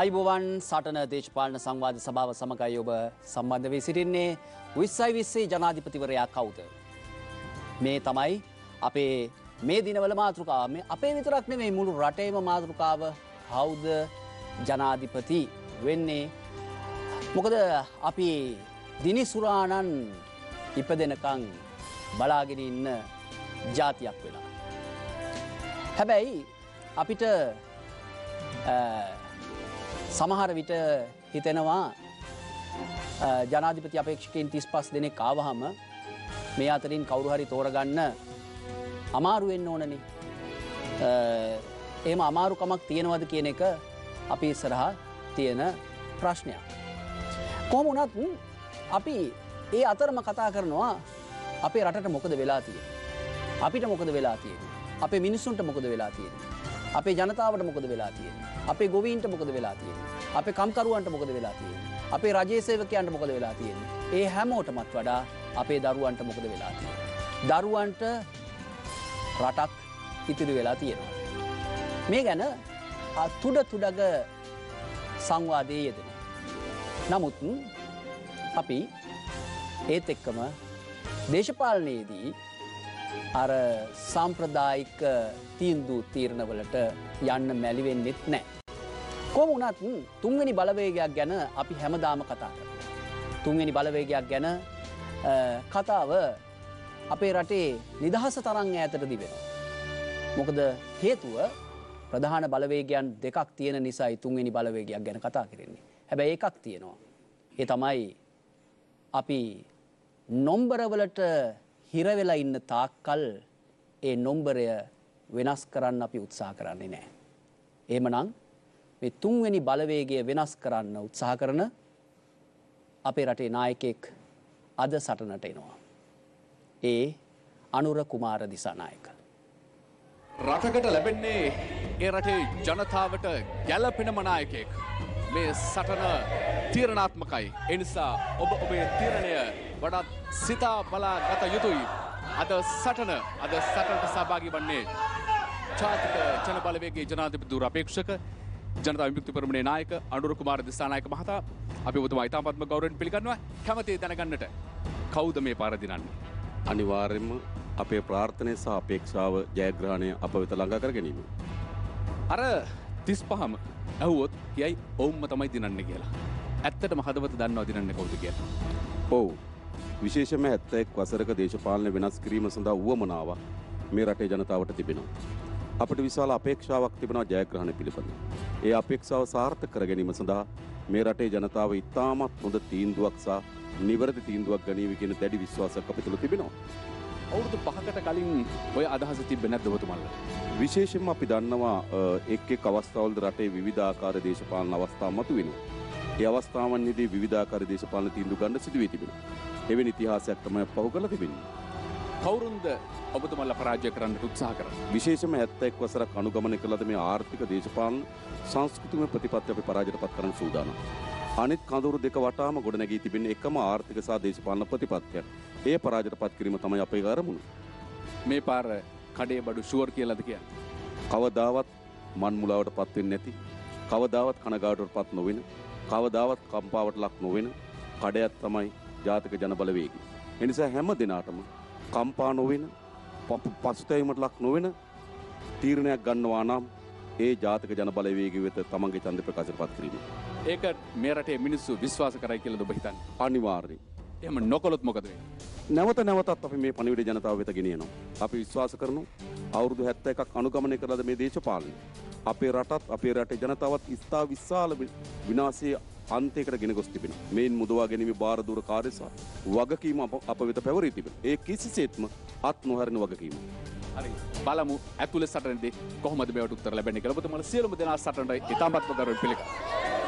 ආයිබෝවන් සටන දේශපාලන සංවාධ සභාව සමඟයි ඔබ සම්බන්ධ වී සිටින්නේ විස්සයි විස්සේ ජනාධිපතිවරයා කවුද. මේ තමයි අපේ මේ දිනවල මාතෘකාව මේ අපේ විතරක් නෙමේ මුළු රටේම මාතෘකාව හෞද ජනාධිපති වෙන්නේ. මොකද අපි දිනිසුරාණන් ඉපදෙනකං බලාගෙන ඉන්න ජාතියක් වෙලා. හැබැයි අපිට සමහර විට හිතෙනවා ජනාධිපති අපේක්ෂකෙන් තිස් පස් දෙනෙක් ආවහම මේ අතරින් කවුරුහරි තෝරගන්න අමාරුවෙන්න ඕනන ඒම අමාරුකමක් තියෙනවද කියන එක අපි ඉස්සරහා තියෙන ප්‍රශ්නයක්. කොම වනත් අපි ඒ අතරම කතා කරනවා අපේ රටට මොකද වෙලා තිය. අපිට මොකද වෙලා තියෙන. අපේ මිනිස්සුන්ට මොකද වෙලා තියෙන. අපේ ජනතාවට මොකද වෙලා තියෙන්නේ? අපේ ගොවීන්ට මොකද වෙලා තියෙන්නේ? අපේ කම්කරුවන්ට මොකද වෙලා තියෙන්නේ? අපේ රජයේ සේවකයන්ට මොකද වෙලා තියෙන්නේ? ඒ හැමෝටමත් වඩා අපේ දරුවන්ට මොකද වෙලා තියෙන්නේ? දරුවන්ට රටක් ඉතිරි වෙලා තියෙනවා. මේ ගැන තුඩ තුඩග සංවාදයේ යෙදෙන. නමුත් අපි ඒත් එක්කම දේශපාලනයේදී අර සාම්ප්‍රදායික තීන්දු තීරණවලට යන්න මැලිවෙන්නෙත් නෑ. කොම වනත් තුන්වැනි බලවේගයක් ගැන අපි හැමදාම කතා කර. තුන්වැනි බලවේගයක් ගැන කතාව අපේ රටේ නිදහස තරං ඇතට දිබෙන. මොකද හේතුව ප්‍රධාන බලවේගයන් දෙකක් තියෙන නිසා තුන්වැනි බලවේගයක් ගැන කතා කරන්නේ. හැබැ එකක් තියෙනවා. ඒ තමයි අපි නොම්බරවලට හිර වෙලා ඉන්න තාක්කල් ඒ නොම්බරය වෙනස් කරන්න අපි උත්සාහ කරන්නේ නැහැ. එහෙමනම් මේ තුන්වෙනි බලවේගය වෙනස් කරන්න උත්සාහ කරන අපේ රටේ නායකයෙක් අද සටනට එනවා. ඒ අනුර කුමාර දිසානායක. රටකට ලැබෙන්නේ ඒ රටේ ජනතාවට ගැලපෙනම නායකයෙක්. මේ සටන තීරණාත්මකයි. එනිසා ඔබ ඔබේ තීරණය වඩත් සිතා බලා ගත යුතුයි. අද සටන අද සටනට සහභාගී වන්නේ ජාතික ජන බලවේගයේ ජනාධිපතිවරු අපේක්ෂක ජනතා විමුක්ති පෙරමුණේ නායක අනුර කුමාර දිසානායක මහතා අපි ඔබතුමා ඉතාමත්ම ගෞරවයෙන් පිළිගන්නවා. කැමැති දැනගන්නට කවුද මේ පාර දිනන්නේ? අනිවාර්යයෙන්ම අපේ ප්‍රාර්ථනය සහ අපේක්ෂාව ජයග්‍රහණය අප වෙත ළඟා කර ගැනීම. අර 35ම ඇහුවොත් කියයි ඔවුන්ම තමයි දිනන්නේ කියලා. ඇත්තටම හදවත දන්නවා දිනන්නේ කවුද කියලා. ඔව් විශේෂම ඇත්ත එක් වසරක දේශපාලන වෙනස් කිරීම සඳහා වුවමනාවක් මේ රටේ ජනතාවට තිබෙනවා. අපට විශාල අපේක්ෂාවක් තිබෙනවා ජයග්‍රහණ පිළිබඳ. ඒ අපේක්ෂාව සාර්ථක කර ගැනීම සඳහා මේ රටේ ජනතාව ඉතාමත් හොඳ තීන්දුවක් සහ නිවැරදි තීන්දුවක් ගනීවි කියන දැඩි විශ්වාසයක් අප තුළ තිබෙනවා. අවුරුදු පහකට කලින් ඔය අදහස තිබ්බේ නැද්ද ඔබතුමල්ල? විශේෂයෙන්ම අපි දන්නවා එක් එක් අවස්ථාවලද රටේ විවිධාකාර දේශපාලන අවස්ථා මතුවෙනවා. ඒ අවස්ථාවන්හිදී විවිධාකාර දේශපාලන තීන්දුව ගන්න සිදු වී තිබෙනවා. එවැනි ඉතිහාසයක් තමයි පහු කරලා තිබෙන්නේ. කවුරුන්ද ඔබතුමල්ලා පරාජය කරන්න උත්සාහ කරන්නේ? විශේෂයෙන්ම 71 වසරක් අනුගමනය කළද මේ ආර්ථික දේශපාලන සංස්කෘතිකමය ප්‍රතිපත්ති අපි පරාජයටපත් කරන්න සූදානම්. අනිත් කඳවුරු දෙක වටාම ගොඩනැගී තිබෙන එකම ආර්ථික සහ දේශපාලන ප්‍රතිපත්තියක්. ඒ පරාජයටපත් කිරීම තමයි අපේ අරමුණ. මේ පාර කඩේ බඩු ෂුවර් කියලාද කියන්නේ? කවදාවත් මන් මුලාවටපත් වෙන්නේ නැති. කවදාවත් කනගාටුවටපත් නොවන. කවදාවත් කම්පාවට ලක් නොවන කඩයක් තමයි ජාතික ජනබලවේගී. එනිසා හැම දිනාටම කම්පා නොවෙන පසුතැවීමට ලක් නොවෙන තීරණයක් ගන්නවා නම් ඒ ජාතික ජනබලවේගී වෙත තමන්ගේ ඡන්ද ප්‍රකාශයට පත් කිරීම. ඒක මේ රටේ මිනිස්සු විශ්වාස කරයි කියලා ඔබ හිතන්නේ? අනිවාර්යයෙන්. එහෙම නොකළොත් මොකද වෙන්නේ? නැවත නැවතත් අපි මේ පණිවිඩ ජනතාව වෙත ගෙනියනවා. අපි විශ්වාස කරනවා අවුරුදු 71ක් අනුගමනය කළද මේ දේශපාලනය. අපේ රටත් අපේ රටේ ජනතාවත් ඉස්ථා විශාල විනාශයේ අන්තයකට ගෙන ගොස් තිබෙන. මෙයින් මුදවා ගැනීම භාරදූර කාර්යසා වගකීම අප වෙත පැවරී තිබෙන. ඒ කිසිසේත්ම අත් නොහරින වගකීම. හරි බලමු ඇතුළ සටනද කොහොමද මේවට උත්තර ලැබෙන්නේ කියලා. ඔබතුමාලා සියලුම දෙනා සටනට ඉතාමත්ම ගරුවෙන් පිළිගන්නවා.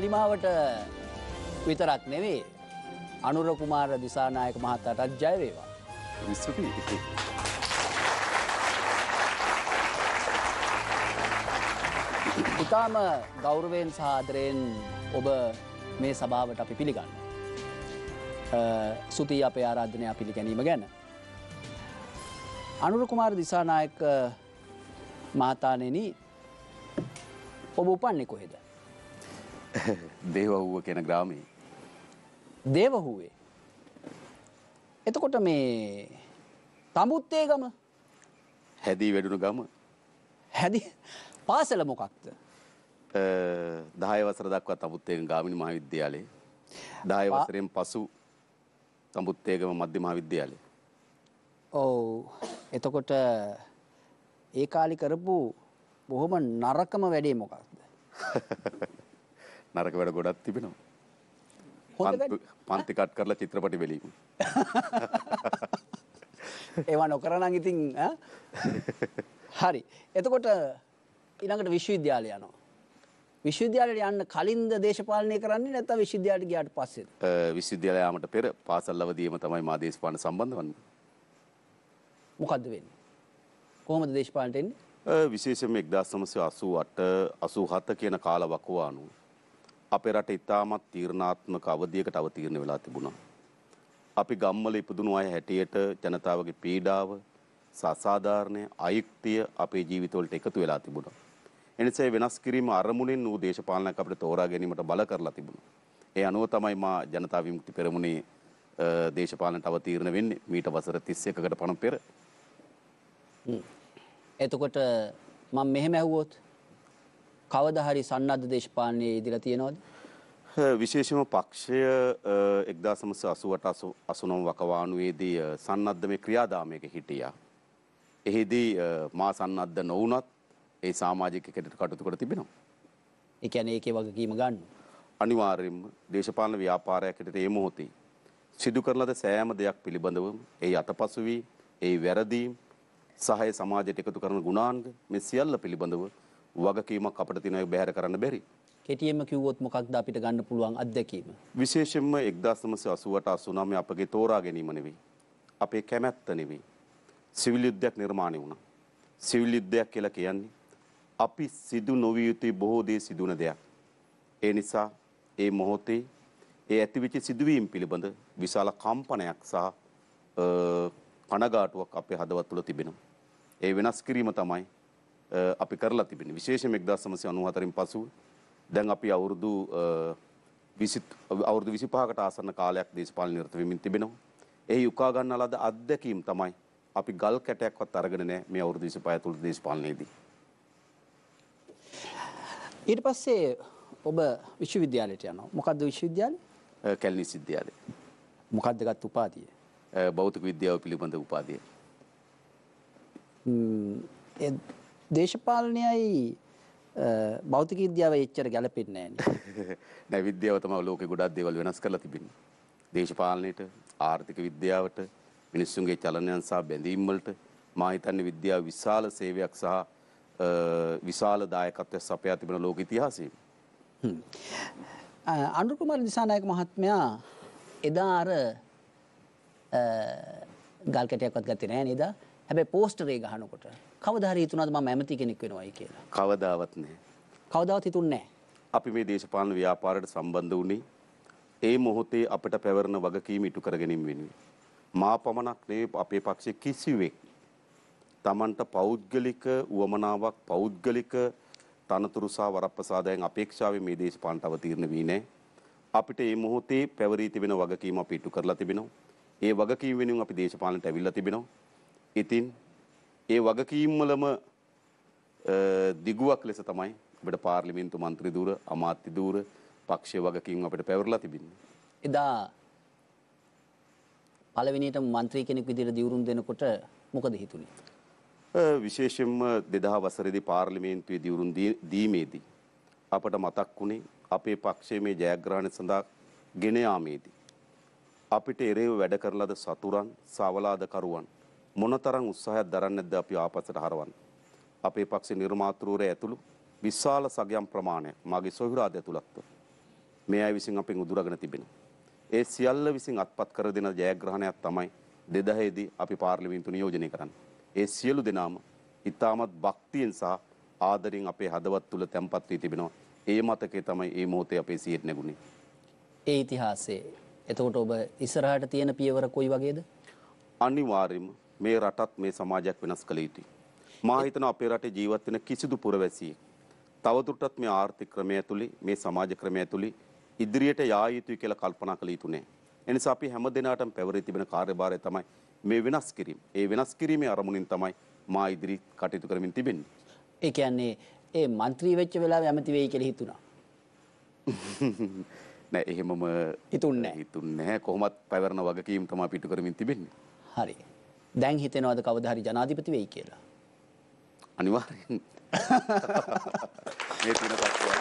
ශාලිමාවට විතරක් නෙවේ අනුරකුමාර දිසානායක මහතාටත් ජයවේවා. ස්තුතියි. ඉතාම ගෞරවයෙන් සාදරයෙන් ඔබ මේ සභාවට අපි පිළිගන්න. සුතියි අපේ ආරාධනය පිළි ගැනීම ගැන. අනුරකුමාර දිසානායක මාතානයන ඔබ උපන්නේ කොහෙද. දේවහුව කියන ග්‍රාමයේ. දේවහුවේ. එතකොට මේ තඹුත්තේ ගම හැදී වැඩුණු ගම හැදි පාසල මොකක්ද? 10 වසර දක්වා තඹුත්තේ ගාමිණි මහාවිද්‍යාලයේ 10 වසරෙන් පසු තඹුත්තේගම මධ්‍ය මහාවිද්‍යාලයේ. ඔව්. එතකොට ඒ කාලේ කරපු බොහොම නරකම වැඩේ මොකක්ද? නරක වැඩ ගොඩක් තිබෙනවා. පන්ති කට් කරලා චිත්‍රපටි බැලීම. ඒවා නොකරනම් ඉතින් හරි. එතකොට ඊළඟට විශ්වවිද්‍යාලය යනවා. විශ්වවිද්‍යාලයට යන්න කලින්ද දේශපාලනය කරන්නේ නැත්නම් විශ්වවිද්‍යාලයට ගියාට පස්සේද? විශ්වවිද්‍යාලය යාමට පෙර පාසල් අවධියේම තමයි මා දේශපාලන සම්බන්ධ වන්නේ. මොකද්ද වෙන්නේ? කොහොමද දේශපාලනට එන්නේ? විශේෂයෙන්ම 1988 87 කියන කාල වකවානුව අපේ රට ඉතාමත් තීරණාත්මක අවධියකට අවතීර්ණ වෙලා තිබුණා. අපි ගම්වල ඉපදුණු අය හැටියට ජනතාවගේ පීඩාව, සසාධාරණය, අයුක්තිය අපේ ජීවිතවලට එකතු වෙලා තිබුණා. එනිසා වෙනස් කිරීම අරමුණෙන් වූ දේශපාලනයක් අපිට තෝරා ගැනීමට බල කරලා තිබුණා. ඒ අනුව තමයි මා ජනතා විමුක්ති පෙරමුණේ දේශපාලනට අවතීර්ණ වෙන්නේ මීට වසර 31කට පණ පෙර. එතකොට මම මෙහෙම ඇහුවොත් කවදා හරි සන්නද්ධ දේශපාලනයේ ඉදලා තියෙනවද? විශේෂම පක්ෂය 1988 89 වකවානුවේදී සන්නද්ධ මේ ක්‍රියාදාමයක හිටියා. එහිදී මා සන්නද්ධ නොවුනත් ඒ සමාජික කටයුතු කටයුතු කර තිබෙනවා. ඒ කියන්නේ ඒකේ වගකීම ගන්න. අනිවාර්යයෙන්ම දේශපාලන ව්‍යාපාරයක් හැටියට මේ මොහොතේ සිදු කරන ලද සෑම දෙයක් පිළිබඳව ඒ අතපසු වී ඒ වැරදීම් සහ සමාජයට එකතු කරන ගුණාංග මේ සියල්ල පිළිබඳව වගකීමක් අපට තියෙනවා ඒක බැහැර කරන්න බැරි. කෙටියෙන්ම කිව්වොත් මොකක්ද අපිට ගන්න පුළුවන් අත්දැකීම? විශේෂයෙන්ම 1988 89 අපගේ තෝරා ගැනීම නෙවෙයි. අපේ කැමැත්ත නෙවෙයි. සිවිල් යුද්ධයක් නිර්මාණය වුණා. සිවිල් යුද්ධයක් කියලා කියන්නේ අපි සිදු නොවිය යුතු බොහෝ දේ සිදුන දෙයක්. ඒ නිසා ඒ මොහොතේ ඒ ඇතිවිච සිදුවීම් පිළිබඳ විශාල කම්පනයක් සහ කනගාටුවක් අපේ හදවත් තුළ තිබෙනවා. ඒ වෙනස් කිරීම තමයි අපි කරලා තිබෙන විශේෂම එක්දා සමසය අනුහතරින් පසුව දැන් අපි අවුරුදු අවුරදු විසිපාකට ආසන්න කාලයක් දේශපාල නිර්තවමින් තිබෙනවා. ඒ යුකාගන්න අලද අත්දැකීම් තමයි අපි ගල් කැටයක්වත් අරගෙන නෑ මේ අවුරදු විසිපාය තුළ දේශපාලනයේදී. ඊට පස්සේ ඔබ විශ්වවිද්‍යාලයට යනවා මොකක්ද විශ්වවිද්‍යාල කැල්ලි සිද්ධියාලය. මොකක්දගත් උපාතිය බෞතික විද්‍යාව පිළිබඳ උපාදිය. දේශපාලනයයි භෞතික විද්‍යාව එච්චර ගැලපෙන්නේ නැහැ නෑ විද්‍යාව තමයි ලෝකේ ගොඩක් දේවල් වෙනස් කරලා තිබෙන්නේ. දේශපාලනයට, ආර්ථික විද්‍යාවට, මිනිස්සුන්ගේ චලනයන් සහ බැඳීම් වලට මා හිතන්නේ විද්‍යාව විශාල සේවයක් සහ විශාල දායකත්වයක් සපයා තිබෙන ලෝක ඉතිහාසයේ. අනුර කුමාර දිසානායක මහත්මයා එදා අර ගල් කැටයක්වත් ගත්තේ නැහැ නේද? හැබැයි පෝස්ටරේ ගහනකොට කවදා හරි හිතුණාද මම ඇමති කෙනෙක් වෙනවයි කියලා? කවදාවත් නැහැ. කවදාවත් හිතුන්නේ නැහැ. අපි මේ දේශපාලන ව්‍යාපාරයට සම්බන්ධ වුණේ ඒ මොහොතේ අපට පැවරෙන වගකීම ඉටු කර ගැනීම වෙනුවෙන්. මා පමණක් නෙවෙයි අපේ පක්ෂයේ කිසිවෙක් Tamanට පෞද්ගලික උවමනාවක් පෞද්ගලික තනතුරු සහ වරප්‍රසාදයන් අපේක්ෂාවෙන් මේ දේශපාලනට අවතීර්ණ වී නැහැ. අපිට මේ මොහොතේ පැවරී තිබෙන වගකීම අපි ඉටු කරලා තිබෙනවා. ඒ වගකීම වෙනුවෙන් අපි දේශපාලනට ඇවිල්ලා තිබෙනවා. ඉතින් ඒ වගකීම්වලම දිගුවක් ලෙස තමයි අපිට පාර්ලිමේන්තු මන්ත්‍රී ධූර, අමාත්‍ය ධූර, පක්ෂයේ වගකීම් අපිට පැවරලා තිබෙන්නේ. එදා පළවෙනියට මන්ත්‍රී කෙනෙක් විදිහට දියුරුම් දෙනකොට මොකද හිතුනේ? විශේෂයෙන්ම 2000 වසරේදී පාර්ලිමේන්තුවේ දියුරුම් දීමේදී අපට මතක් වුණේ අපේ පක්ෂයේ මේ ජයග්‍රහණය සඳහා ගෙන යාමේදී අපිට එරෙහිව වැඩ කරලද සතුරන්, සවලාදකරුවන් මොනතරම් උත්සාහයක් දරන්නේ නැද්ද අපි ආපස්සට හරවන්න. අපේ පක්ෂේ නිර්මාතෘරය ඇතුළු විශාල සගයම් ප්‍රමාණයක් මාගේ සොහොරාද ඇතුළත්ව මේ අය විසින් අපෙන් උදුරගෙන තිබෙන. ඒ සියල්ල විසින් අත්පත් කර දෙන ජයග්‍රහණයක් තමයි 2000 දී අපි පාර්ලිමේන්තු නියෝජනය කරන්නේ. ඒ සියලු දෙනාම ඉතාමත් භක්තියෙන් සහ ආදරෙන් අපේ හදවත් තුල තැන්පත් වී තිබෙනවා. ඒ මතකේ තමයි මේ මොහොතේ අපේ සියයට නැගුණේ. ඒ ඉතිහාසයේ එතකොට ඔබ ඉස්සරහට තියෙන පියවර කොයි වගේද? අනිවාර්යයෙන්ම මේ රටත් මේ සමාජයක් වෙනස් කළ යුතුයි. මා හිතනවා අපේ රටේ ජීවත් වෙන කිසිදු පුරවැසියෙක් තවදුරටත් මේ ආර්ථික ක්‍රමය ඇතුළේ මේ සමාජ ක්‍රමය ඇතුළේ ඉදිරියට යා යුතුයි කියලා කල්පනා කළ යුතු නෑ. එනිසා අපි හැම දිනාටම පැවරී තිබෙන කාර්යභාරය තමයි මේ වෙනස් කිරීම. ඒ වෙනස් කිරීමේ අරමුණින් තමයි මා ඉදිරි කටයුතු කරමින් තිබෙන්නේ. ඒ කියන්නේ ඒ മന്ത്രി වෙච්ච වෙලාව යමති වෙයි කියලා හිතුණා. නෑ එහෙමම හිතුන්නේ නෑ. හිතුන්නේ නෑ කොහොමත් පැවරන වගකීම් තමයි පිටු කරමින් තිබෙන්නේ. හරි. දැන් හිතෙනවද කවදා හරි ජනාධිපති වෙයි කියලා? අනිවාර්යෙන්. මේ පින පස්සේ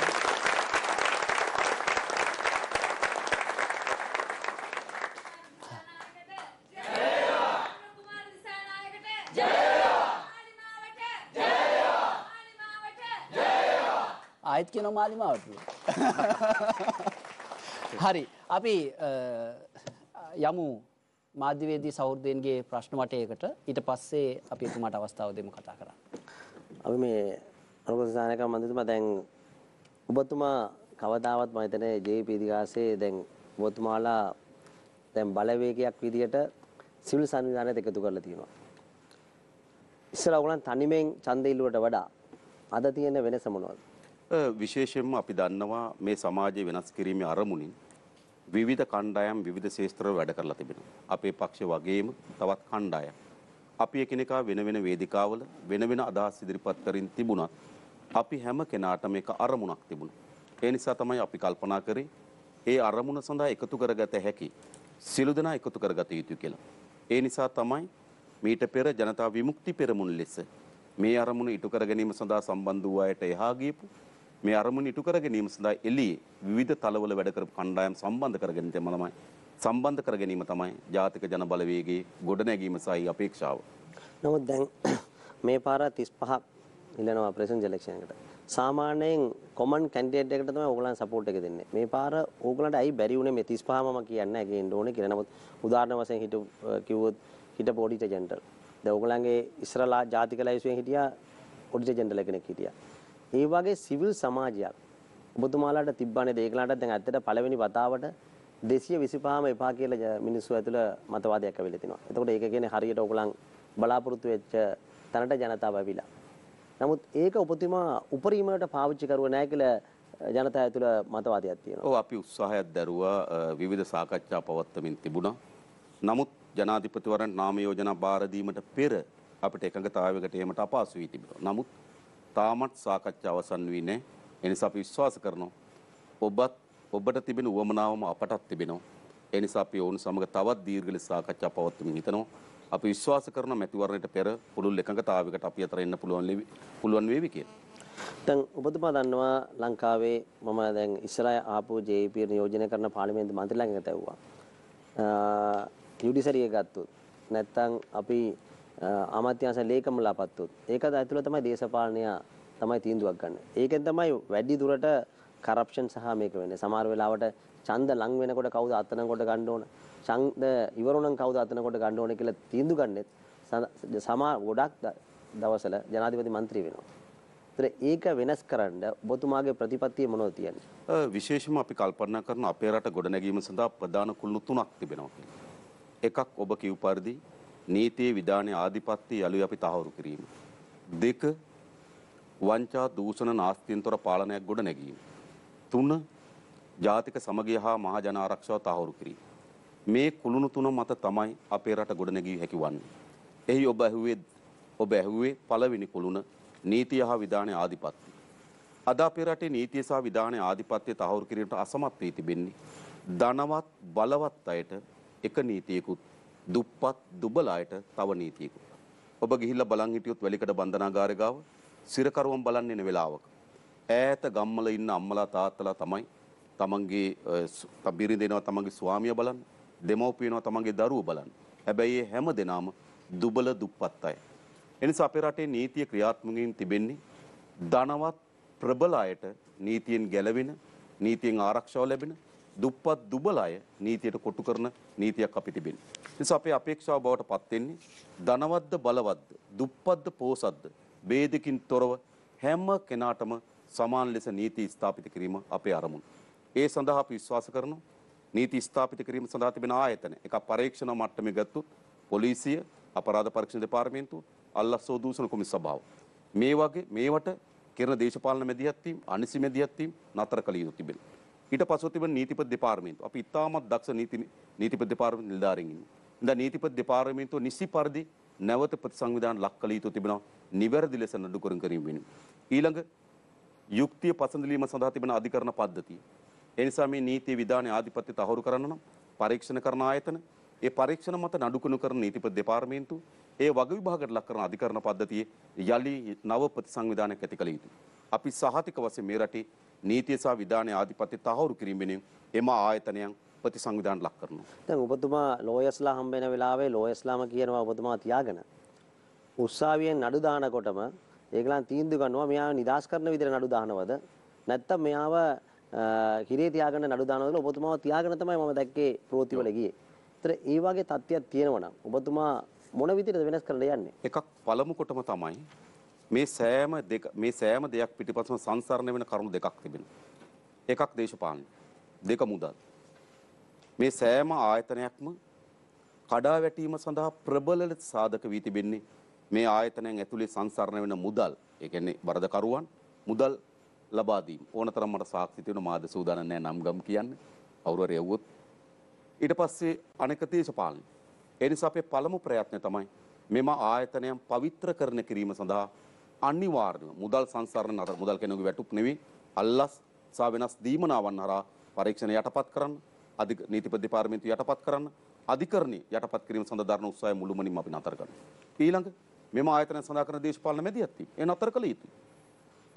ආයෙත් කියන මාලිමාවට. හරි. අපි යමු මාධ්‍යවේදී සෞහෘදයන්ගේ ප්‍රශ්න වටයකට ඊට පස්සේ අපි එතුමාට අවස්ථාව දෙමු කතා කරන්න. අපි මේ අනුගත සානක මන්දිතුමා දැන් ඔබතුමා කවදාවත් මම හිතන්නේ ජේපී දිගාසේ දැන් ඔබතුමාලා දැන් බලවේගයක් විදියට සිවිල් සංවිධානයත් එකතු කරලා තියෙනවා. ඉස්සර ඔයගොල්ලන් තනිමෙන් ඡන්ද ඉල්ලුවට වඩා අද තියෙන වෙනස මොනවද? විශේෂයෙන්ම අපි දන්නවා මේ සමාජය වෙනස් කිරීමේ අරමුණින් විවිධ කණ්ඩායම් විවිධ ශේස්ත්‍රවල වැඩ කරලා තිබෙනවා. අපේ පක්ෂ වගේම තවත් කණ්ඩායම්. අපි එකිනෙකා වෙන වෙන වේදිකාවල වෙන වෙන අදහස් ඉදිරිපත් කරින් තිබුණත් අපි හැම කෙනාටම එක අරමුණක් තිබුණා. ඒ නිසා තමයි අපි කල්පනා කරේ ඒ අරමුණ සඳහා එකතු කරගත හැකි සිළු දෙනා එකතු කරගත යුතුයි කියලා. ඒ නිසා තමයි මීට පෙර ජනතා විමුක්ති පෙරමුණ ලෙස මේ අරමුණ ඉටු කර ගැනීම සඳහා සම්බන්ධ වූ අයට එහා ගියපු මේ අරමුණ ඉටු කර ගැනීම සඳහා එළියේ විවිධ තලවල වැඩ කරපු කණ්ඩායම් සම්බන්ධ කර ගැනීම තමයි සම්බන්ධ කර ගැනීම තමයි ජාතික ජන බලවේගයේ ගොඩනැගීම සහයි අපේක්ෂාව. නමුත් දැන් මේ පාර 35ක් ඉල්ලනවා ප්‍රෙසිඩන්ට් ඉලෙක්ෂන් එකට. සාමාන්‍යයෙන් කොමන් කැන්ඩිඩේට් එකට තමයි ඕගලන් සපෝට් එක දෙන්නේ. මේ පාර ඕගලන්ට ඇයි බැරි වුණේ මේ 35 මම කියන්නේ ගේන්න ඕනේ කියලා. නමුත් උදාහරණ වශයෙන් හිටු කිව්වොත් හිට පොඩිට ජෙන්ටල්. දැන් ඕගලන්ගේ ඉස්සරලා ජාතික ලයිසුවෙන් හිටියා පොඩිට ජෙන්ටල් කෙනෙක් හිටියා. ඒ වගේ සිවිල් සමාජයක් ඔබතුමාලාට තිබ්බනේ දේකලාට දැන් ඇත්තට පළවෙනි වතාවට 225ම එපා කියලා මිනිස්සු ඇතුළ මතවාදයක් ඇවිල්ලා තිනවා. එතකොට ඒක කියන්නේ හරියට ඔයගලන් බලාපොරොත්තු වෙච්ච තැනට ජනතාව ඇවිලා. නමුත් ඒක ඔබතුමා උපරිමයට පාවිච්චි කරුවේ නැහැ කියලා ජනතාව ඇතුළ මතවාදයක් තියෙනවා. ඔව් අපි උත්සාහයක් දැරුවා විවිධ සාකච්ඡා පවත්වමින් තිබුණා. නමුත් ජනාධිපතිවරණ නාම යෝජනා බාර දීමට පෙර අපිට එකඟතාවයකට ඒමට අපහසු වී තිබෙනවා. නමුත් තාමත් සාකච්ඡා අවසන් වී නැහැ. ඒ නිසා අපි විශ්වාස කරනවා ඔබත් ඔබට තිබෙන උවමනාවම අපටත් තිබෙනවා. ඒ නිසා අපි ඔවුන් සමග තවත් දීර්ඝ ලෙස සාකච්ඡා පවත්වමින් හිතනවා. අපි විශ්වාස කරන මැතිවරණයට පෙර පුළුල් එකඟතාවයකට අපි අතර එන්න පුළුවන් පුළුවන් වේවි කියලා. දැන් ඔබතුමා දන්නවා ලංකාවේ මම දැන් ඉස්සරහ ආපු JP නියෝජනය කරන පාර්ලිමේන්තු මන්ත්‍රීලා ළඟට ඇව්වා. යුඩිසරිය ගත්තොත් නැත්තම් අපි අමාත්‍යාංශ ලේකම්ලාපත්තුත් ඒකත් ඇතුළේ තමයි දේශපාලනය තමයි තීන්දුවක් ගන්න. ඒකෙන් තමයි වැඩි දුරට කරප්ෂන් සහ මේක වෙන්නේ. සමහර වෙලාවට ඡන්ද ලං වෙනකොට කවුද අතන කොට ගන්න ඕන? ඡන්ද ඉවරුණම් කවුද අතන කොට ගන්න ඕන කියලා තීන්දුව ගන්නෙත් සමා ගොඩක් දවසල ජනාධිපති මන්ත්‍රී වෙනවා. ඒක වෙනස් කරන්න ඔබතුමාගේ ප්‍රතිපත්තිය මොනවද කියන්නේ? විශේෂම අපි කල්පනා කරන අපේ රට ගොඩනැගීම සඳහා ප්‍රධාන කුළු තුනක් තිබෙනවා කියලා. එකක් ඔබ කිව් පරිදි නීතියේ විධානයේ ආධිපත්‍ය යළි අපි තහවුරු කිරීම. දෙක වංචා දූෂණ නාස්තියෙන්තර පාලනයක් ගොඩ නැගීම. තුන ජාතික සමගිය හා මහජන ආරක්ෂාව තහවුරු කිරීම. මේ කුළුණු තුන මත තමයි අපේ රට ගොඩනැගිය හැකි වන්නේ. එහි ඔබ ඇහුවේ ඔබ ඇහුවේ පළවෙනි කුළුණ නීතිය හා විධානයේ ආධිපත්‍ය. අද අපේ රටේ නීතිය සහ විධානයේ ආධිපත්‍ය තහවුරු කිරීමට අසමත් වී තිබෙන්නේ ධනවත් බලවත් අයට එක නීතියකුත් දුප්පත් දුබල අයට තව නීතියකුත්. ඔබ ගිහිල්ලා බලන් හිටියොත් වැලිකඩ බන්ධනාගාරය ගාව සිරකරුවන් බලන්න එන වෙලාවක ඈත ගම්වල ඉන්න අම්මලා තාත්තලා තමයි තමන්ගේ බිරිඳෙනවා තමන්ගේ ස්වාමියා බලන්න දෙමව්පියනවා තමන්ගේ දරුවෝ බලන්න. හැබැයි ඒ හැම දෙනාම දුබල දුප්පත් අය. එනිසා අපේ රටේ නීතිය ක්‍රියාත්මකයෙන් තිබෙන්නේ ධනවත් ප්‍රබල අයට නීතියෙන් ගැලවෙන නීතියෙන් ආරක්ෂාව ලැබෙන දුප්පත් දුබල අය නීතියට කොටු කරන නීතියක් අපි තිබෙනවා. නිසා අපේ අපේක්ෂාව බවට පත් වෙන්නේ ධනවත්ද බලවත්ද දුප්පත්ද පෝසත්ද ભેදකින් තොරව හැම කෙනාටම සමාන ලෙස නීති ස්ථාපිත කිරීම අපේ අරමුණ. ඒ සඳහා අපි විශ්වාස කරනවා නීති ස්ථාපිත කිරීම සඳහා තිබෙන ආයතන එක පරීක්ෂණ මට්ටමේ ගත්තොත් පොලිසිය අපරාධ පරීක්ෂණ දෙපාර්තමේන්තුව අල්ලස්සෝ දූෂණ කොමිස් සභාව මේ වගේ මේවට කෙරෙන දේශපාලන මැදිහත්වීම් අනිසි මැදිහත්වීම් නතර කළ යුතු තිබෙනවා. ඊට පසුව තිබෙන නීතිපති දෙපාර්තමේන්තුව. අපි ඉතාමත් දක්ෂ නීති නීතිපති දෙපාර්තමේන්තු නිලධාරීන් ඉන්නේ. ඉතින් නීතිපති දෙපාර්තමේන්තුව නිසි පරිදි නැවත ප්‍රතිසංවිධාන ලක් කළ යුතු තිබෙනවා. නිවැරදි ලෙස නඩු කරන් කිරීම වෙනුවෙන්. ඊළඟ යුක්තිය පසඳලීම සඳහා තිබෙන අධිකරණ පද්ධතිය. ඒ නිසා මේ නීති විධානයේ ආධිපත්‍ය තහවුරු කරන්න නම් පරීක්ෂණ කරන ආයතන, ඒ පරීක්ෂණ මත නඩුකුණු කරන නීතිපති දෙපාර්තමේන්තුව, ඒ වග විභාගයට ලක් කරන අධිකරණ පද්ධතියේ යලි නව ප්‍රතිසංවිධානයක් ඇති කළ යුතුයි. අපි සහතික වශයෙන් මේ රටේ නීතිය සහ විධානය ආධිපත්‍ය තහවුරු කිරීම වෙනුවෙන් එම ආයතනයන් ප්‍රතිසංවිධාන ලක් කරනවා. දැන් ඔබතුමා ලෝයස්ලා හම්බ වෙන වෙලාවේ ලෝයස්ලාම කියනවා ඔබතුමා තියාගෙන උස්සාවියෙන් නඩු දානකොටම ඒගොල්ලන් තීන්දුව ගන්නවා මෙයා නිදාස් කරන විදිහට නඩු දානවද නැත්නම් මෙයාව හිරේ තියාගෙන නඩු දානවද කියලා ඔබතුමාව තියාගෙන තමයි මම දැක්කේ ප්‍රෝතිවල ගියේ. ඒතර ඒ වගේ තත්ත්වයක් තියෙනවා නම් ඔබතුමා මොන විදිහටද වෙනස් කරන්න යන්නේ? එකක් පළමු කොටම තමයි මේ සෑම මේ සෑම දෙයක් පිටිපස්සම සංසරණය වෙන කරුණු දෙකක් තිබෙනවා. එකක් දේශපාලන, දෙක මුදල්. මේ සෑම ආයතනයක්ම කඩා වැටීම සඳහා ප්‍රබල ලෙස සාධක වී තිබෙන්නේ මේ ආයතනයන් ඇතුලේ සංසරණය වෙන මුදල්, ඒ කියන්නේ වරදකරුවන් මුදල් ලබා දීම. ඕනතරම් මට සාක්ෂි තියෙන මාද සූදානම් නැහැ නම් ගම් කියන්න. කවුරු හරි යවුවොත් ඊට පස්සේ අනෙක දේශපාලන. ඒ නිසා අපේ පළමු ප්‍රයත්නය තමයි මෙම ආයතනයන් පවිත්‍ර කරන කිරීම සඳහා අනිවාර්යම මුදල් සංසරණ නතර මුදල් කෙනෙකුගේ වැටුප් නෙවෙයි අල්ලස් සහ වෙනස් දීමනාවන් හරහා පරීක්ෂණ යටපත් කරන්න අධික නීතිපති දෙපාර්තමේන්තුව යටපත් කරන්න අධිකරණයේ යටපත් කිරීම සඳහා දරන උත්සාහය මුළුමනින්ම අපි නතර කරනවා ඊළඟ මෙම ආයතනය සඳහා කරන දේශපාලන මැදිහත් වීම ඒ නතර කළ යුතුයි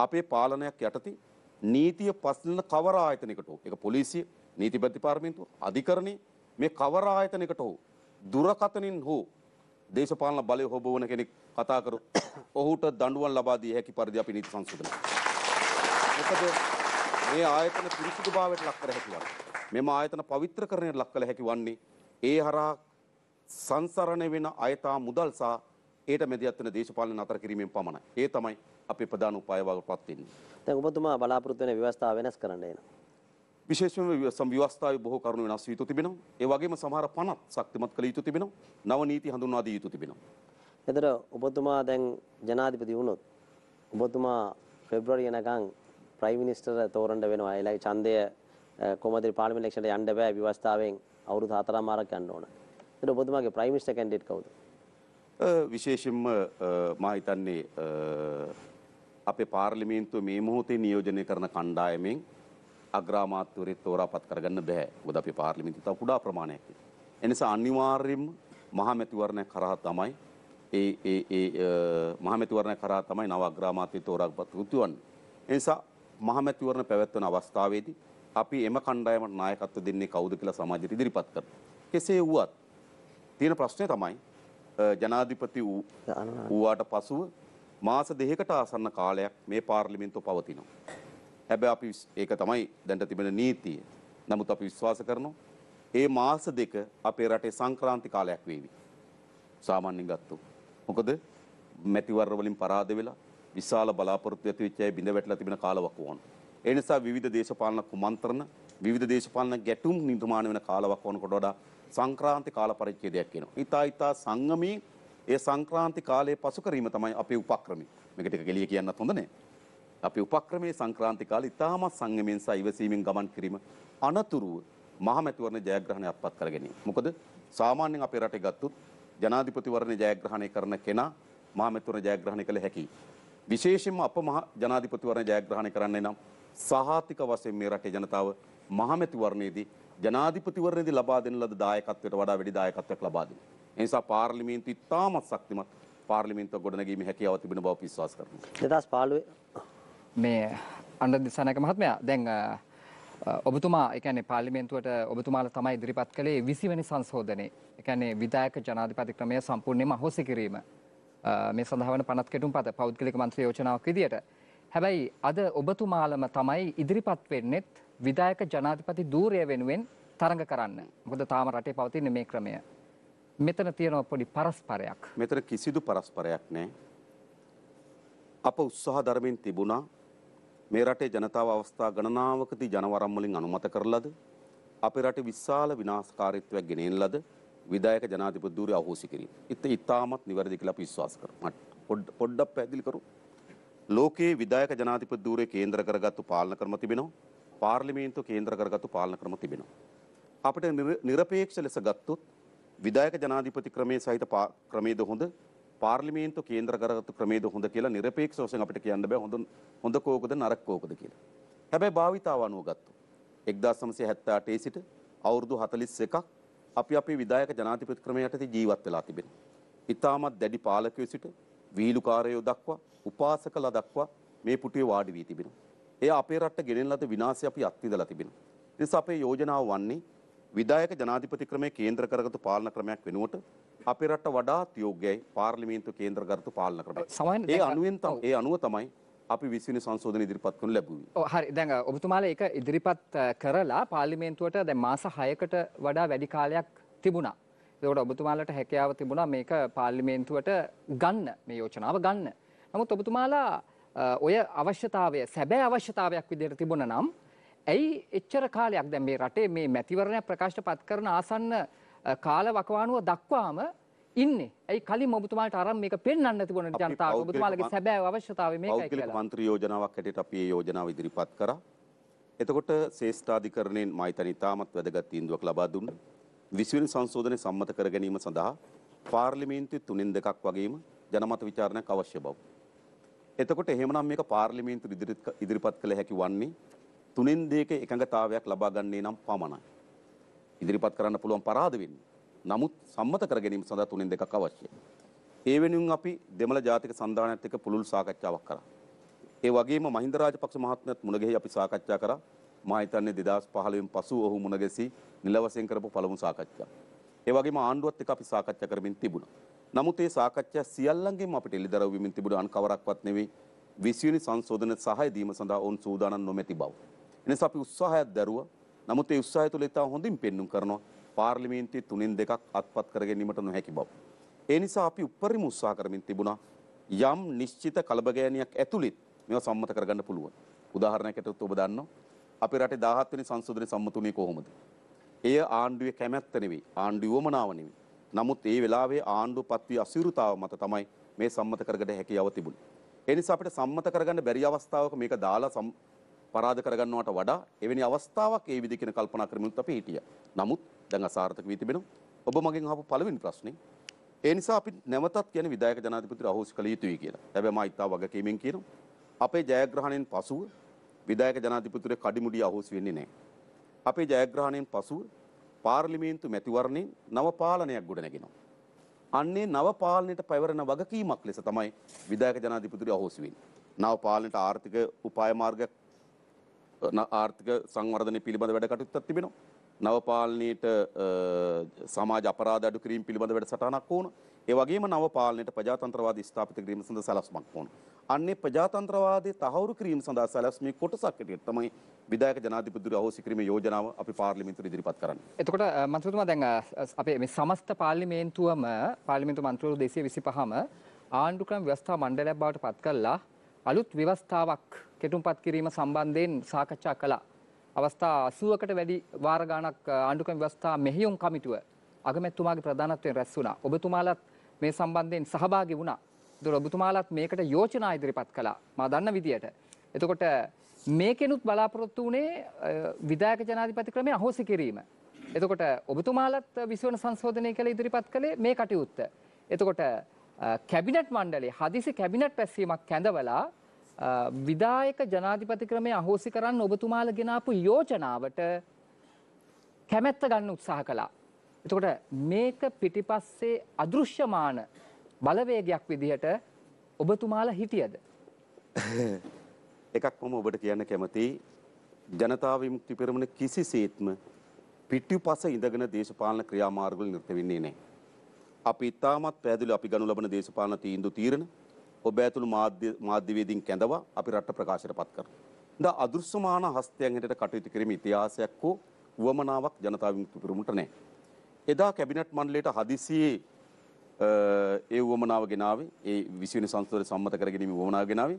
අපේ පාලනයක් යටතේ නීතිය පස්ලන කවර ආයතනයකට හෝ ඒක පොලිසිය නීතිපති දෙපාර්තමේන්තුව අධිකරණයේ මේ කවර ආයතනයකට හෝ දුරකතනින් හෝ දේශපාලන බලය හොබවන කෙනෙක් කතා කරොත් ඔහුට දඬුවම් ලබා දිය හැකි පරිදි අපි නීති සංශෝධනය. මොකද මේ ආයතන පිරිසිදුභාවයට ලක් කර හැකි වන්නේ. මෙම ආයතන පවිත්‍රකරණයට ලක් කළ හැකි වන්නේ ඒ හරහා සංසරණය වෙන අයතා මුදල් සහ ඒට මැදිහත් වෙන දේශපාලන නතර කිරීමෙන් පමණයි. ඒ තමයි අපේ ප්‍රධාන උපාය වගේපත් වෙන්නේ. දැන් ඔබතුමා බලාපොරොත්තු වෙන ව්‍යවස්ථාව වෙනස් කරන්න එනවා. විශේෂම සම්ව්‍යවස්ථාව බොහෝ කරුණු වෙනස් වී යුතු තිබෙනවා. ඒ වගේම සමහර පනත් ශක්තිමත් කළ යුතු තිබෙනවා. නව නීති හඳුන්වා දිය යුතු තිබෙනවා. එතන ඔබතුමා දැන් ජනාධිපති වුණොත් ඔබතුමා පෙබ්‍රවාරි වෙනකන් ප්‍රයිම් මිනිස්ටර් තෝරන්න වෙනවා. ඒලයි ඡන්දය කොහොමද පාර්ලිමේන්තු ඉලෙක්ෂන්ට යන්න බෑ විවස්ථාවෙන් අවුරුදු 4 මාරක් යන්න ඕන. එතන ඔබතුමාගේ ප්‍රයිම් මිනිස්ටර් කැන්ඩිඩේට් කවුද? විශේෂයෙන්ම මා හිතන්නේ අපේ පාර්ලිමේන්තුව මේ මොහොතේ නියෝජනය කරන කණ්ඩායමෙන් අග්‍රාමාත්‍යවරේ තෝරාපත් කරගන්න බෑ. මොකද අපි පාර්ලිමේන්තුව තව කුඩා ප්‍රමාණයක්. එනිසා අනිවාර්යයෙන්ම මහා මැතිවරණය කරා තමයි ඒ ඒ ඒ මහා මැතිවරණය කරා තමයි නව අග්‍රාමාත්‍ය තෝරාපත් යුතුවන්නේ. එනිසා මහා මැතිවරණ පැවැත්වෙන අවස්ථාවේදී අපි එම කණ්ඩායමට නායකත්ව දෙන්නේ කවුද කියලා සමාජයට ඉදිරිපත් කරනවා. කෙසේ වුවත් තියෙන ප්‍රශ්නය තමයි ජනාධිපති වූ වූවාට පසුව මාස දෙකකට ආසන්න කාලයක් මේ පාර්ලිමේන්තුව පවතිනවා. හැබැයි අපි ඒක තමයි දැන්ට තිබෙන නීතිය. නමුත් අපි විශ්වාස කරනවා ඒ මාස දෙක අපේ රටේ සංක්‍රාන්ති කාලයක් වේවි. සාමාන්‍යයෙන් ගත්තොත්. මොකද මැතිවරණ වලින් පරාද වෙලා විශාල බලාපොරොත්තු ඇති වෙච්ච අය බිඳ වැටලා තිබෙන කාලවක් වුණා. ඒ නිසා විවිධ දේශපාලන කුමන්ත්‍රණ, විවිධ දේශපාලන ගැටුම් නිර්මාණය වෙන කාලවක් වුණකොට වඩා සංක්‍රාන්ති කාල පරිච්ඡේදයක් එනවා. ඊතා ඊතා සංගමී ඒ සංක්‍රාන්ති කාලයේ පසු කිරීම තමයි අපේ උපක්‍රමය. මේක ටික ගලිය කියන්නත් හොඳ නෑ. අපි උපක්‍රමයේ සංක්‍රාන්ති කාලේ ඉතාමත් සංයමයෙන් සහ ඉවසීමෙන් ගමන් කිරීම අනතුරුව මහමැතිවරණ ජයග්‍රහණය අත්පත් කර ගැනීම. මොකද සාමාන්‍යයෙන් අපේ රටේ ගත්තොත් ජනාධිපතිවරණ ජයග්‍රහණය කරන කෙනා මහමැතිවරණ ජයග්‍රහණය කළ හැකියි. විශේෂයෙන්ම අප මහ ජනාධිපතිවරණ ජයග්‍රහණය කරන්නේ නම් සහාතික වශයෙන් මේ රටේ ජනතාව මහමැතිවරණයේදී ජනාධිපතිවරණයේදී ලබා දෙන ලද දායකත්වයට වඩා වැඩි දායකත්වයක් ලබා දෙනවා. ඒ නිසා පාර්ලිමේන්තුව ඉතාමත් ශක්තිමත් පාර්ලිමේන්තුව ගොඩනැගීමේ හැකියාව තිබෙන බව විශ්වාස කරනවා. 2015 මේ අනුර දිසානායක මහත්මයා දැන් ඔබතුමා එකැනේ පාලිමෙන්තුවට ඔබතුමාල තමයි ඉදිරිපත් කළේ විසිවැනි සංශෝධනය එකැනේ විදායක ජනාධිපති ක්‍රමය සම්පූර්ණයම අහෝසි කිරීම මේ සඳහාවන පනත් කෙටුම් පත පෞද්ගලික මන්ත්‍ර යෝජනාවක් විදියට හැබැයි අද ඔබතුමාලම තමයි ඉදිරිපත් වෙන්නෙත් විදායක ජනාධිපති දූරය වෙනුවෙන් තරඟ කරන්න මොකද තාම රටේ පවතින මේ ක්‍රමය මෙතන තියෙනවා පොඩි පරස්පරයක් මෙතන කිසිදු පරස්පරයක් නෑ අප උත්සාහ ධර්මෙන් තිබුණා මේ රටේ ජනතාව අවස්ථා ගණනාවකදී ජනවරම් වලින් අනුමත කරලද අපේ රටේ විශාල විනාශකාරීත්වයක් ගෙනෙන ලද විධායක ජනාධිපති ධූරය අහෝසි කිරීම. ඉත ඉතාමත් නිවැරදි කියලා අපි විශ්වාස කරමු. පොඩ්ඩක් පැහැදිලි කරු. ලෝකයේ විධායක ජනාධිපති ධූරය කේන්ද්‍ර කරගත්තු පාලන ක්‍රම තිබෙනවා. පාර්ලිමේන්තුව කේන්ද්‍ර කරගත්තු පාලන ක්‍රම තිබෙනවා. අපිට নিরপেক্ষ ලෙස ගත්තොත් විධායක ජනාධිපති ක්‍රමයේ සහිත ක්‍රමයේද හොඳ පාර්ලිමේන්තු කේන්ද්‍ර කරගත ක්‍රමේද හොඳ කියලා නිරපේක්ෂ වශයෙන් අපිට කියන්න බෑ හොඳ හොඳ කෝකද නරක කෝකද කියලා. හැබැයි භාවිතාව අනුව ගත්තොත් 1978 සිට අවුරුදු 41ක් අපි අපේ විධායක ජනාධිපති ක්‍රමය යටතේ ජීවත් වෙලා තිබෙනවා. ඉතාමත් දැඩි පාලකයෝ සිට වීලුකාරයෝ දක්වා උපාසකලා දක්වා මේ පුටුවේ වාඩි වී තිබෙනවා. එය අපේ රට ගෙනෙන ලද විනාශය අපි අත්විඳලා තිබෙනවා. නිසා අපේ යෝජනාව වන්නේ විධායක ජනාධිපති ක්‍රමය කේන්ද්‍ර කරගත් පාලන ක්‍රමයක් වෙනුවට අපේ රට වඩාත් යෝග්‍යයි පාර්ලිමේන්තු කේන්ද්‍රගත පාලන ක්‍රමය. ඒ අනුවෙන් ඒ අනුව තමයි අපි විසිනි සංශෝධන ඉදිරිපත් කරන ලැබුවේ. හරි දැන් ඔබතුමාලා ඒක ඉදිරිපත් කරලා පාර්ලිමේන්තුවට දැන් මාස 6කට වඩා වැඩි කාලයක් තිබුණා. ඒකට ඔබතුමාලට හැකියාව තිබුණා මේක පාර්ලිමේන්තුවට ගන්න මේ යෝජනාව ගන්න. නමුත් ඔබතුමාලා ඔය අවශ්‍යතාවය සැබෑ අවශ්‍යතාවයක් විදිහට තිබුණා නම් ඇයි එච්චර කාලයක් දැන් මේ රටේ මේ මැතිවරණය ප්‍රකාශ පත් කරන ආසන්න කාල වකවානුව දක්වාම ඉන්නේ ඇයි කලින් ඔබතුමාට අරන් මේක පෙන්වන්න තිබුණ ජනතාව ඔබතුමාලගේ සැබෑ අවශ්‍යතාවය මේකයි කියලා. පෞද්ගලික මන්ත්‍රී යෝජනාවක් හැටියට අපි මේ යෝජනාව ඉදිරිපත් කරා. එතකොට ශේෂ්ඨාධිකරණයෙන් මා හිතන ඉතාමත් වැදගත් තීන්දුවක් ලබා දුන්නා. 20 වෙනි සංශෝධනය සම්මත කර ගැනීම සඳහා පාර්ලිමේන්තුවේ තුනෙන් දෙකක් වගේම ජනමත විචාරණයක් අවශ්‍ය බව. එතකොට එහෙමනම් මේක පාර්ලිමේන්තුව ඉදිරිපත් කළ හැකි වන්නේ තුනෙන් දෙක එකඟතාවයක් ලබා ගන්නේ නම් පමණයි. ඉදිරිපත් කරන්න පුළුවන් පරාද වෙන්නේ. නමුත් සම්මත කර ගැනීම සඳහා තුනෙන් දෙකක් අවශ්‍යයි. ඒ වෙනුවෙන් අපි දෙමළ ජාතික සන්ධානයත් එක්ක පුළුල් සාකච්ඡාවක් කරා. ඒ වගේම මහින්ද රාජපක්ෂ මහත්මයාත් මුණගැහි අපි සාකච්ඡා කරා. මා හිතන්නේ 2015න් පසු ඔහු මුණගැසී නිලවසෙන් කරපු පළමු සාකච්ඡා. ඒ වගේම ආණ්ඩුවත් එක්ක අපි සාකච්ඡා කරමින් තිබුණා. නමුත් ඒ සාකච්ඡා සියල්ලංගෙම අපිට එළිදරව් වෙමින් තිබුණ අන් කවරක්වත් නෙවෙයි 20 වෙනි සංශෝධන සහාය දීම සඳහා ඔවුන් සූදානම් නොමැති බව. එනිසා අපි උත්සාහයක් දරුවා නමුත් ඒ උත්සාහය තුළ ඉතා හොඳින් පෙන්눔 කරනවා පාර්ලිමේන්තුවේ තුනෙන් දෙකක් අත්පත් කර ගැනීමට නොහැකි බව. ඒ නිසා අපි උපරිම උත්සාහ කරමින් තිබුණා යම් නිශ්චිත කලබගෑනියක් ඇතුළත් මේවා සම්මත කරගන්න පුළුවන්. උදාහරණයකට ඔබ දන්නවා අපේ රටේ 17 වෙනි සංශෝධනය සම්මතුනේ කොහොමද? එය ආණ්ඩුවේ කැමැත්ත නෙවෙයි, ආණ්ඩුවේ වමනාව නෙවෙයි. නමුත් ඒ වෙලාවේ ආණ්ඩුව පත්වී අසීරුතාව මත තමයි මේ සම්මත කරගට හැකියාව තිබුණේ. ඒ නිසා අපිට සම්මත කරගන්න බැරි අවස්ථාවක මේක දාලා පරාද කරගන්නවට වඩා එවැනි අවස්ථාවක් ඒ විදිහ කියන කල්පනා කරමිනුත් අපි හිටියා. නමුත් දැන් අසාර්ථක වී තිබෙනවා. ඔබ මගෙන් අහපු පළවෙනි ප්‍රශ්නේ ඒ නිසා අපි නැවතත් කියන විධායක ජනාධිපතිට අහෝසි කළ යුතුයි කියලා. හැබැයි මම ඉතාල වගකීමෙන් කියනවා. අපේ ජයග්‍රහණයෙන් පසුව විධායක ජනාධිපතිතුරේ කඩිමුඩිය අහෝසි වෙන්නේ නැහැ. අපේ ජයග්‍රහණයෙන් පසුව පාර්ලිමේන්තු මැතිවරණයෙන් නව පාලනයක් ගොඩනැගෙනවා. අන්නේ නව පාලනයට පැවරෙන වගකීමක් ලෙස තමයි විධායක ජනාධිපතිතුරේ අහෝසි වෙන්නේ. නව පාලනයට ආර්ථික උපාය මාර්ගයක් ආර්ථික සංවර්ධනය පිළිබඳ වැඩකටයුත්තක් තිබෙනවා. නවපාලනයට සමාජ අපරාධ අඩු කිරීම පිළිබඳ වැඩසටහනක් ඕන. ඒ වගේම නවපාලනයට ප්‍රජාතන්ත්‍රවාදී ස්ථාපිත කිරීම සඳහා සැලැස්මක් ඕන. අන්නේ ප්‍රජාතන්ත්‍රවාදී තහවුරු කිරීම සඳහා සැලැස්මේ කොටසක් හැටියට තමයි විදායක ජනාධිපතිතුරු අහෝසි කිරීමේ යෝජනාව අපි පාර්ලිමේන්තුවට ඉදිරිපත් කරන්නේ. එතකොට මන්ත්‍රීතුමා දැන් අපේ මේ සමස්ත පාර්ලිමේන්තුවම පාර්ලිමේන්තු මන්ත්‍රීවරු 225ම ආණ්ඩුක්‍රම ව්‍යවස්ථා මණ්ඩලයක් බවට පත් කළා. අලුත් ව්‍යවස්ථාවක් කෙටුම්පත් කිරීම සම්බන්ධයෙන් සාකච්ඡා කළා. අවස්ථා 80කට වැඩි වාර ගණක් ආණ්ඩුක්‍රම ව්‍යවස්ථා මෙහෙයුම් කමිටුව අගමැතිතුමාගේ ප්‍රධානත්වයෙන් රැස් වුණා. ඔබතුමාලත් මේ සම්බන්ධයෙන් සහභාගී වුණා. ඒතකොට ඔබතුමාලත් මේකට යෝජනා ඉදිරිපත් කළා. මා දන්න විදියට. එතකොට මේකෙනුත් බලාපොරොත්තු වුණේ විධායක ජනාධිපති ක්‍රමය අහෝසි කිරීම. එතකොට ඔබතුමාලත් විසවන සංශෝධනය කළ ඉදිරිපත් කළේ මේ කටයුත්ත. එතකොට කැබිනට් මණ්ඩලේ හදිසි කැබිනට් පැසීමක් කැඳවලා විදායක ජනාධිපති ක්‍රමය අහෝසි කරන්න ඔබතුමාල ගෙනාපු යෝජනාවට කැමැත්ත ගන්න උත්සාහ කළා. එතකොට මේක පිටිපස්සේ අදෘශ්‍යමාන බලවේගයක් විදිහට ඔබතුමාලා හිටියද? එකක් මම ඔබට කියන්න කැමතියි. ජනතා විමුක්ති පෙරමුණ කිසිසේත්ම පිටිපස ඉඳගෙන දේශපාලන ක්‍රියාමාර්ගවල නිරත වෙන්නේ නැහැ. අපි ඉතාමත් පැහැදිලිව අපි ගනු ලබන දේශපාලන තීන්දුව තීරණ ඔබ ඇතුළු මාධ්‍ය මාධ්‍යවේදීන් කැඳවා අපි රට ප්‍රකාශයට පත් කරනවා. ද අදෘශ්‍යමාන හස්තයන් හැටියට කටයුතු කිරීමේ ඉතිහාසයක් හෝ වමනාවක් ජනතා විමුක්ති පෙරමුණට නැහැ. එදා කැබිනට් මණ්ඩලයට හදිසියේ ඒ වමනාව ගෙනාවේ ඒ 20 වෙනි සංසදයේ සම්මත කරගැනීමේ වමනාව ගෙනාවේ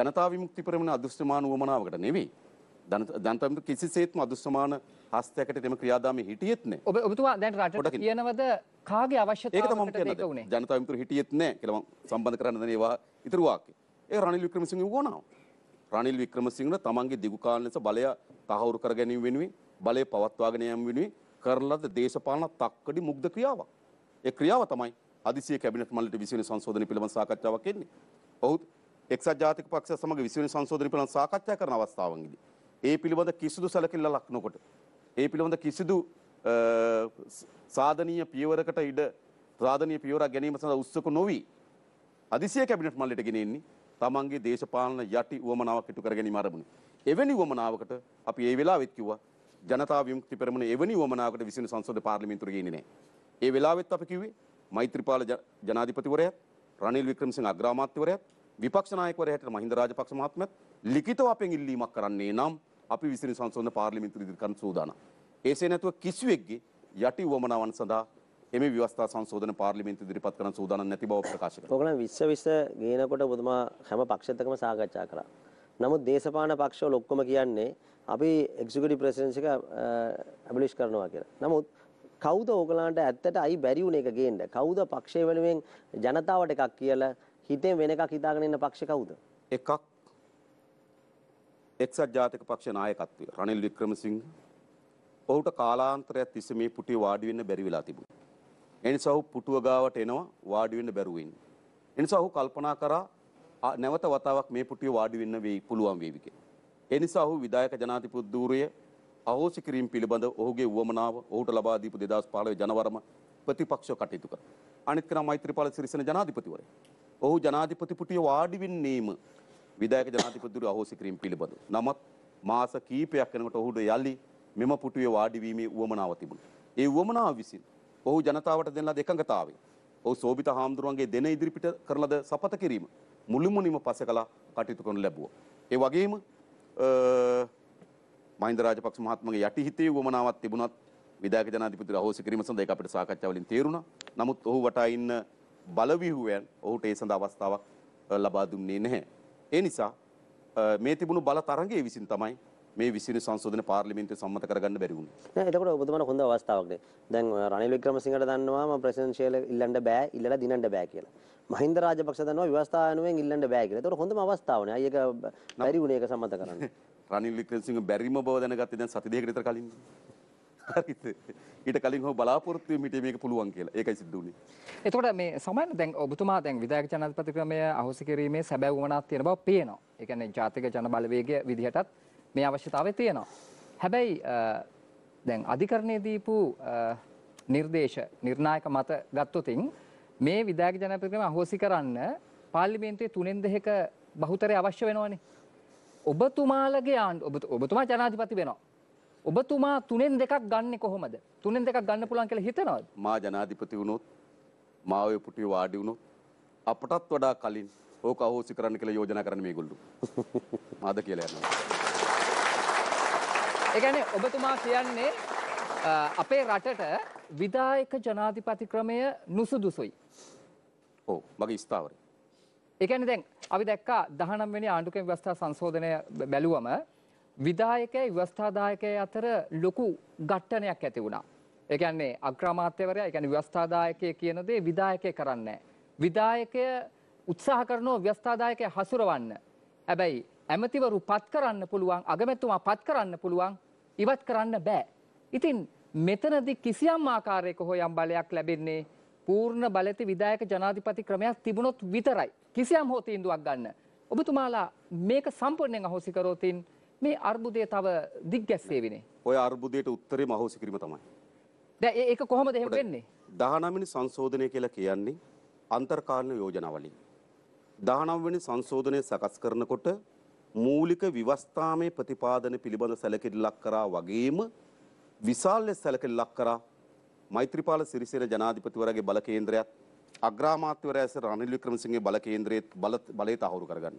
ජනතා විමුක්ති පෙරමුණ අදෘශ්‍යමාන වමනාවකට නෙවෙයි. දැන් පැමිණි කිසිසේත්ම අදුස්සමාන හස්තයකට එම ක්‍රියාදාමයේ හිටියෙත් නෑ. ඔබ ඔබතුමා දැන් රටට කියනවද කාගේ අවශ්‍යතාවකට මේක උනේ? ජනතා විමුක්ති හිටියෙත් නෑ කියලා මම සම්බන්ධ කරන්න දෙන ඒවා ඉතුරු වාක්‍ය. ඒ රනිල් වික්‍රමසිංහ වුණා. රනිල් වික්‍රමසිංහට තමන්ගේ දිගු කාලන ලෙස බලය තහවුරු කර ගැනීම වෙනුවෙන් බලය පවත්වාගෙන යාම වෙනුවෙන් කරලද දේශපාලන තක්කඩි මුග්ධ ක්‍රියාවක්. ඒ ක්‍රියාව තමයි අදිසිය කැබිනට් මණ්ඩලයේ 20 වෙනි සංශෝධන පිළිබඳ සාකච්ඡාවක් එන්නේ. ඔහුත් එක්සත් ජාතික පක්ෂය සමග 20 වෙනි සංශෝධන පිළිබඳ සාකච්ඡා කරන අවස්ථාවන්ගේදී ඒ පිළිබඳ කිසිදු සැලකිල්ලක් නොකොට ඒ පිළිබඳ කිසිදු සාධනීය පියවරකට ඉඩ සාධනීය පියවරක් ගැනීම සඳහා උත්සුක නොවි අදිසිය කැබිනට් මල්ලට ගෙනෙන්නේ තමන්ගේ දේශපාලන යටි උවමනාවක් ඉටු කර ගැනීම අරමුණු. එවැනි උවමනාවකට අපි ඒ වෙලාවෙත් කිව්වා ජනතා විමුක්ති පෙරමුණ එවැනි උවමනාවකට විසින සංසද පාර්ලිමේන්තුවට ගේන්නේ නැහැ. ඒ වෙලාවෙත් අපි කිව්වේ මෛත්‍රීපාල ජනාධිපතිවරයාත් රනිල් වික්‍රමසිංහ අග්‍රාමාත්‍යවරයාත් විපක්ෂ නායකවරයා හැටියට මහින්ද රාජපක්ෂ මහත්මයාත් ලිඛිතව අපෙන් ඉල්ලීමක් කරන්නේ නම් අපි විසින් සංසෝධන පාර්ලිමේන්තු ඉදිරිපත් කරන්න සූදානම්. ඒසේ නැතුව කිසිවෙක්ගේ යටි වමනාවන් සඳහා එම ව්‍යවස්ථා සංශෝධන පාර්ලිමේන්තු ඉදිරිපත් කරන්න සූදානම් නැති බව ප්‍රකාශ කරනවා. ඔගලන් 20 20 ගේනකොට ඔබතුමා හැම පක්ෂයකම සාකච්ඡා කළා. නමුත් දේශපාලන පක්ෂවල ඔක්කොම කියන්නේ අපි එක්සිකියුටිව් ප්‍රෙසිඩන්ස් එක ඇබ්ලිෂ් කරනවා කියලා. නමුත් කවුද ඕගලන්ට ඇත්තට අයි බැරි වුණ එක ගේන්න. කවුද පක්ෂය වෙනුවෙන් ජනතාවට එකක් කියලා හිතෙන් වෙන එකක් හිතාගෙන ඉන්න පක්ෂ කවුද? එකක් එක්සත් ජාතික පක්ෂ නායකත්වය රනිල් වික්‍රමසිංහ ඔහුට කාලාන්තරයක් තිස්සේ මේ පුටුවේ වාඩි වෙන්න බැරි වෙලා තිබුණා. ඒ නිසා ඔහු පුටුව ගාවට එනවා වාඩි වෙන්න බැරුව ඉන්නේ. ඒ නිසා ඔහු කල්පනා කරා නැවත වතාවක් මේ පුටුවේ වාඩි වෙන්න වෙයි පුළුවන් වේවි කියලා. ඒ නිසා ඔහු විධායක ජනාධිපති ධූරය අහෝසි කිරීම පිළිබඳ ඔහුගේ වුවමනාව ඔහුට ලබා දීපු 2015 ජනවරම ප්‍රතිපක්ෂව කටයුතු කරා. අනිත් කෙනා මෛත්‍රීපාල සිරිසේන ජනාධිපතිවරයා. ඔහු ජනාධිපතිපුටිය වාඩි වෙන්නේම විධායක ජනාධිපතිතුරු අහෝසි කිරීම පිළිබඳ. නමුත් මාස කීපයක් යනකොට ඔහුට යලි මෙම පුටුවේ වාඩි වීමේ උවමනාව තිබුණා. ඒ උවමනාව විසින් ඔහු ජනතාවට දෙන ලද එකඟතාවය. ඔහු සෝබිත හාමුදුරුවන්ගේ දෙන ඉදිරිපිට කරන ලද සපත කිරීම මුළුමනින්ම පස්සේ කළා කටයුතු කරනු ලැබුවා. ඒ වගේම මහින්ද රාජපක්ෂ මහත්මගේ යටිහිතේ උවමනාවක් තිබුණත් විධායක ජනාධිපතිතුරු අහෝසි කිරීම සඳහා ඒක අපිට සාකච්ඡාවලින් තේරුණා. නමුත් ඔහු වටා ඉන්න බලවිහුවයන් ඔහුට ඒ සඳ අවස්ථාවක් ලබා දුන්නේ නැහැ. ඒ නිසා මේ තිබුණු බල තරගේ විසින් තමයි මේ විසිනු සංශෝධන පාර්ලිමේන්තුවේ සම්මත කරගන්න බැරි වුණේ. නෑ එතකොට ඔබතුමාට හොඳ අවස්ථාවක්නේ. දැන් රනිල් වික්‍රමසිංහට දන්නවා මම ප්‍රෙසිඩෙන්ෂියල් ඉල්ලන්න බෑ, ඉල්ලලා දිනන්න බෑ කියලා. මහින්ද රාජපක්ෂ දන්නවා ව්‍යවස්ථානුවෙන් ඉල්ලන්න බෑ කියලා. ඒතකොට හොඳම අවස්ථාවනේ. අය ඒක බැරි වුණේ ඒක සම්මත කරන්න. රනිල් වික්‍රමසිංහ බැරිම බව දැනගත්තේ දැන් සති දෙකකට විතර කලින්. හරිද ඊට කලින් හෝ බලාපොරොත්තු වීම හිටියේ මේක පුළුවන් කියලා. ඒකයි සිද්ධ වුනේ. එතකොට මේ සමහර දැන් ඔබතුමා දැන් විධායක ජනාධිපති ක්‍රමය අහෝසි කිරීමේ සැබෑ වමනාවක් තියෙන බව පේනවා. ඒ කියන්නේ ජාතික ජන බලවේගය විදිහටත් මේ අවශ්‍යතාවය තියෙනවා. හැබැයි දැන් අධිකරණයේ දීපු නිර්දේශ නිර්ණායක මත ගත්තොතින් මේ විධායක ජනාධිපති ක්‍රම අහෝසි කරන්න පාර්ලිමේන්තුවේ තුනෙන් දෙකක බහුතරය අවශ්‍ය වෙනවනේ. ඔබතුමාලගේ ආණ්ඩුව ඔබතුමා ජනාධිපති වෙනවා. ඔබතුමා තුනෙන් දෙකක් ගන්න කොහොමද? තුනෙන් දෙකක් ගන්න පුළුවන් කියලා හිතනවද? මා ජනාධිපති වුණොත් මාව පුටි වාඩි වුණොත් අපටත් වඩා කලින් ඕක අහෝසි කරන්න කියලා යෝජනා කරන්නේ මේගොල්ලෝ. මාද කියලා යනවා. ඒ කියන්නේ ඔබතුමා කියන්නේ අපේ රටට විධායක ජනාධිපති ක්‍රමය නුසුදුසුයි. ඔව් මගේ ස්ථාවරය. ඒ කියන්නේ දැන් අපි දැක්කා 19 වෙනි ආණ්ඩුක්‍රම ව්‍යවස්ථා සංශෝධනය බැලුවම විදායකයයි ව්‍යවස්ථාදායකය අතර ලොකු ගට්ටනයක් ඇති වුණා. ඒ කියන්නේ අග්‍රාමාත්‍යවරයා, ඒ කියන්නේ ව්‍යවස්ථාදායකය කියන දේ විදායකය කරන්නේ විදායකය උත්සාහ කරනවා ව්‍යවස්ථාදායකය හසුරවන්න. හැබැයි ඇමතිවරු පත් කරන්න පුළුවන්, අගමැතිතුමා පත් කරන්න පුළුවන්, ඉවත් කරන්න බෑ. ඉතින් මෙතනදී කිසියම් ආකාරයක හෝ යම් බලයක් ලැබෙන්නේ පූර්ණ බලති විදායක ජනාධිපති ක්‍රමයක් තිබුණොත් විතරයි. කිසියම් හෝ තීන්දුවක් ගන්න. ඔබතුමාලා මේක සම්පූර්ණයෙන් අහෝසි කරෝතින් මේ අර්බුදය තව දිග්ගැස්සේවිනේ. ඔය අර්බුදයට උත්තරේ මහෝසි කිරීම තමයි. දැන් ඒක කොහොමද එහෙම වෙන්නේ? 19 වෙනි සංශෝධනය කියලා කියන්නේ අන්තර්කාලීන යෝජනාවලින්. 19 වෙනි සංශෝධනය සකස් කරනකොට මූලික විවස්ථාමේ ප්‍රතිපාදන පිළිබඳ සැලකිල්ලක් කරා වගේම විශාල ලෙස සැලකිල්ලක් කරා මෛත්‍රීපාල සිරිසේන ජනාධිපතිවරයාගේ බල කේන්ද්‍රයත් අග්‍රාමාත්‍යවරයා සර රනිල් වික්‍රමසිංහගේ බල කේන්ද්‍රයේත් බලය තහවුරු කරගන්න.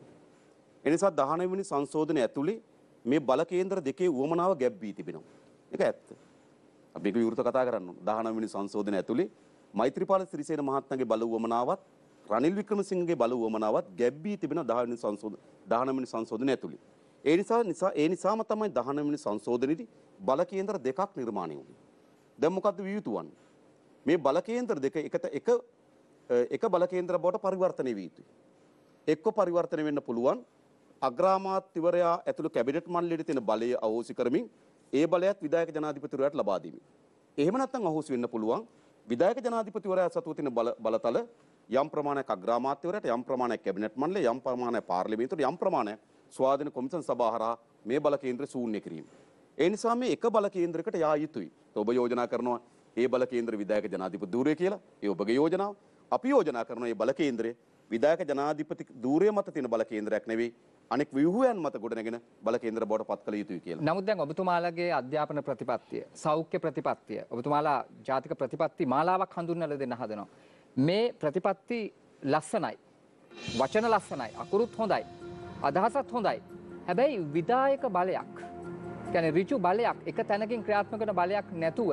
එනිසා 19 වෙනි සංශෝධනය ඇතුළේ මේ බල කේන්දර දෙකේ උවමනාව ගැබ් වී තිබෙනවා. ඒක ඇත්ත. අපි ඒක විවෘත කතා කරන්න ඕන. 19 වෙනි සංශෝධන ඇතුලේ මෛත්‍රීපාල සිරිසේන මහත්මයාගේ බල උවමනාවත් රනිල් වික්‍රමසිංහගේ බල උවමනාවත් ගැබ් වී තිබෙන 19 වෙනි සංශෝධන 19 වෙනි සංශෝධන ඇතුලේ. ඒ නිසා නිසා ඒ නිසාම තමයි 19 වෙනි සංශෝධනෙදි බල කේන්දර දෙකක් නිර්මාණය වුණේ. දැන් මොකද්ද විය යුතු වන්නේ? මේ බල කේන්දර දෙක එකට එක එක බල කේන්දර බවට පරිවර්තනය විය යුතුයි. එක්ක පරිවර්තනය වෙන්න පුළුවන් අග්‍රාමාත්‍යවරයා ඇතුළු කැබිනට් මණ්ඩලයට තියෙන බලය අහෝසි කරමින් ඒ බලයත් විධායක ජනාධිපතිවරයාට ලබා දීමයි. එහෙම නැත්නම් අහෝසි වෙන්න පුළුවන් විධායක ජනාධිපතිවරයා සතුව තියෙන බලතල යම් ප්‍රමාණයක් අග්‍රාමාත්‍යවරයාට යම් ප්‍රමාණයක් කැබිනට් මණ්ඩලය යම් ප්‍රමාණයක් පාර්ලිමේන්තුවට යම් ප්‍රමාණයක් ස්වාධීන කොමිසම් සභා හරහා මේ බල කේන්ද්‍රය ශූන්‍ය කිරීම. ඒ නිසා මේ එක බල කේන්ද්‍රයකට යා යුතුයි. ඔබ යෝජනා කරනවා ඒ බල කේන්ද්‍ර විධායක ජනාධිපති ධූරය කියලා. ඒ ඔබගේ යෝජනාව. අපි යෝජනා කරන මේ බල කේන්ද්‍රය විධායක ජනාධිපති ධූරය මත තියෙන බල කේන්ද්‍රයක් නෙවෙයි අනෙක් ව්‍යුහයන් මත ගොඩනැගෙන බල කේන්දර බවට පත් කළ යුතුයි කියලා. නමුත් දැන් ඔබතුමාලගේ අධ්‍යාපන ප්‍රතිපත්තිය, සෞඛ්‍ය ප්‍රතිපත්තිය, ඔබතුමාලා ජාතික ප්‍රතිපත්ති මාලාවක් හඳුන්වලා දෙන්න හදනවා. මේ ප්‍රතිපත්ති ලස්සනයි. වචන ලස්සනයි, අකුරුත් හොඳයි, අදහසත් හොඳයි. හැබැයි විදායක බලයක් කියන්නේ ඍජු බලයක් එක තැනකින් ක්‍රියාත්මක කරන බලයක් නැතුව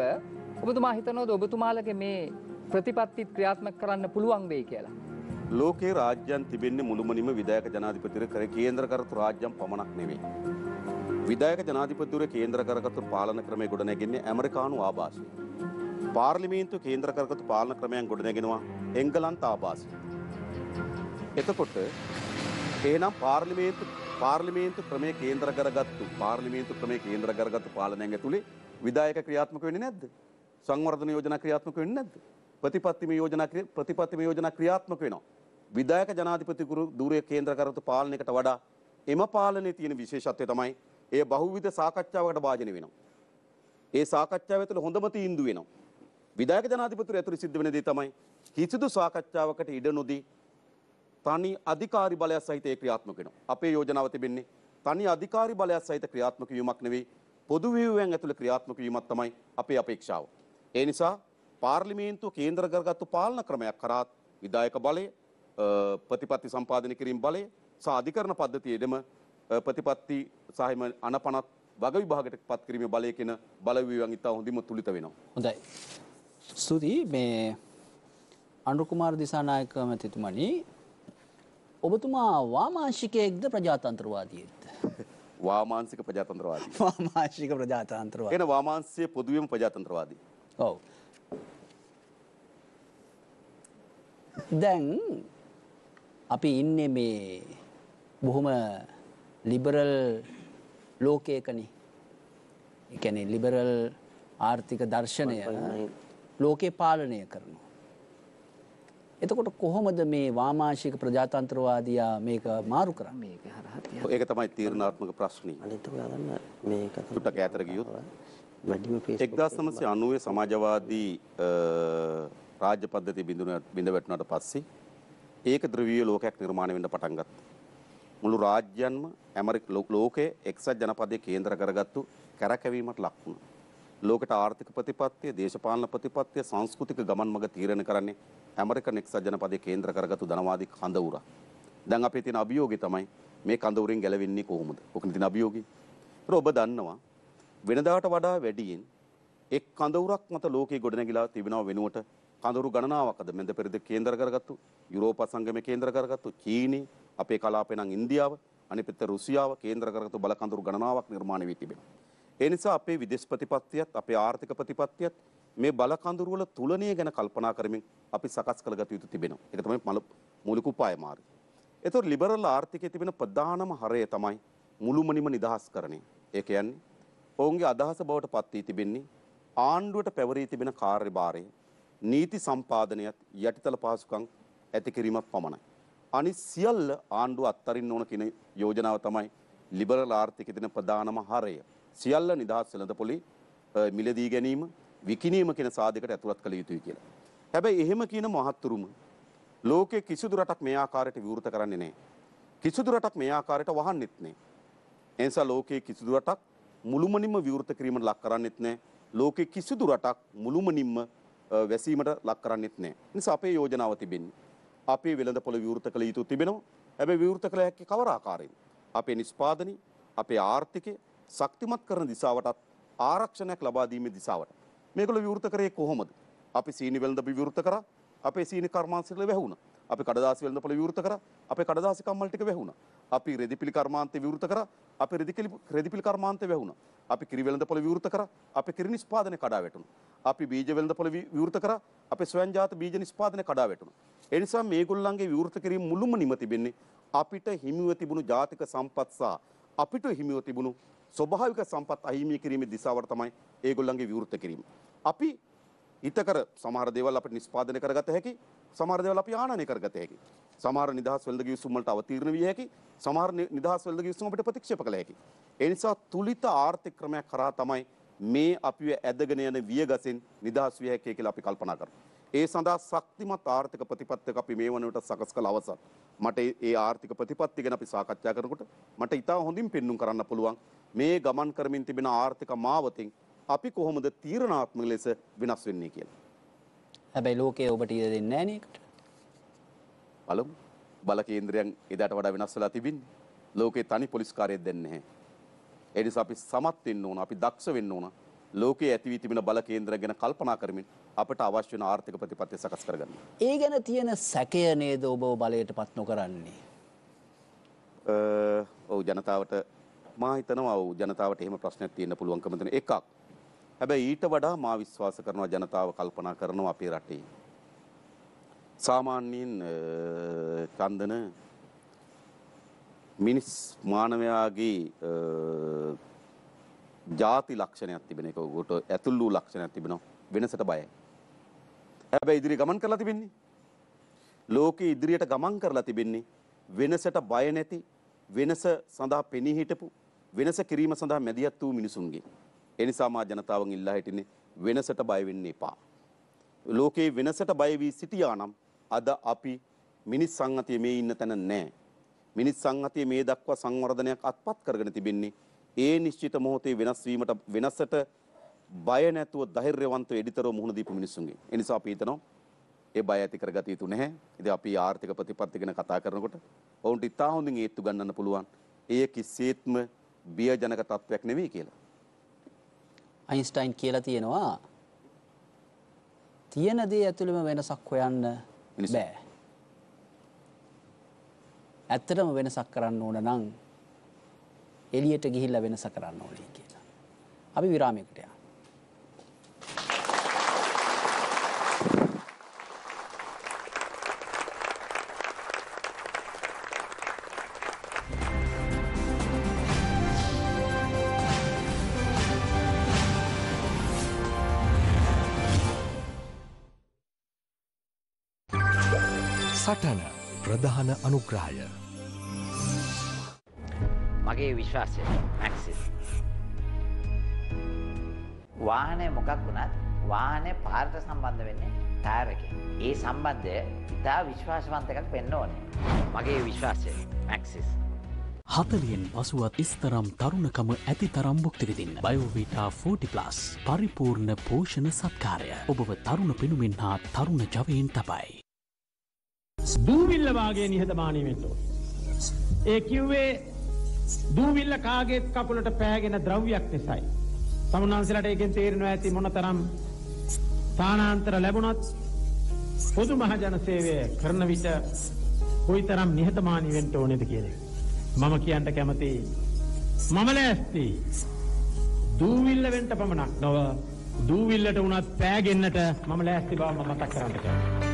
ඔබතුමා හිතනවද ඔබතුමාලගේ මේ ප්‍රතිපත්තිත් ක්‍රියාත්මක කරන්න පුළුවන් වෙයි කියලා? ලෝකේ රාජ්‍යන් තිබෙන්නේ මුළුමනිම විදායක ජනාධිපතිවර කර කේන්ද්‍ර කරතු රාජ්‍යම් පමණක් නෙවෙයි. විදායක ජනාධිපතිවර කේන්ද්‍ර කරගත්තු පාලන ක්‍රමය ගොඩනැගෙන්නේ ඇමරිකානු ආභාෂය. පාර්ලිමේන්තු කේන්ද්‍ර කරගත්තු පාලන ක්‍රමයන් ගොඩනැගෙනවා එංගලන්ත ආභාෂය. එතකොට එහෙනම් පාර්ලිමේන්තු පාර්ලිමේන්තු ක්‍රමය කේන්ද්‍ර කරගත්තු පාර්ලිමේන්තු ක්‍රමය කේන්ද්‍ර කරගත්තු පාලනයන් ඇතුලේ විදායක ක්‍රියාත්මක වෙන්නේ නැද්ද? සංවර්ධන යෝජනා ක්‍රියාත්මක වෙන්නේ නැද්ද? ප්‍රතිපත්තිමය යෝජනා ප්‍රතිපත්තිමය යෝජනා ක්‍රියාත්මක වෙනවා. විධායක ජනාධිපති ධුරය කේන්ද්‍ර කරතු පාලනයකට වඩා එම පාලනයේ තියෙන විශේෂත්වය තමයි එය බහුවිධ සාකච්ඡාවකට භාජනය වෙනවා. ඒ සාකච්ඡාව ඇතුළ හොඳම තීන්දුව වෙනවා. විධායක ජනාධිපතිතුරු ඇතුළු සිද්ධ වෙන දේ තමයි කිසිදු සාකච්ඡාවකට ඉඩ නොදී තනි අධිකාරි බලයක් සහිත ඒ ක්‍රියාත්මක වෙනවා. අපේ යෝජනාව තිබෙන්නේ තනි අධිකාරි බලයක් සහිත ක්‍රියාත්මක වීමක් නෙවෙයි පොදු ව්‍යුහයෙන් ඇතුළු ක්‍රියාත්මක වීමක් තමයි අපේ අපේක්ෂාව. ඒ නිසා පාර්ලිමේන්තුව කේන්දර කරගත්තු පාලන ක්‍රමයක් කරා විධායක බලය ප්‍රතිපත්ති සම්පාදනය කිරීම බලය සහ අධිකරණ පද්ධතියේදම ප්‍රතිපත්ති සාහිම අනපනත් වග විභාගයට පත් කිරීමේ බලය කියන බලවේගයන් ඉතා හොඳින්ම තුලිත වෙනවා. හොඳයි. ස්තුතියි මේ අනුර කුමාර දිසානායක මැතිතුමනි ඔබතුමා වාමාංශිකයෙක්ද ප්‍රජාතන්ත්‍රවාදියෙක්ද? වාමාංශික ප්‍රජාතන්ත්‍රවාදී. වාමාංශික ප්‍රජාතන්ත්‍රවාදී. එන වාමාංශයේ පොදුවේම ප්‍රජාතන්ත්‍රවාදී. ඔව්. දැන් අපි ඉන්නේ මේ බොහොම ලිබරල් ලෝකයකනේ. ඒ කියන්නේ ලිබරල් ආර්ථික දර්ශනය ලෝකේ පාලනය කරනවා. එතකොට කොහොමද මේ වාමාශික ප්‍රජාතන්ත්‍රවාදියා මේක මාරු කරන්නේ? මේක හරහා තියන. ඒක තමයි තීරණාත්මක ප්‍රශ්නේ. අනිත් උගා ගන්න මේක තමයි. ටුට්ටක් ඈතට ගියොත් වැඩිම 1990 සමාජවාදී රාජ්‍ය පද්ධති බිඳ වැටුණාට පස්සේ ඒක ද්‍රවීය ලෝකයක් නිර්මාණය වෙන්න පටන් ගත්තා. මුළු රාජ්‍යයන්ම ඇමරික ලෝකයේ එක්සත් ජනපදයේ කේන්ද්‍ර කරගත්තු කැරකැවීමට ලක් වුණා. ලෝකට ආර්ථික ප්‍රතිපත්තිය, දේශපාලන ප්‍රතිපත්තිය, සංස්කෘතික ගමන් මඟ තීරණය කරන්නේ ඇමරිකන් එක්සත් ජනපදයේ කේන්ද්‍ර කරගත්තු ධනවාදී කඳවුරක්. දැන් අපේ තියෙන අභියෝගය තමයි මේ කඳවුරෙන් ගැලවෙන්නේ කොහොමද? ඔකනේ තියෙන අභියෝගය. ඒක ඔබ දන්නවා වෙනදාට වඩා වැඩියෙන් එක් කඳවුරක් මත ලෝකේ ගොඩනැගිලා තිබෙනව වෙනුවට කඳුරු ගණනාවක්ද මෙද පෙරිද කේන්දර කරගත්තු යුරෝප සංගම කේන්දර කරගත්තු චීනය අපේ කලාපෙනං ඉන්දියාව අනිපෙත රුසියාව කේන්දර කරගතු බල කඳුරු ගණනාවක් නිර්මාණ වී තිබෙන. එනිසා අපේ විදෙස් ප්‍රතිපත්තියත් අපේ ආර්ථික ප්‍රතිපත්තියත් මේ බලකඳුරුවල තුලනය ගැන කල්පනා කරමින් අපි සකස් කළගත යුතු තිබෙනවා. ඒක තමයි මල මූලික උපාය මාර්ගය. ඒතොර ලිබරල් ආර්ථිකයේ තිබෙන ප්‍රධානම හරය තමයි මුළුමනිම නිදහස් කරණය. ඒ කියන්නේ ඔවුන්ගේ අදහස බවට පත් වී තිබෙන්නේ ආණ්ඩුවට පැවරී තිබෙන කාර්යභාරය නීති සම්පාදනයත් යටිතල පහසුකම් ඇති කිරීමක් පමණයි. අනි සියල්ල ආණ්ඩුව අත්තරින් ඕන කියන යෝජනාව තමයි ලිබරල් ආර්ථික තින ප්‍රධානම හරය. සියල්ල නිදහස් සෙලඳපොලි මිලදී ගැනීම විකිනීම කෙන සාධකට ඇතුළත් කළ යුතුයි කියලා. හැබැයි එහෙම කියන මහත්තුරුම ලෝකෙ කිසිදු රටක් මේ ආකාරයට විවෘත කරන්නේ නෑ. කිසිදු රටක් මේ ආකාරයට වහන්නෙත් නෑ. එනිසා ලෝකයේ කිසිදු රටක් මුළුමනින්ම විවෘත කිරීමට ලක් කරන්නෙත් නෑ. ලෝකෙ කිසිදු රටක් මුළුමනින්ම වැසීමට ලක් කරන්නෙත් නෑ. නිසා අපේ යෝජනාව තිබෙන්නේ. අපේ වෙළඳ පොළ විවෘත කළ යුතු තිබෙනවා. හැබැයි විවෘත කළ හැකි කවර ආකාරයෙන්? අපේ නිෂ්පාදනය, අපේ ආර්ථිකය ශක්තිමත් කරන දිශාවටත් ආරක්ෂණයක් ලබා දීමේ දිශාවට. මේගොල්ලෝ විවෘත කරේ කොහොමද? අපි සීනි වෙළඳ විවෘත කරා. අපේ සීනි කර්මාන්තවල වැහුණා. අපි කඩදාසි වෙළඳපොළ විවෘත කරා. අපේ කඩදාසි කම්මල් ටික වැහුණා. අපි රෙදිපිලි කර්මාන්තේ විවෘත කරා. අපි රෙදිපිලි රෙදිපිලි කර්මාන්තේ වැහුණා. අපි කිරි වෙළඳපොළ විවෘත කරා. අපි කිරි නිෂ්පාදනය කඩා වැටුණා. අපි බීජ වෙළඳපොළ විවෘත කරා. අපි ස්වයංජාත බීජ නිෂ්පාදනය කඩා වැටුණා. ඒ නිසා මේගොල්ලන්ගේ විවෘත කිරීම මුළුම නිම තිබෙන්නේ අපිට හිමිව තිබුණු ජාතික සම්පත් සහ අපිට හිමිව තිබුණු ස්වභාවික සම්පත් අහිමි කිරීමේ දිශාවට තමයි ඒගොල්ලන්ගේ විවෘත කිරීම. අපි හිතකර සමහර දේවල් අපිට නිෂ්පාදනය කරගත හැකි සමහර දේවල් අපි ආනයනය කරගත හැකි සමහර නිදහස් වෙළඳ ගිවිසුම් වලට අවතීර්ණ විය හැකි සමහර නිදහස් වෙළඳ ගිවිසුම් අපිට ප්‍රතික්ෂේප කළ හැකි ඒ නිසා තුලිත ආර්ථික ක්‍රමයක් කරා තමයි මේ අපිව ඇදගෙන යන වියගසෙන් නිදහස් විය හැකි කියලා අපි කල්පනා කරමු ඒ සඳහා ශක්තිමත් ආර්ථික ප්‍රතිපත්තියක් අපි මේ වනවිට සකස් කළ අවසන් මට ඒ ආර්ථික ප්‍රතිපත්තිය ගැන අපි සාකච්ඡා කරනකොට මට ඉතාම හොඳින් පෙන්눔 කරන්න පුළුවන් මේ ගමන් කරමින් තිබෙන ආර්ථික මාවතෙන් අපි කොහොමද තීරණාත්මක ලෙස වෙනස් වෙන්නේ කියලා. හැබැයි ලෝකයේ ඔබට ඉඩ දෙන්නේ නැහැ නේකට. බලමු. බල කේන්ද්‍රයන් එදාට වඩා වෙනස් වෙලා තිබින්නේ. ලෝකේ තනි පොලිස්කාරයෙක් දැන් නැහැ. ඒ නිසා අපි සමත් වෙන්න ඕන, අපි දක්ෂ වෙන්න ඕන. ලෝකයේ ඇති වී තිබෙන බල කේන්ද්‍ර ගැන කල්පනා කරමින් අපට අවශ්‍ය වෙන ආර්ථික ප්‍රතිපත්තිය සකස් කරගන්න. ඒ ගැන තියෙන සැකය නේද ඔබ බලයටපත් නොකරන්නේ? ඔව් ජනතාවට මා හිතනවා ඔව් ජනතාවට එහෙම ප්‍රශ්නයක් තියෙන්න පුළුවන්කම තියෙන එකක්. හැබැයි ඊට වඩා මා විශ්වාස කරනවා ජනතාව කල්පනා කරනවා අපේ රටේ. සාමාන්‍යයෙන් චන්දන මිනිස් මානවයාගේ ಜಾති ලක්ෂණයක් තිබෙන එක උගට ඇතුල් වූ ලක්ෂණයක් තිබෙනවා වෙනසට බයයි. හැබැයි ඉදිරි ගමන් කරලා තිබෙන්නේ. ලෝකේ ඉදිරියට ගමන් කරලා තිබෙන්නේ වෙනසට බය නැති වෙනස සඳහා පෙනී හිටපු වෙනස කිරීම සඳහා මැදිහත් වූ මිනිසුන්ගේ ඒ නිසා මා ජනතාවන් ඉල්ලා හිටින්නේ වෙනසට බය වෙන්න එපා. ලෝකේ වෙනසට බය වී සිටියානම් අද අපි මිනිස් සංහතිය මේ ඉන්න තැන නැහැ. මිනිස් සංහතිය මේ දක්වා සංවර්ධනයක් අත්පත් කරගෙන තිබෙන්නේ ඒ නිශ්චිත මොහොතේ වෙනස් වීමට වෙනසට බය නැතුව ධෛර්යවන්තව එඩිතරව මුහුණ දීපු මිනිස්සුන්ගේ. ඒ නිසා අපි හිතනවා ඒ බය ඇති කරගත යුතු නැහැ. ඉතින් අපි ආර්ථික ප්‍රතිපත්ති ගැන කතා කරනකොට ඔවුන්ට ඉතා හොඳින් ඒත්තු ගන්නන්න පුළුවන්. එය කිසිසේත්ම බියජනක තත්වයක් නෙවෙයි කියලා. අයින්ස්ටයින් කියලා තියෙනවා තියෙන දේ ඇතුළෙම වෙනසක් හොයන්න බෑ. ඇත්තටම වෙනසක් කරන්න ඕන නම් එළියට ගිහිල්ලා වෙනස කරන්න ඕනේ කියලා. අපි විරාමයකට යනවා. සටන ප්‍රධාන අනුග්‍රහය මගේ විශ්වාසය මැක්සිස් වාහනය මොකක් වුණත් වාහනය පාර්ට සම්බන්ධ වෙන්නේ තෑරක ඒ සම්බන්ධය ඉතා විශ්වාසවන්තකක් පෙන්න්න ඕනේ මගේ විශ්වාසය මැක්සිස් හතලියෙන් පසුවත් ස්තරම් තරුණකම ඇති තරම් භුක්තිවිදින්න බයෝවිටා 40ලාස් පරිපූර්ණ පෝෂණ සත්කාරය ඔබව තරුණ පෙනුමෙන් හා තරුණ ජවයෙන් තබයි. දූවිල්ලවාගේ නිහතමානී වෙන්න ඕන. ඒ කිව්වේ දූවිල්ල කාගේත් කකුලට පෑගෙන ද්‍රව්‍යයක් නිසයි. සමුන්හන්සලට එකෙන් තේරෙනවා ඇති මොනතරම් තානාන්තර ලැබුණත් පොදු මහජන සේවය කරන විට කොයිතරම් නිහතමානී වෙන්න ඕනේද කියන එක. මම කියන්න කැමති මම ලෑස්ති දූවිල්ල වෙන්ට පමණක් නොව දූවිල්ලට වුණත් පෑගෙන්න්නට මම ලෑස්ති බව මතක් කරන්නට.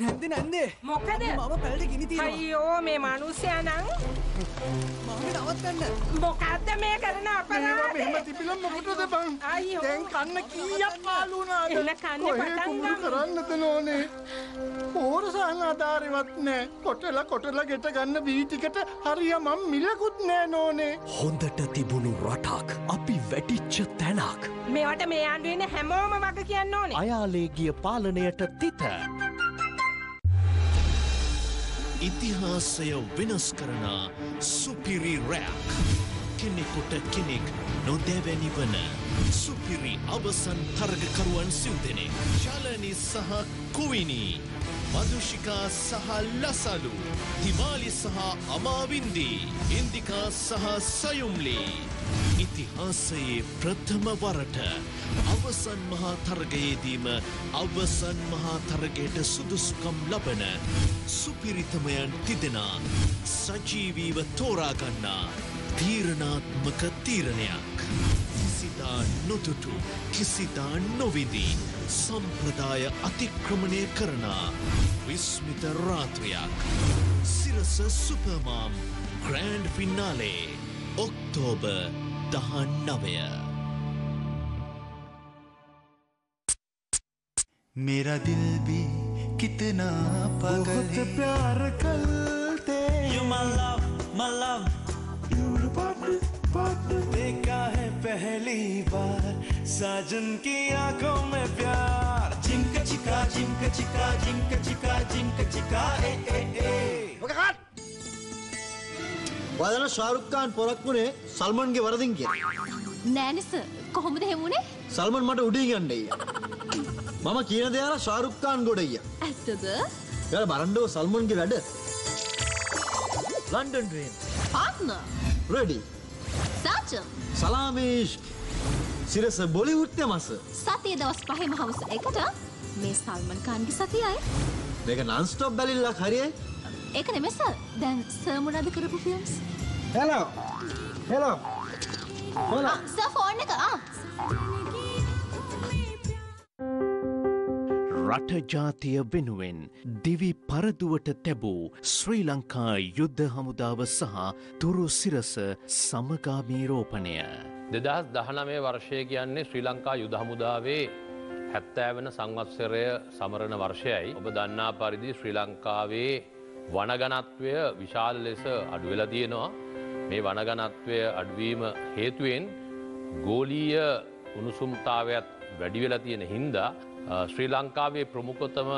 නැන්ද නැන්දේ මොකද මම පැල්ට ගිනි අයියෝ මේ මනුස්සය නං මම නවත්තන්න මොකක්ද මේ කරන අපරාධ මෙහෙම තිබිලම මොකටද බං අයියෝ දැන් කන්න කීයක් පාළු වුණාද එල කන්න පටන් ගන්න කරන්නද නෝනේ පෝරසහන් ආධාරෙවත් නැහැ කොටලා කොටලා ගෙට ගන්න බී ටිකට හරිය මම මිලකුත් නැහැ නෝනේ හොඳට තිබුණු රටක් අපි වැටිච්ච තැනක් මේවට මේ ආණ්ඩුවේ හැමෝම වග කියන්න ඕනේ අයාලේ ගිය පාලනයට තිත ඉතිහාසය වෙනස් කරන සුපිරි රෑක් කෙනෙකුට කෙනෙක් නොදැවැනි වන සුපිරි අවසන් තරගකරුවන් සිව්දෙනෙ ශලනි සහ කුවිනි මදුෂිකා සහ ලසලු තිමාලි සහ අමාවින්දී ඉන්දිකා සහ සයුම්ලී ඉතිහාසයේ ප්‍රථම වරට අවසන් මහා තරගයේදීම අවසන් මහා තරගයට සුදුසුකම් ලබන සුපිරිතමයන් තිදෙනා සජීවීව තෝරාගන්නා තීරණාත්මක තීරණයක්. කිසිදා නොතුටු කිසිදා නොවිදී සම්ප්‍රදාය අතික්‍රමණය කරනා විස්මිත රාත්‍රයක් සිරස සුපමාම් ග්‍රෑන්ඩ් ෆින්නාලේ. ඔක්තෝබර් දහන් නවය मेरा दिल भी कितना पागल है प्यार करते You my love, my love You're partner, partner देखा है पहली बार साजन की आंखों में प्यार जिंक चिका जिंक चिका जिंक चिका जिंक चिका ए ए ए ඔයාලා ශාරුක් ඛාන් පොරක් වුණේ සල්මන්ගේ වරදින් කියලා. නෑනේ සර්. කොහොමද එහෙම වුණේ? සල්මන් මට උඩින් යන්න අයියා. මම කියන දේ අර ශාරුක් ඛාන් ගොඩ අයියා. ඇත්තද? ඔයාලා බරන්ඩෝ සල්මන්ගේ වැඩ. London dream. Partner. Ready. Sachin. සලාමීෂ්. සිරස බොලිවුඩ් තමස. සතිය දවස් පහේම හවස එකට මේ සල්මන් ඛාන්ගේ සතියයි. මේක non stop බැලිල්ලක් හරියයි. ඒක නෙමෙයි සර්. දැන් සර් මොනවද කරපු films? Hello. Hello. Hello. Sir phone එක ආ. රට ජාතිය වෙනුවෙන් දිවි පරදුවට තැබූ ශ්‍රී ලංකා යුද්ධ හමුදාව සහ තුරු සිරස සමගාමීරෝපණය. දෙදහස් දහනමේ වර්ෂය කියන්නේ ශ්‍රී ලංකා යුද හමුදාවේ හැත්තෑවන සංවත්සරය සමරණ වර්ෂයයි. ඔබ දන්නා පරිදි ශ්‍රී ලංකාවේ වනගනත්වය විශාල ලෙස අඩුවෙලා තියෙනවා. මේ වනගනත්වය අඩුවීම හේතුවෙන් ගෝලීය උණුසුම්තාවයත් වැඩිවෙලා තියෙන හින්දා ශ්‍රී ලංකාවේ ප්‍රමුඛතම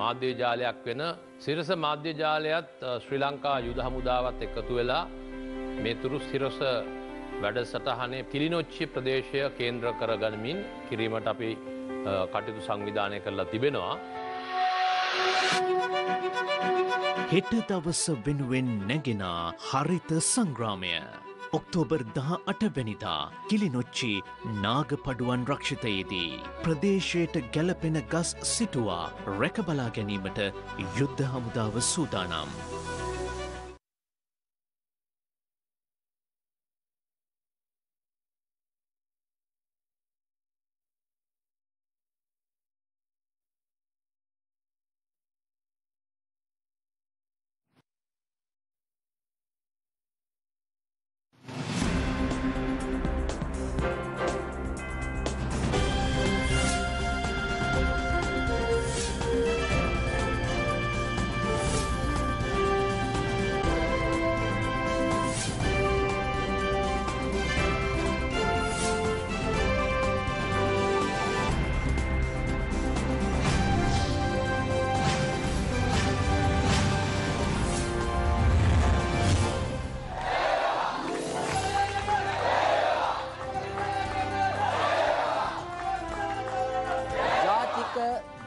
මාධ්‍ය ජාලයක් වෙන සිරස මාධ්‍ය ජාලයත් ශ්‍රී ලංකා යුද හමුදාවත් එකතු වෙලා මේ තුරු සිරස වැඩසටහනේ පිලිනොච්චි ප්‍රදේශය කේන්ද්‍ර කරගනිමින් කිරීමට අපි කටයුතු සංවිධානය කරලා තිබෙනවා. හෙට දවස වෙනුවෙන් නැගෙනා හරිත සංග්‍රාමය. ඔක්තෝබර් දහ අටවැනිදා කිලිනොච්චි නාගපඩුවන් රක්ෂිතයේදී. ප්‍රදේශයට ගැලපෙන ගස් සිටුවා රැකබලා ගැනීමට යුද්ධ හමුදාව සූදානම්.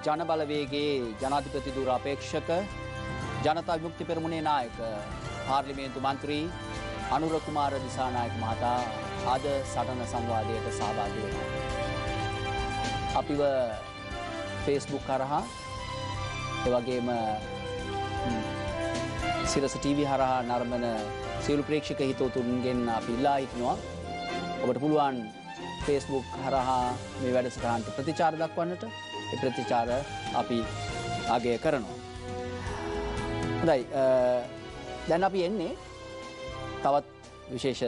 ජනබලවේගේ ජනාධිපති දුර අපේක්ෂක ජනතා යුක්ති පෙරමුණේ නායක පාර්ලිමේන්තු මන්ත්‍රී අනුරකුමාර දිසානායක මහතා අද සටන සංවාදයට සහභාගී වෙනවා. අපිව Facebook කරහා ඒ වගේම සිරස TV හරහා නර්මන සියලු ප්‍රේක්ෂක හිතවතුන්ගෙන් අපි ඉල්ලා හිටිනවා. ඔබට පුළුවන් Facebook හරහා මේ වැඩසටහනට ප්‍රතිචාර දක්වන්නට ප්‍රතිචාර අපි අගය කරනවා. හොඳයි දැන් අපි එන්නේ තවත් විශේෂ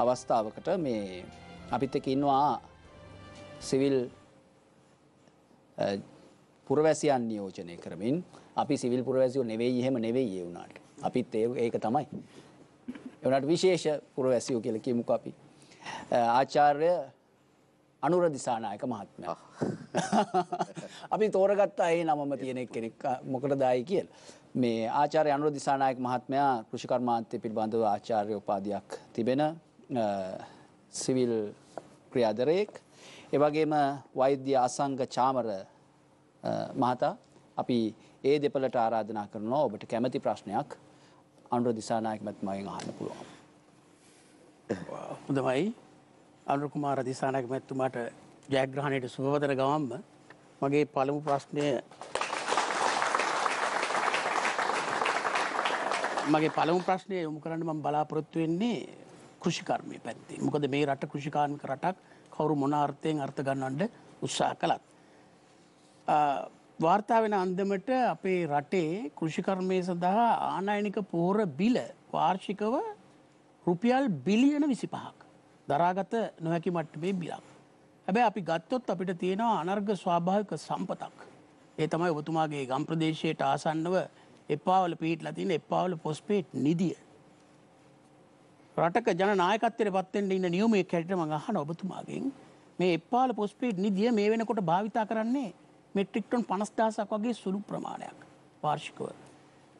අවස්ථාවකට මේ අපිත් එක ඉන්නවා සිවිල් පුරවැසියන් නියෝජනය කරමින් අපි සිවිල් පුරවැසියෝ නෙවෙයි එහෙම නෙවෙයි ඒ වුණාට. අපිත් ඒක තමයි. එවනට විශේෂ පුරවැසියෝ කියලා කියමුකෝ අපි. ආචාර්ය අනුර දිසානායක මහත්මයා. අපි තෝරගත්තා ඒ නමම තියෙනෙක් කෙනෙක් මොකට දායි කියල්. මේ ආචාරය අනුර දිසානායක මහත්මයා කෘෂිකර්මාන්තය පිළිබඳව ආචාර්ය උපාධයක් තිබෙන සිවිල් ක්‍රියාදරයෙක්. එවගේම වෛද්‍ය අසංග චාමර මහතා අපි ඒ දෙපලට ආරාධනා කරනවා ඔබට කැමති ප්‍රශ්නයක් අනුර දිසානායක මැත්මයිෙන් අහන්න පුළුවන්. හොඳමයි අනුකුමාර දිසානක මැත්තුමාට ජයග්‍රහණයට සුවවදන ගවම්ම මගේ පළමු ප්‍රශ්නය මගේ පළමු ප්‍රශ්නය යොමු කරන්න මම බලාපොරොත්තු වෙන්නේ කෘෂිකර්මය පැත්තේ මොකද මේ රට කෘෂිකාන්ක රටක් කවුරු මොනාර්ථයෙන් අර්ථ ගන්නන්ට උත්සාහ කළත්. වාර්තා වෙන අන්දමට අපේ රටේ කෘෂිකර්මය සඳහා ආනායනික පෝර බිල වාර්ෂිකව රුපියල් බිලියන විසි පහක්. දරාගත නොහැකි මට්ටමේ බිලක්. හැබැයි අපි ගත්තොත් අපිට තියෙනවා අනර්ග ස්වාභාවික සම්පතක්. ඒ තමයි ඔබතුමාගේ ගම් ප්‍රදේශයට ආසන්නව එපාවල පිහිටලා තියෙන එපාවල පොස්පේට් නිදිය. රටක ජන නායකත්වයට පත් වෙන්න ඉන්න නියමයේ කැඩිට මම අහන ඔබතුමාගෙන් මේ එපාවල පොස්පේට් නිදිය මේ වෙනකොට භාවිතා කරන්නේ මෙට්‍රික් ටන් 50000ක් වගේ සුළු ප්‍රමාණයක් වාර්ෂිකව.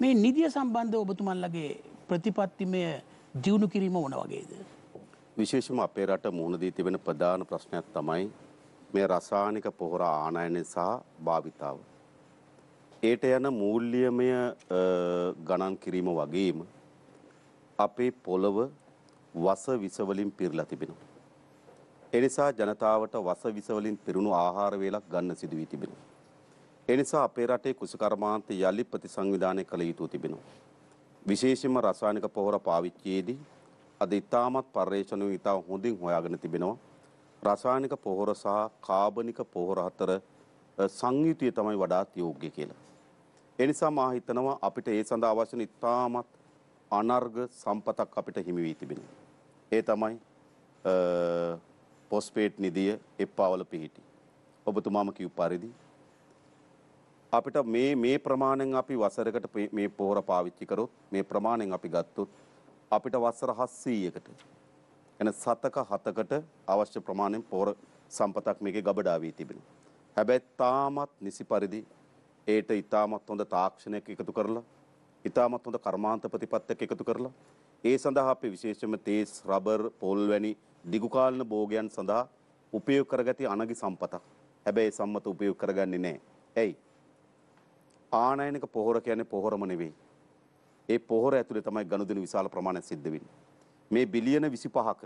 මේ නිදිය සම්බන්ධව ඔබතුමන්ලගේ ප්‍රතිපත්තිමය දියුණු කිරීම මොන වගේද? විශේෂම අපේ රට මුහුණ දී තිබෙන ප්‍රධාන ප්‍රශ්නයක් තමයි මේ රසායනික පොහොර ආනයනය සහ භාවිතාව. ඒට යන මූල්‍යමය ගණන් කිරීම වගේම අපේ පොළව වස විසවලින් පිරලා තිබෙනවා. එනිසා ජනතාවට වස විසවලින් පිරුණු ආහාර වේලක් ගන්න සිදු වී තිබෙනවා. එනිසා අපේ රටේ කුසකර්මාන්ත යලි ප්‍රතිසංවිධානය කළ යුතු තිබෙනවා. විශේෂම රසායනික පොහොර පාවිච්චියේදී අද ඉතාමත් පර්යේෂණය ඉතා හොඳින් හොයාගෙන තිබෙනවා. රසායනික පොහොර සහ කාබනික පොහොර අතර සංයුතිය තමයි වඩාත් යෝග්‍ය කියලා. එනිසා මා හිතනවා අපිට ඒ සඳහා අවශ්‍ය ඉතාමත් අනර්ග සම්පතක් අපිට හිමි වී තිබෙනවා. ඒ තමයි පොස්පේට් නිදිය එප්පාවල පිහිටි. ඔබතුමාම කිව් පරිදි අපිට මේ මේ ප්‍රමාණයෙන් අපි වසරකට මේ පොහොර පාවිච්චි කරොත් මේ ප්‍රමාණයෙන් අපි ගත්තොත් අපිට වසර 700කට එන සතක හතකට අවශ්‍ය ප්‍රමාණයෙන් පොර සම්පතක් මේකේ ගබඩා වී තිබෙනවා. හැබැයි තාමත් නිසි පරිදි ඒට ඊටමත් හොඳ තාක්ෂණයක් එකතු කරලා ඊටමත් හොඳ කර්මාන්ත ප්‍රතිපත්තක් එකතු කරලා ඒ සඳහා අපි විශේෂයෙන්ම තේස් රබර් පොල් වැනි දිගුකාලීන භෝගයන් සඳහා උපයෝග කරගති අනගි සම්පතක්. හැබැයි සම්මත උපයෝග කරගන්නේ නැහැ. ඇයි? ආනයනික පොහොර කියන්නේ පොහොරම නෙවෙයි. ඒ පොහොර ඇතුලේ තමයි ගනුදෙනු විශාල ප්‍රමාණයක් සිද්ධ වෙන්නේ. මේ බිලියන 25ක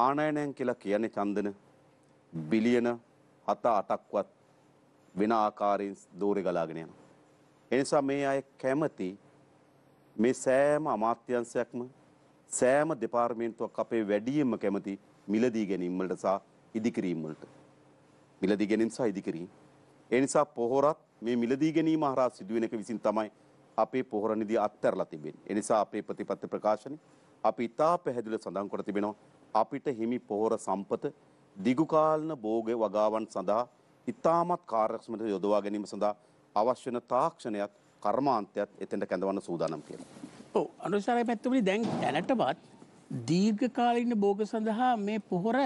ආනයනයන් කියලා කියන්නේ චන්දන බිලියන 7-8ක්වත් වෙන ආකාරයෙන් දෝරේ ගලාගෙන යනවා. ඒ නිසා මේ අය කැමති මේ සෑම අමාත්‍යංශයක්ම සෑම දෙපාර්තමේන්තුවක් අපේ වැඩියෙන්ම කැමති මිලදී ගැනීම වලට සහ ඉදිකිරීම වලට. මිලදී ගැනීම සහ ඉදිකිරීම. ඒ නිසා පොහොරත් මේ මිලදී ගැනීම හරහා සිදුවෙන එක විසින් තමයි අපේ පොහොර නිධිය අත්හැරලා තිබෙන්නේ. ඒ නිසා අපේ ප්‍රතිපත්ති ප්‍රකාශනයේ අපි ඉතා පැහැදිලිව සඳහන් කර තිබෙනවා අපිට හිමි පොහොර සම්පත දිගුකාලන භෝග වගාවන් සඳහා ඉතාමත් කාර්යක්ෂමව යොදවා ගැනීම සඳහා අවශ්‍ය වෙන තාක්ෂණයත් කර්මාන්තයත් එතෙන්ට කැඳවන්න සූදානම් කියලා. ඔව් අනුසාරයි පැත්තමනි දැන් දැනටමත් දීර්ඝ කාලීන භෝග සඳහා මේ පොහොර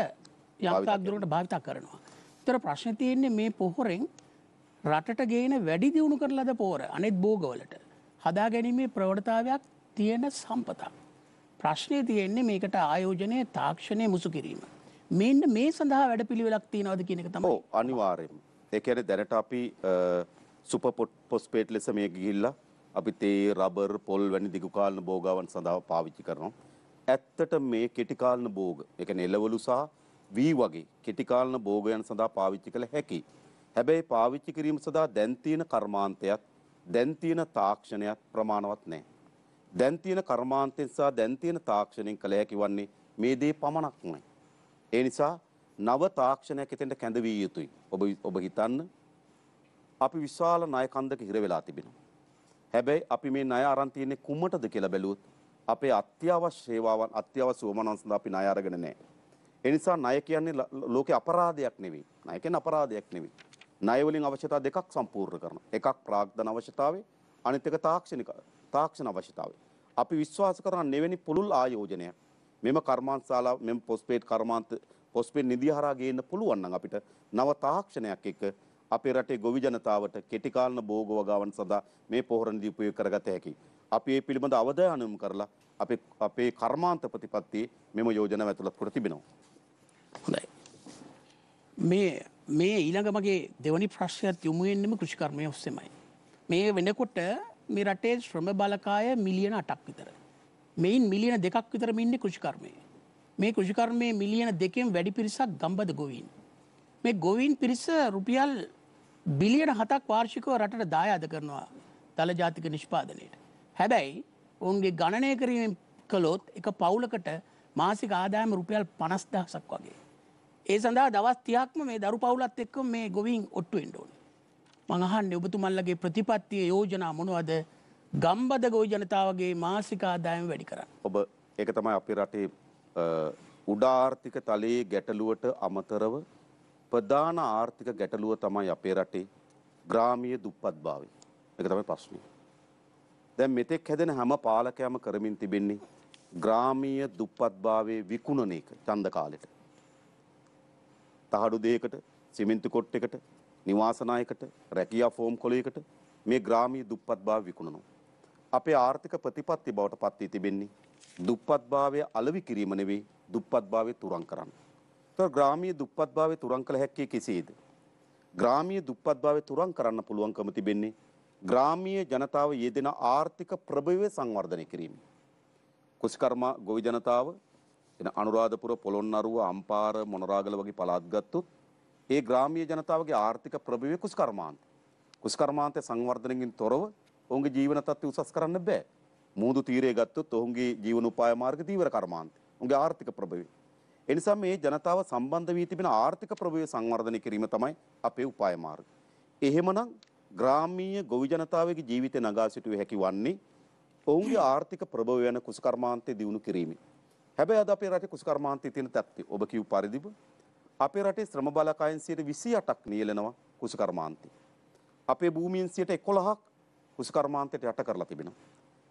යම්තාක් දුරට භාවිත කරනවා. ඒතර ප්‍රශ්නේ තියෙන්නේ මේ පොහොරෙන් රටට ගේන වැඩි දියුණු කරලාද පොහොර අනෙත් භෝගවලට? හදා ගැනීමේ ප්‍රවණතාවයක් තියෙන සම්පතක්. ප්‍රශ්නය තියෙන්නේ මේකට ආයෝජනය තාක්ෂණය මුසු කිරීම. මෙන්න මේ සඳහා වැඩ පිළිවෙලක් තියෙනවද කියනක තම අනිවාරයෙන්. එකන දැනට අපි සුපපොට් පොස්පේට් ලෙස මේ ගිහිල්ලා අපි තේ රබර් පොල් වැනි දිගුකාලන බෝගාවන් සඳහා පාවිච්චි කරනවා. ඇත්තට මේ කෙටිකාලන බෝග එක නෙලවලු සහ වී වගේ කෙටිකාලන බෝගයන් සඳහා පාවිච්චි කළ හැකි. හැබැයි පාවිච්චි කිරීම සඳහා දැන්තියන කර්මාන්තයක් දැන් තියෙන තාක්ෂණයත් ප්‍රමාණවත් නැහැ. දැන් තියෙන කර්මාන්තෙන් සහ දැන් තියෙන තාක්ෂණයෙන් කළ හැකි වන්නේ මේ දේ පමණක්මයි. ඒ නිසා නව තාක්ෂණයක් එතෙන්ට කැඳවිය යුතුයි. ඔබ ඔබ හිතන්න අපි විශාල ණය කන්දක හිර වෙලා තිබෙනවා. හැබැයි අපි මේ ණය අරන් තියෙන්නේ කුමටද කියලා බැලුවොත් අපේ අත්‍යවශ්‍ය සේවාවන් අත්‍යවශ්‍ය වමනන් සඳහා අපි ණය අරගෙන නැහැ. ඒ නිසා ණය කියන්නේ ලෝකේ අපරාධයක් නෙවෙයි. ණය කියන්නේ අපරාධයක් නෙවෙයි. ණය වලින් අවශ්‍යතා දෙකක් සම්පූර්ණ කරනවා. එකක් ප්‍රාග්ධන අවශ්‍යතාවය, අනිත් එක තාක්ෂණික තාක්ෂණ අවශ්‍යතාවය. අපි විශ්වාස කරන මෙවැනි පුළුල් ආයෝජනයක් මෙම කර්මාන්තශාලා මෙම පොස්පේට් කර්මාන්ත පොස්පේට් නිධිය හරහා ගේන්න පුළුවන් නම් අපිට නව තාක්ෂණයක් එක්ක අපේ රටේ ගොවි ජනතාවට කෙටි කාලන භෝග වගාවන් සඳහා මේ පොහොර නිධි උපයෝග කරගත හැකියි. අපි මේ පිළිබඳ අවධානය කරලා අපේ අපේ කර්මාන්ත ප්‍රතිපත්තියේ මෙම යෝජනාව ඇතුළත් කොට තිබෙනවා. හොඳයි. මේ මේ ඊළඟ මගේ දෙවනි ප්‍රශ්නයත් යොමුුවෙන්න්නම කෘෂිකර්මය ඔස්සෙමයි. මේ වෙනකොට මේ රටේ ශ්‍රම බලකාය මිලියන අටක් විතර. මෙයින් මිලියන දෙකක් විතරම ඉන්නේ කෘෂිකර්මය. මේ කෘෂිකර්මය මිලියන දෙකෙන් වැඩි පිරිසක් ගම්බද ගොවීන්. මේ ගොවීන් පිරිස රුපියල් බිලියන හතක් වාර්ෂිකව රටට දායාද කරනවා තල ජාතික නිෂ්පාදනයට. හැබැයි ඔවුන්ගේ ගණනය කිරීම කළොත් එක පවුලකට මාසික ආදායම රුපියල් පනස්දහසක් වගේ. ඒ සඳහා දවස් තියක්ම මේ දරු පවුලත් එක්ක මේ ගොවින් ඔට්ටුවෙන්ට ඕන. මඟහන් ඔබතුමල්ලගේ ප්‍රතිපත්තිය යෝජනා මොනවද ගම්බද ගෝ ජනතාවගේ මාසිකාදායම වැඩි කරන්න. ඔබ ඒක තමයි අපි රටේ උඩාර්ථික තලයේ ගැටලුවට අමතරව ප්‍රධාන ආර්ථික ගැටලුව තමයි අපේ රටේ ග්‍රාමීය දුප්පත් භාවය. ඒක තමයි ප්‍රශ්නේ. දැන් මෙතෙක් හැදෙන හැම පාලකයම කරමින් තිබෙන්නේ ග්‍රාමීය දුප්පත් භාවයේ විකුණන එක ඡන්ද කාලෙට. තහඩු දෙයකට, සිමෙන්ති කොට්ටයකට, නිවාසනායකට, රැකියා ෆෝම් කොළයකට මේ ග්‍රාමීය දුප්පත්භාවය විකුණනවා. අපේ ආර්ථික ප්‍රතිපත්ති බවට පත් වී තිබෙන්නේ දුප්පත්භාවය අලෙවි කිරීම නෙවෙයි දුප්පත්භාවය තුරන් කරන්න. ඒතර ග්‍රාමීය දුප්පත්භාවය තුරන් කළ හැක්කේ කෙසේද? ග්‍රාමීය දුප්පත්භාවය තුරන් කරන්න පුළුවන්කම තිබෙන්නේ ග්‍රාමීය ජනතාව යෙදෙන ආර්ථික ප්‍රභවය සංවර්ධනය කිරීම. කුෂ්කර්ම ගොවි ජනතාව එන අනුරාධපුර පොළොන්නරුව අම්පාර මොනරාගල වගේ පළාත් ගත්තොත් ඒ ග්‍රාමීය ජනතාවගේ ආර්ථික ප්‍රභවය කුස්කර්මාන්ත. කුස්කර්මාන්තය සංවර්ධනයකින් තොරව ඔවුන්ගේ ජීවන තත්ත්වය උසස් කරන්න බෑ. මූදු තීරය ගත්තොත් ඔවුන්ගේ ජීවන උපාය මාර්ග තීව්‍ර කර්මාන්තය. ඔවුන්ගේ ආර්ථික ප්‍රභවය. ඒ නිසා මේ ජනතාව සම්බන්ධ වී තිබෙන ආර්ථික ප්‍රභවය සංවර්ධනය කිරීම තමයි අපේ උපාය මාර්ග. එහෙමනම් ග්‍රාමීය ගොවි ජනතාවගේ ජීවිතය නගා සිටුවේ හැකි වන්නේ ඔවුන්ගේ ආර්ථික ප්‍රභවය යන කුසකර්මාන්තය දියුණු කිරීමේ හැබැයි අද අපේ රටේ කුසකර්මාන්තයේ තියෙන තත්ති ඔබ කිව් පරිදිම අපේ රටේ ශ්‍රම බලකායෙන් 28ක් නියැලෙනවා කුසකර්මාන්තේ. අපේ භූමියෙන් 11ක් කුසකර්මාන්තයට යට කරලා තිබෙනවා.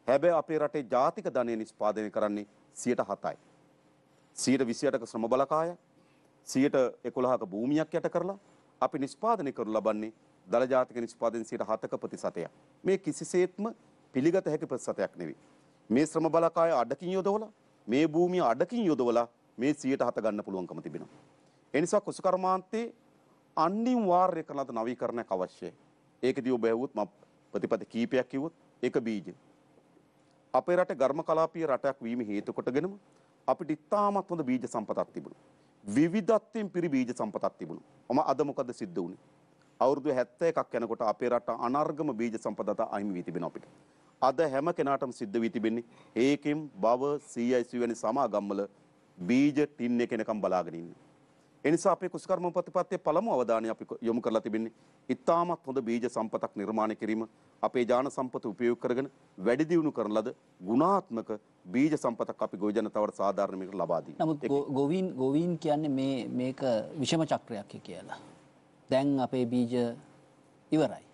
හැබැයි අපේ රටේ ජාතික ධනය නිෂ්පාදනය කරන්නේ 7යි. 28ක ශ්‍රම බලකාය 11ක භූමියක් යට කරලා අපි නිෂ්පාදනය කරනු ලබන්නේ දළ ජාතික නිෂ්පාදනයෙන් 7ක ප්‍රතිශතයක්. මේ කිසිසේත්ම පිළිගත හැකි ප්‍රතිශතයක් නෙවෙයි. මේ ශ්‍රම බලකාය අඩකින් යොදවලා මේ භූමිය අඩකින් යොදවලා මේ 107 ගන්න පුළුවන්කම තිබෙනවා. ඒ නිසා කුසු කර්මාන්තේ අනිවාර්ය කරන නවීකරණයක් අවශ්‍යයි. ඒකදී ඔබ ඇහුවොත් මම ප්‍රතිපද කීපයක් කිව්වොත් ඒක බීජ. අපේ රටේ ඝර්ම කලාපීය රටක් වීම හේතු කොටගෙනම අපිට ඉතාමත් හොඳ බීජ සම්පතක් තිබුණා. විවිධත්වයෙන් පිරි බීජ සම්පතක් තිබුණා. මම අද මොකද සිද්ධ වුනේ? අවුරුදු 71ක් යනකොට අපේ රට අනර්ගම බීජ සම්පතට අහිමි වී තිබෙනවා අපිට. අද හැම කෙනාටම සිද්ධ වී තිබෙන්නේ ඒකෙන් බව CIC වැනි සමාගම්වල බීජ ටින් එක එනකම් බලාගෙන ඉන්නේ. ඒ නිසා අපේ කුසකර්ම ප්‍රතිපත්තියේ පළමු අවධානය අපි යොමු කරලා තිබෙන්නේ ඉතාමත් හොඳ බීජ සම්පතක් නිර්මාණය කිරීම අපේ ඥාන සම්පත උපයෝග කරගෙන වැඩි දියුණු කරන ලද ගුණාත්මක බීජ සම්පතක් අපි ගොවි ජනතාවට සාධාරණයකට ලබා දෙනවා. නමුත් ගොවීන් ගොවීන් කියන්නේ මේ මේක විෂම චක්‍රයක් කියලා. දැන් අපේ බීජ ඉවරයි.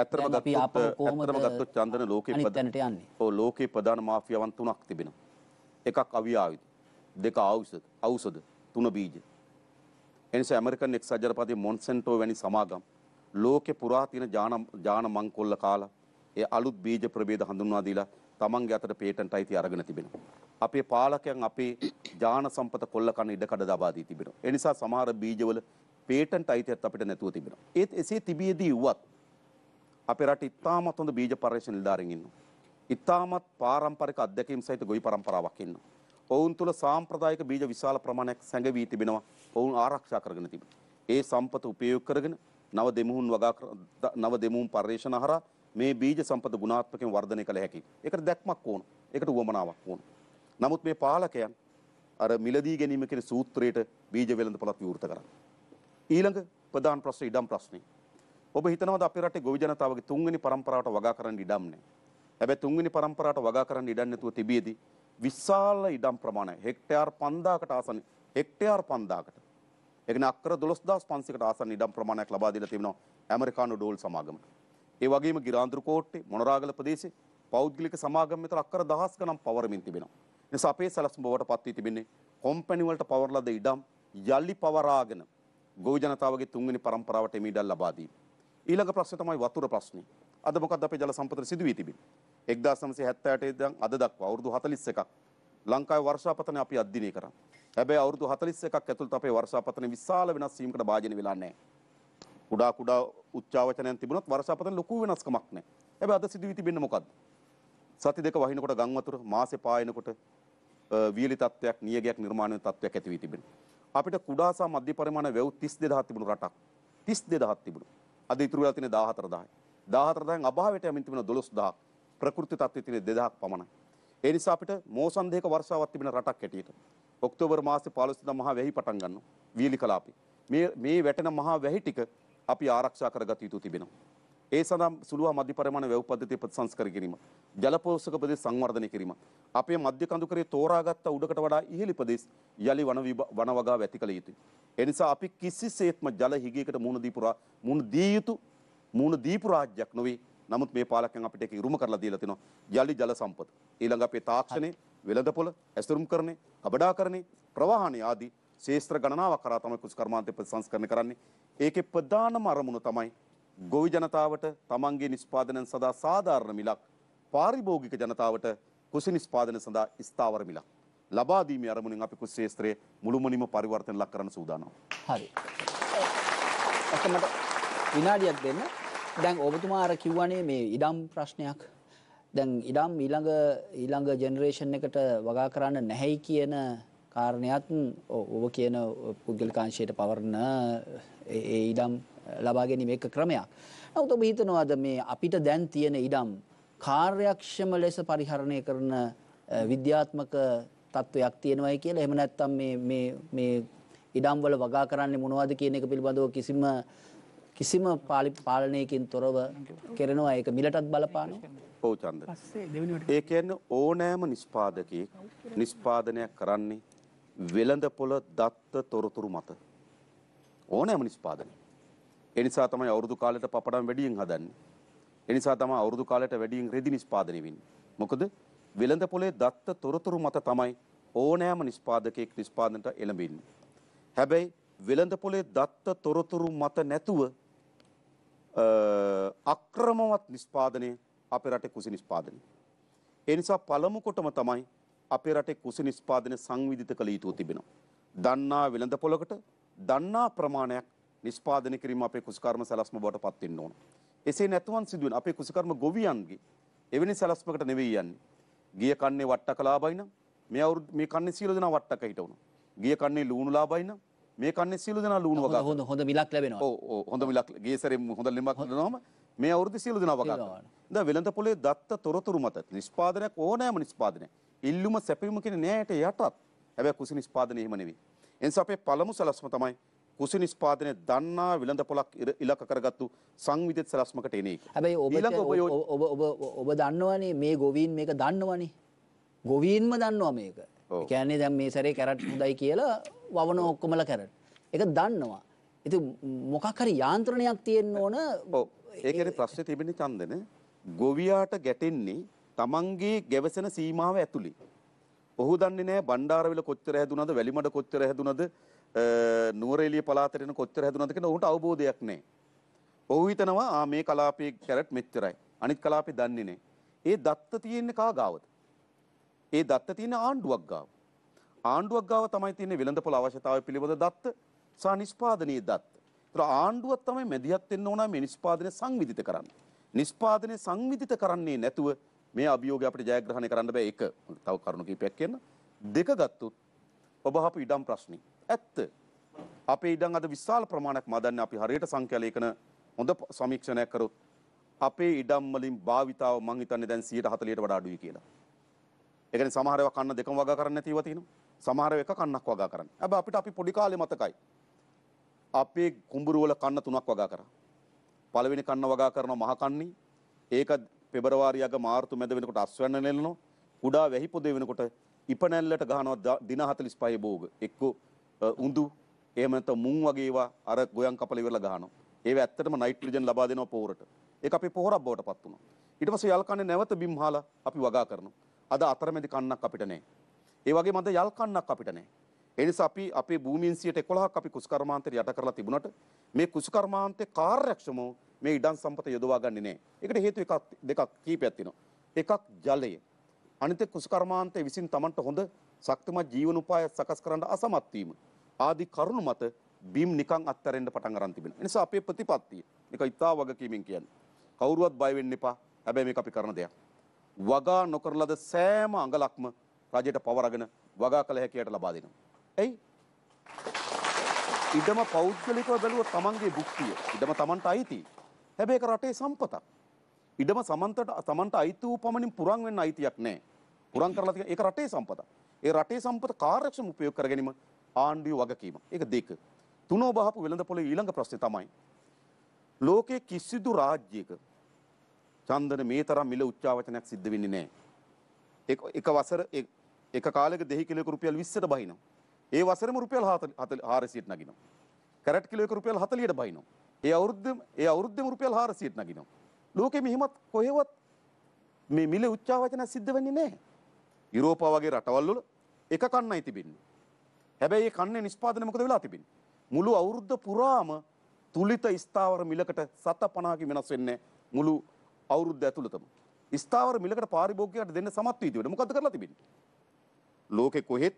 ඇත්තම ගත්තොත් ඇත්තම ගත්තොත් චන්දන ලෝකේ ප්‍රධාන යන්නේ. ඔව් ලෝකේ ප්‍රධාන මාෆියාවන් තුනක් තිබෙනවා. එකක් අවියාවිද, දෙක ඖෂධ, ඖෂධ, තුන බීජ. එනිසා ඇමරිකන් එක්සත් ජනපදයේ මොන්සෙන්ටෝ වැනි සමාගම් ලෝකේ පුරා තියෙන ජාන ජාන මංකොල්ල කාලා ඒ අලුත් බීජ ප්‍රභේද හඳුන්වා දීලා තමන්ගේ අතට පේටන්ට් අයිති අරගෙන තිබෙනවා. අපේ පාලකයන් අපේ ජාන සම්පත කොල්ල කන ඉඩකඩ දබා දී තිබෙනවා. ඒ නිසා සමහර බීජවල පේටන්ට් අයිතියක් අපිට නැතුව තිබෙනවා. ඒත් එසේ තිබියදී වුවත් අපේ රට ඉතාමත් හොඳ බීජ පර්යේෂණ නිලධාරීන් ඉන්නවා. ඉතාමත් පාරම්පරික අධ්‍යක්ීම් සහිත ගොවි පරම්පරාවක් ඉන්නවා. ඔවුන් තුළ සාම්ප්‍රදායික බීජ විශාල ප්‍රමාණයක් සැඟවී තිබෙනවා. ඔවුන් ආරක්ෂා කරගෙන තිබෙනවා. ඒ සම්පත උපයෝග කරගෙන නව දෙමුහුන් වගා නව දෙමුහුන් පර්යේෂණ හරහා මේ බීජ සම්පත ගුණාත්මකයෙන් වර්ධනය කළ හැකියි. ඒකට දැක්මක් ඕන. ඒකට උවමනාවක් ඕන. නමුත් මේ පාලකයන් අර මිලදී ගැනීම කියන සූත්‍රයට බීජ වෙළඳපොළක් විවෘත කරන්න. ඊළඟ ප්‍රධාන ප්‍රශ්නේ ඉඩම් ප්‍රශ්නේ. ඔබ හිතනවද අපේ රටේ ගොවි ජනතාවගේ තුන්වෙනි પરම්පරාවට වගා කරන්න ඉඩම් නැහැ. හැබැයි තුන්වෙනි પરම්පරාවට වගා කරන්න ඉඩම් නැතුව තිබියදී විශාල ඉඩම් ප්‍රමාණය හෙක්ටයාර් 5000කට ආසන්න හෙක්ටයාර් 5000කට. ඒ කියන්නේ අක්කර 12500කට ආසන්න ඉඩම් ප්‍රමාණයක් ලබා දීලා තිබෙනවා ඇමරිකානු ඩෝල් සමාගමට. ඒ වගේම ගිරාඳුරු කෝට්ටේ මොනරාගල ප්‍රදේශයේ පෞද්ගලික සමාගම් විතර අක්කර දහස් ගණන් පවරමින් තිබෙනවා. නිසා අපේ සැලසුම් බවට පත් වී තිබෙන්නේ කොම්පැනි වලට පවරලද ඉඩම් යලි පවරාගෙන ගොවි ජනතාවගේ තුන්වෙනි පරම්පරාවට මේ ඉඩම් ලබා දීම. ඊළඟ ප්‍රශ්නේ තමයි වතුර ප්‍රශ්නේ. අද මොකක්ද අපේ ජල සම්පතට සිදු වී තිබෙන්නේ? 1978 ඉඳන් අද දක්වා අවුරුදු 41ක් ලංකාවේ වර්ෂාපතන අපි අධ්‍යයනය කරා. හැබැයි අවුරුදු 41ක් ඇතුළත අපේ වර්ෂාපතන විශාල වෙනස් වීමකට භාජනය වෙලා නැහැ. කුඩා කුඩා උච්චාවචනයන් තිබුණොත් වර්ෂාපතන ලොකු වෙනස්කමක් නැහැ. හැබැයි අද සිදු වී තිබෙන්නේ මොකද්ද? සති දෙක වහිනකොට ගම් වතුර මාසේ පායනකොට වියලි තත්වයක් නියගයක් නිර්මාණය වෙන තත්වයක් ඇති වී තිබෙනවා. අපිට කුඩා සහ මධ්‍ය පරිමාණ වැව් 32000 තිබුණු රටක් 32000ක් තිබුණා. අද ඉතුරු වෙලා තියෙන 14000යි. 14000න් අභාවයට යමින් තිබෙන 12000ක් ප්‍රകൃති තත්ත්වයේ තියෙන 2000ක් පමණයි. ඒ නිසා අපිට මෝසන්දේක වර්ෂාවක් තිබෙන රටක් හැටියට ඔක්තෝබර් මාසේ 15 වෙනිදා මහා වැහි පටන් ගන්නවා. වීලි කලාපේ. මේ මේ වැටෙන මහා වැහි ටික අපි ආරක්ෂා කරගත යුතු තිබෙනවා. ඒ සඳහා සුළුවා මධ්‍ය පරිමාණ වැව් පද්ධතිය ප්‍රතිසංස්කර කිරීම. ජල පෝෂක ප්‍රදේශ සංවර්ධනය කිරීම. අපේ මධ්‍ය කඳුකරේ තෝරාගත්ත උඩකට වඩා ඉහළ ප්‍රදේශ යලි වන වන වගාව ඇති කළ යුතුයි. ඒ නිසා අපි කිසිසේත්ම ජල හිගයකට මුහුණ දීපු මුහුණ දී යුතු මුහුණ දීපු රාජ්‍යයක් නොවේ. නමුත් මේ පාලකයන් අපිට ඒක ඉරුම කරලා දීලා තිනවා. යලි ජල සම්පත. ඊළඟ අපේ තාක්ෂණය, වෙළඳපොළ, ඇසුරුම් කරන්නේ, කබඩාකරණේ, ප්‍රවාහනය ආදී ශේෂ්ත්‍ර ගණනාවක් කරා තමයි කුසකර්මාන්තය ප්‍රතිසංස්කරණය කරන්නේ. ඒකේ ප්‍රධානම අරමුණ තමයි ගොවි ජනතාවට තමන්ගේ නිෂ්පාදනයන් සඳහා සාධාරණ මිලක් පාරිභෝගික ජනතාවට කුසි නිෂ්පාදන සඳහා ස්ථාවර මිලක් ලබා දීමේ අරමුණෙන් අපි කුසි ශාස්ත්‍රයේ මුළුමනින්ම පරිවර්තන ලක් කරන්න සූදානම්. හරි. ඔකමට විනාඩියක් දෙන්න. දැන් ඔබතුමා අර කිව්වනේ මේ ඉඩම් ප්‍රශ්නයක් දැන් ඉඩම් ඊළඟ ඊළඟ ජෙනරේෂන් එකට වගා කරන්න නැහැයි කියන කාරණයත් ඔබ කියන පුද්ගලිකාංශයට පවරන ඒ ඉඩම් ලබා ගැනීම එක ක්‍රමයක්. නමුත් ඔබ හිතනවාද මේ අපිට දැන් තියෙන ඉඩම් කාර්යක්ෂම ලෙස පරිහරණය කරන විද්‍යාත්මක තත්ත්වයක් තියෙනවයි කියලා එහෙම නැත්නම් මේ මේ මේ ඉඩම් වල වගා කරන්නේ මොනවද කියන එක පිළිබඳව කිසිම කිසිම පාලනයකින් තොරව කරනවා ඒක මිලටත් බලපානවා. ඔව් චන්ද. ඒ කියන්නේ ඕනෑම නිෂ්පාදකයෙක් නිෂ්පාදනයක් කරන්නේ වෙළඳ පොළ දත්ත තොරතුරු මත. ඕනෑම නිෂ්පාදනයක්. එනිසා තමයි අවුරුදු කාලෙට පපඩම් වැඩියෙන් හදන්නේ. එනිසා තමයි අවුරුදු කාලෙට වැඩියෙන් රෙදි නිෂ්පාදනය වෙන්නේ. මොකද වෙළඳ පොලේ දත්ත තොරතුරු මත තමයි ඕනෑම නිෂ්පාදකයෙක් නිෂ්පාදනට එළඹෙන්නේ. හැබැයි වෙළඳ පොලේ දත්ත තොරතුරු මත නැතුව අක්‍රමවත් නිෂ්පාදනය අපේ රටේ කුසි නිෂ්පාදනය. ඒ නිසා පළමු කොටම තමයි අපේ රටේ කුසි නිෂ්පාදනය සංවිධිත කළ යුතුව තිබෙනවා. දන්නා වෙළඳ පොලකට දන්නා ප්‍රමාණයක් නිෂ්පාදනය කිරීම අපේ කුසකර්ම සැලැස්ම බවට පත් වෙන්න ඕන. එසේ නැතුවන් සිදුවෙන අපේ කුසකර්ම ගොවියන්ගේ එවැනි සැලැස්මකට නෙවෙයි යන්නේ. ගිය කන්නේ වට්ටක ලාභයි නම් මේ අවුරුදු මේ කන්නේ සියලු දෙනා වට්ටක හිටවුණා. ගිය කන්නේ ලුණු ලාභයි නම් මේ කන්නේ සියලු දෙනා ලුණු වගා. හොඳ හොඳ මිලක් ලැබෙනවා. ඔව් ඔව් හොඳ මිලක් ගේ සැරේ හොඳ ලිමක් දෙනවාම මේ අවුරුදු සියලු දෙනා වගා. දැන් වෙළඳ පොලේ දත්ත තොරතුරු මත නිෂ්පාදනයක් ඕනෑම නිෂ්පාදනයක්. ඉල්ලුම සැපීම කියන න්‍යායට යටත්. හැබැයි කුසි නිෂ්පාදනය එහෙම නෙවෙයි. එනිසා අපේ පළමු සැලැස්ම තමයි කුසි නිෂ්පාදනය දන්නා විලඳපොලක් ඉලක්ක කරගත්තු සංවිධිත සැලැස්මකට එන එක. හැබැයි ඔබ ඔබ ඔබ ඔබ දන්නවනේ මේ ගොවීන් මේක දන්නවනේ. ගොවීන්ම දන්නවා මේක. ඒ කියන්නේ දැන් මේ සැරේ කැරට් හොඳයි කියලා වවන ඔක්කොමලා කැරට්. ඒක දන්නවා. ඉතින් මොකක් හරි යාන්ත්‍රණයක් තියෙන්න ඕන. ඔව්. ඒකේ ප්‍රශ්නේ තිබෙන්නේ ඡන්දනේ. ගොවියාට ගැටෙන්නේ තමන්ගේ ගැවසෙන සීමාව ඇතුළේ. ඔහු දන්නේ නැහැ බණ්ඩාරවිල කොච්චර හැදුනද වැලිමඩ කොච්චර හැදුනද නුවරඑළිය පළාතට එන කොච්චර හැදුනද කියන ඔහුට අවබෝධයක් නැහැ. ඔහු හිතනවා ආ මේ කලාපයේ කැරට් මෙච්චරයි. අනිත් කලාපේ දන්නේ නැහැ. ඒ දත්ත තියෙන්නේ කා ගාවද? ඒ දත්ත තියෙන ආණ්ඩුවක් ගාව. ආණ්ඩුවක් ගාව තමයි තියෙන්නේ වෙළඳපොළ අවශ්‍යතාවය පිළිබඳ දත්ත සහ නිෂ්පාදනීය දත්ත. ඒතර ආණ්ඩුවක් තමයි මැදිහත් වෙන්න ඕන මේ නිෂ්පාදනය සංවිධිත කරන්න. නිෂ්පාදනය සංවිධිත කරන්නේ නැතුව මේ අභියෝගය අපිට ජයග්‍රහණය කරන්න බෑ එක. තව කරුණු කිහිපයක් කියන්න. දෙක ගත්තොත් ඔබ අහපු ඉඩම් ප්‍රශ්නේ ඇත්ත. අපේ ඉඩම් අද විශාල ප්‍රමාණයක් මදන්නේ අපි හරියට සංඛ්‍යා ලේඛන හොඳ සමීක්ෂණයක් කරොත් අපේ ඉඩම් වලින් භාවිතාව මං හිතන්නේ දැන් 140ට වඩා අඩුයි කියලා. ඒ කියන්නේ සමහර ඒවා කන්න දෙකම වගා කරන්න නැතිව තියෙනවා. සමහර එක කන්නක් වගා කරන්න. හැබැයි අපිට අපි පොඩි කාලේ මතකයි. අපේ කුඹුරු වල කන්න තුනක් වගා කරා. පළවෙනි කන්න වගා කරනවා මහ කන්නේ. ඒක පෙබරවාරි අග මාර්තු මැද වෙනකොට අස්වැන්න නෙලනවා. කුඩා වැහි පොදේ වෙනකොට ඉපනැල්ලට ගහනවා දින 45 භෝග. එක්කෝ උඳු එහෙම නැත්නම් මුං වගේ ඒවා අර ගොයන් කපල ඉවරලා ගහනවා. ඒවා ඇත්තටම නයිට්‍රජන් ලබා දෙනවා පොහොරට. ඒක අපේ පොහොරක් බවට පත් වුණා. ඊට පස්සේ යල් කන්නේ නැවත බිම් හාලා අපි වගා කරනවා. අද අතරමැදි කන්නක් අපිට නැහැ. ඒ වගේම අද යල් කන්නක් අපිට නැහැ. ඒ නිසා අපි අපේ භූමියෙන් 111ක් අපි කුසකර්මාන්තයට යට කරලා තිබුණට මේ කුසකර්මාන්තේ කාර්යක්ෂමව මේ ඉඩම් සම්පත යොදවා ගන්නේ නැහැ. ඒකට හේතු එකක් දෙකක් කීපයක් තියෙනවා. එකක් ජලය. අනිත කුසකර්මාන්තය විසින් Tamanට හොඳ ශක්තිමත් ජීවන උපාය සකස් කරන්න අසමත් වීම. ආදි කරුණු මත බිම් නිකන් අත්හැරෙන්න පටන් අරන් තිබෙනවා. ඒ නිසා අපේ ප්‍රතිපත්තිය මේක ඉතා වගකීමෙන් කියන්නේ. කවුරුවත් බය වෙන්න එපා. හැබැයි මේක අපි කරන දෙයක්. වගා නොකරලද සෑම අඟලක්ම රජයට පවරගෙන වගා කළ හැකියට ලබා දෙනවා. එයි ඉඩම පෞද්ගලිකව බැලුවොත් Tamanගේ භුක්තිය. ඉඩම Tamanට අයිති. හැබැයි ඒක රටේ සම්පතක්. ඉඩම සමන්තට Tamanට අයිති වූ පමණින් පුරන් වෙන්න අයිතියක් නැහැ. පුරන් කරලා තියෙන ඒක රටේ සම්පතක්. ඒ රටේ සම්පත කාර්යක්ෂම උපයෝග කර ගැනීම ආණ්ඩුව වගකීම. ඒක දෙක. තුනෝ බහපු වෙළඳපොලේ ඊළඟ ප්‍රශ්නේ තමයි ලෝකයේ කිසිදු රාජ්‍යයක චන්දන මේ තරම් මිල උච්චාවචනයක් සිද්ධ වෙන්නේ නැහැ. එක එක වසර එක කාලයක දෙහි කිලෝක රුපියල් 20ට බහිනවා. ඒ වසරේම රුපියල් 400ට නගිනවා. කැරට් කිලෝක රුපියල් 40ට බහිනවා. ඒ අවුරුද්දෙම ඒ අවුරුද්දෙම රුපියල් 400ට නගිනවා. ලෝකෙ මෙහෙමත් කොහෙවත් මේ මිල උච්චාවචනයක් සිද්ධ වෙන්නේ නැහැ. යුරෝපා වගේ රටවල් වල එක කන්නයි තිබෙන්නේ. හැබැයි ඒ කන්නේ නිෂ්පාදනය මොකද වෙලා තිබෙන්නේ? මුළු අවුරුද්ද පුරාම තුලිත ස්ථාවර මිලකට සත 50කින් වෙනස් වෙන්නේ මුළු අවුරුද්ද ඇතුළතම. ස්ථාවර මිලකට පාරිභෝගිකයට දෙන්න සමත් වී තිබුණේ මොකද්ද කරලා තිබෙන්නේ? ලෝකෙ කොහෙත්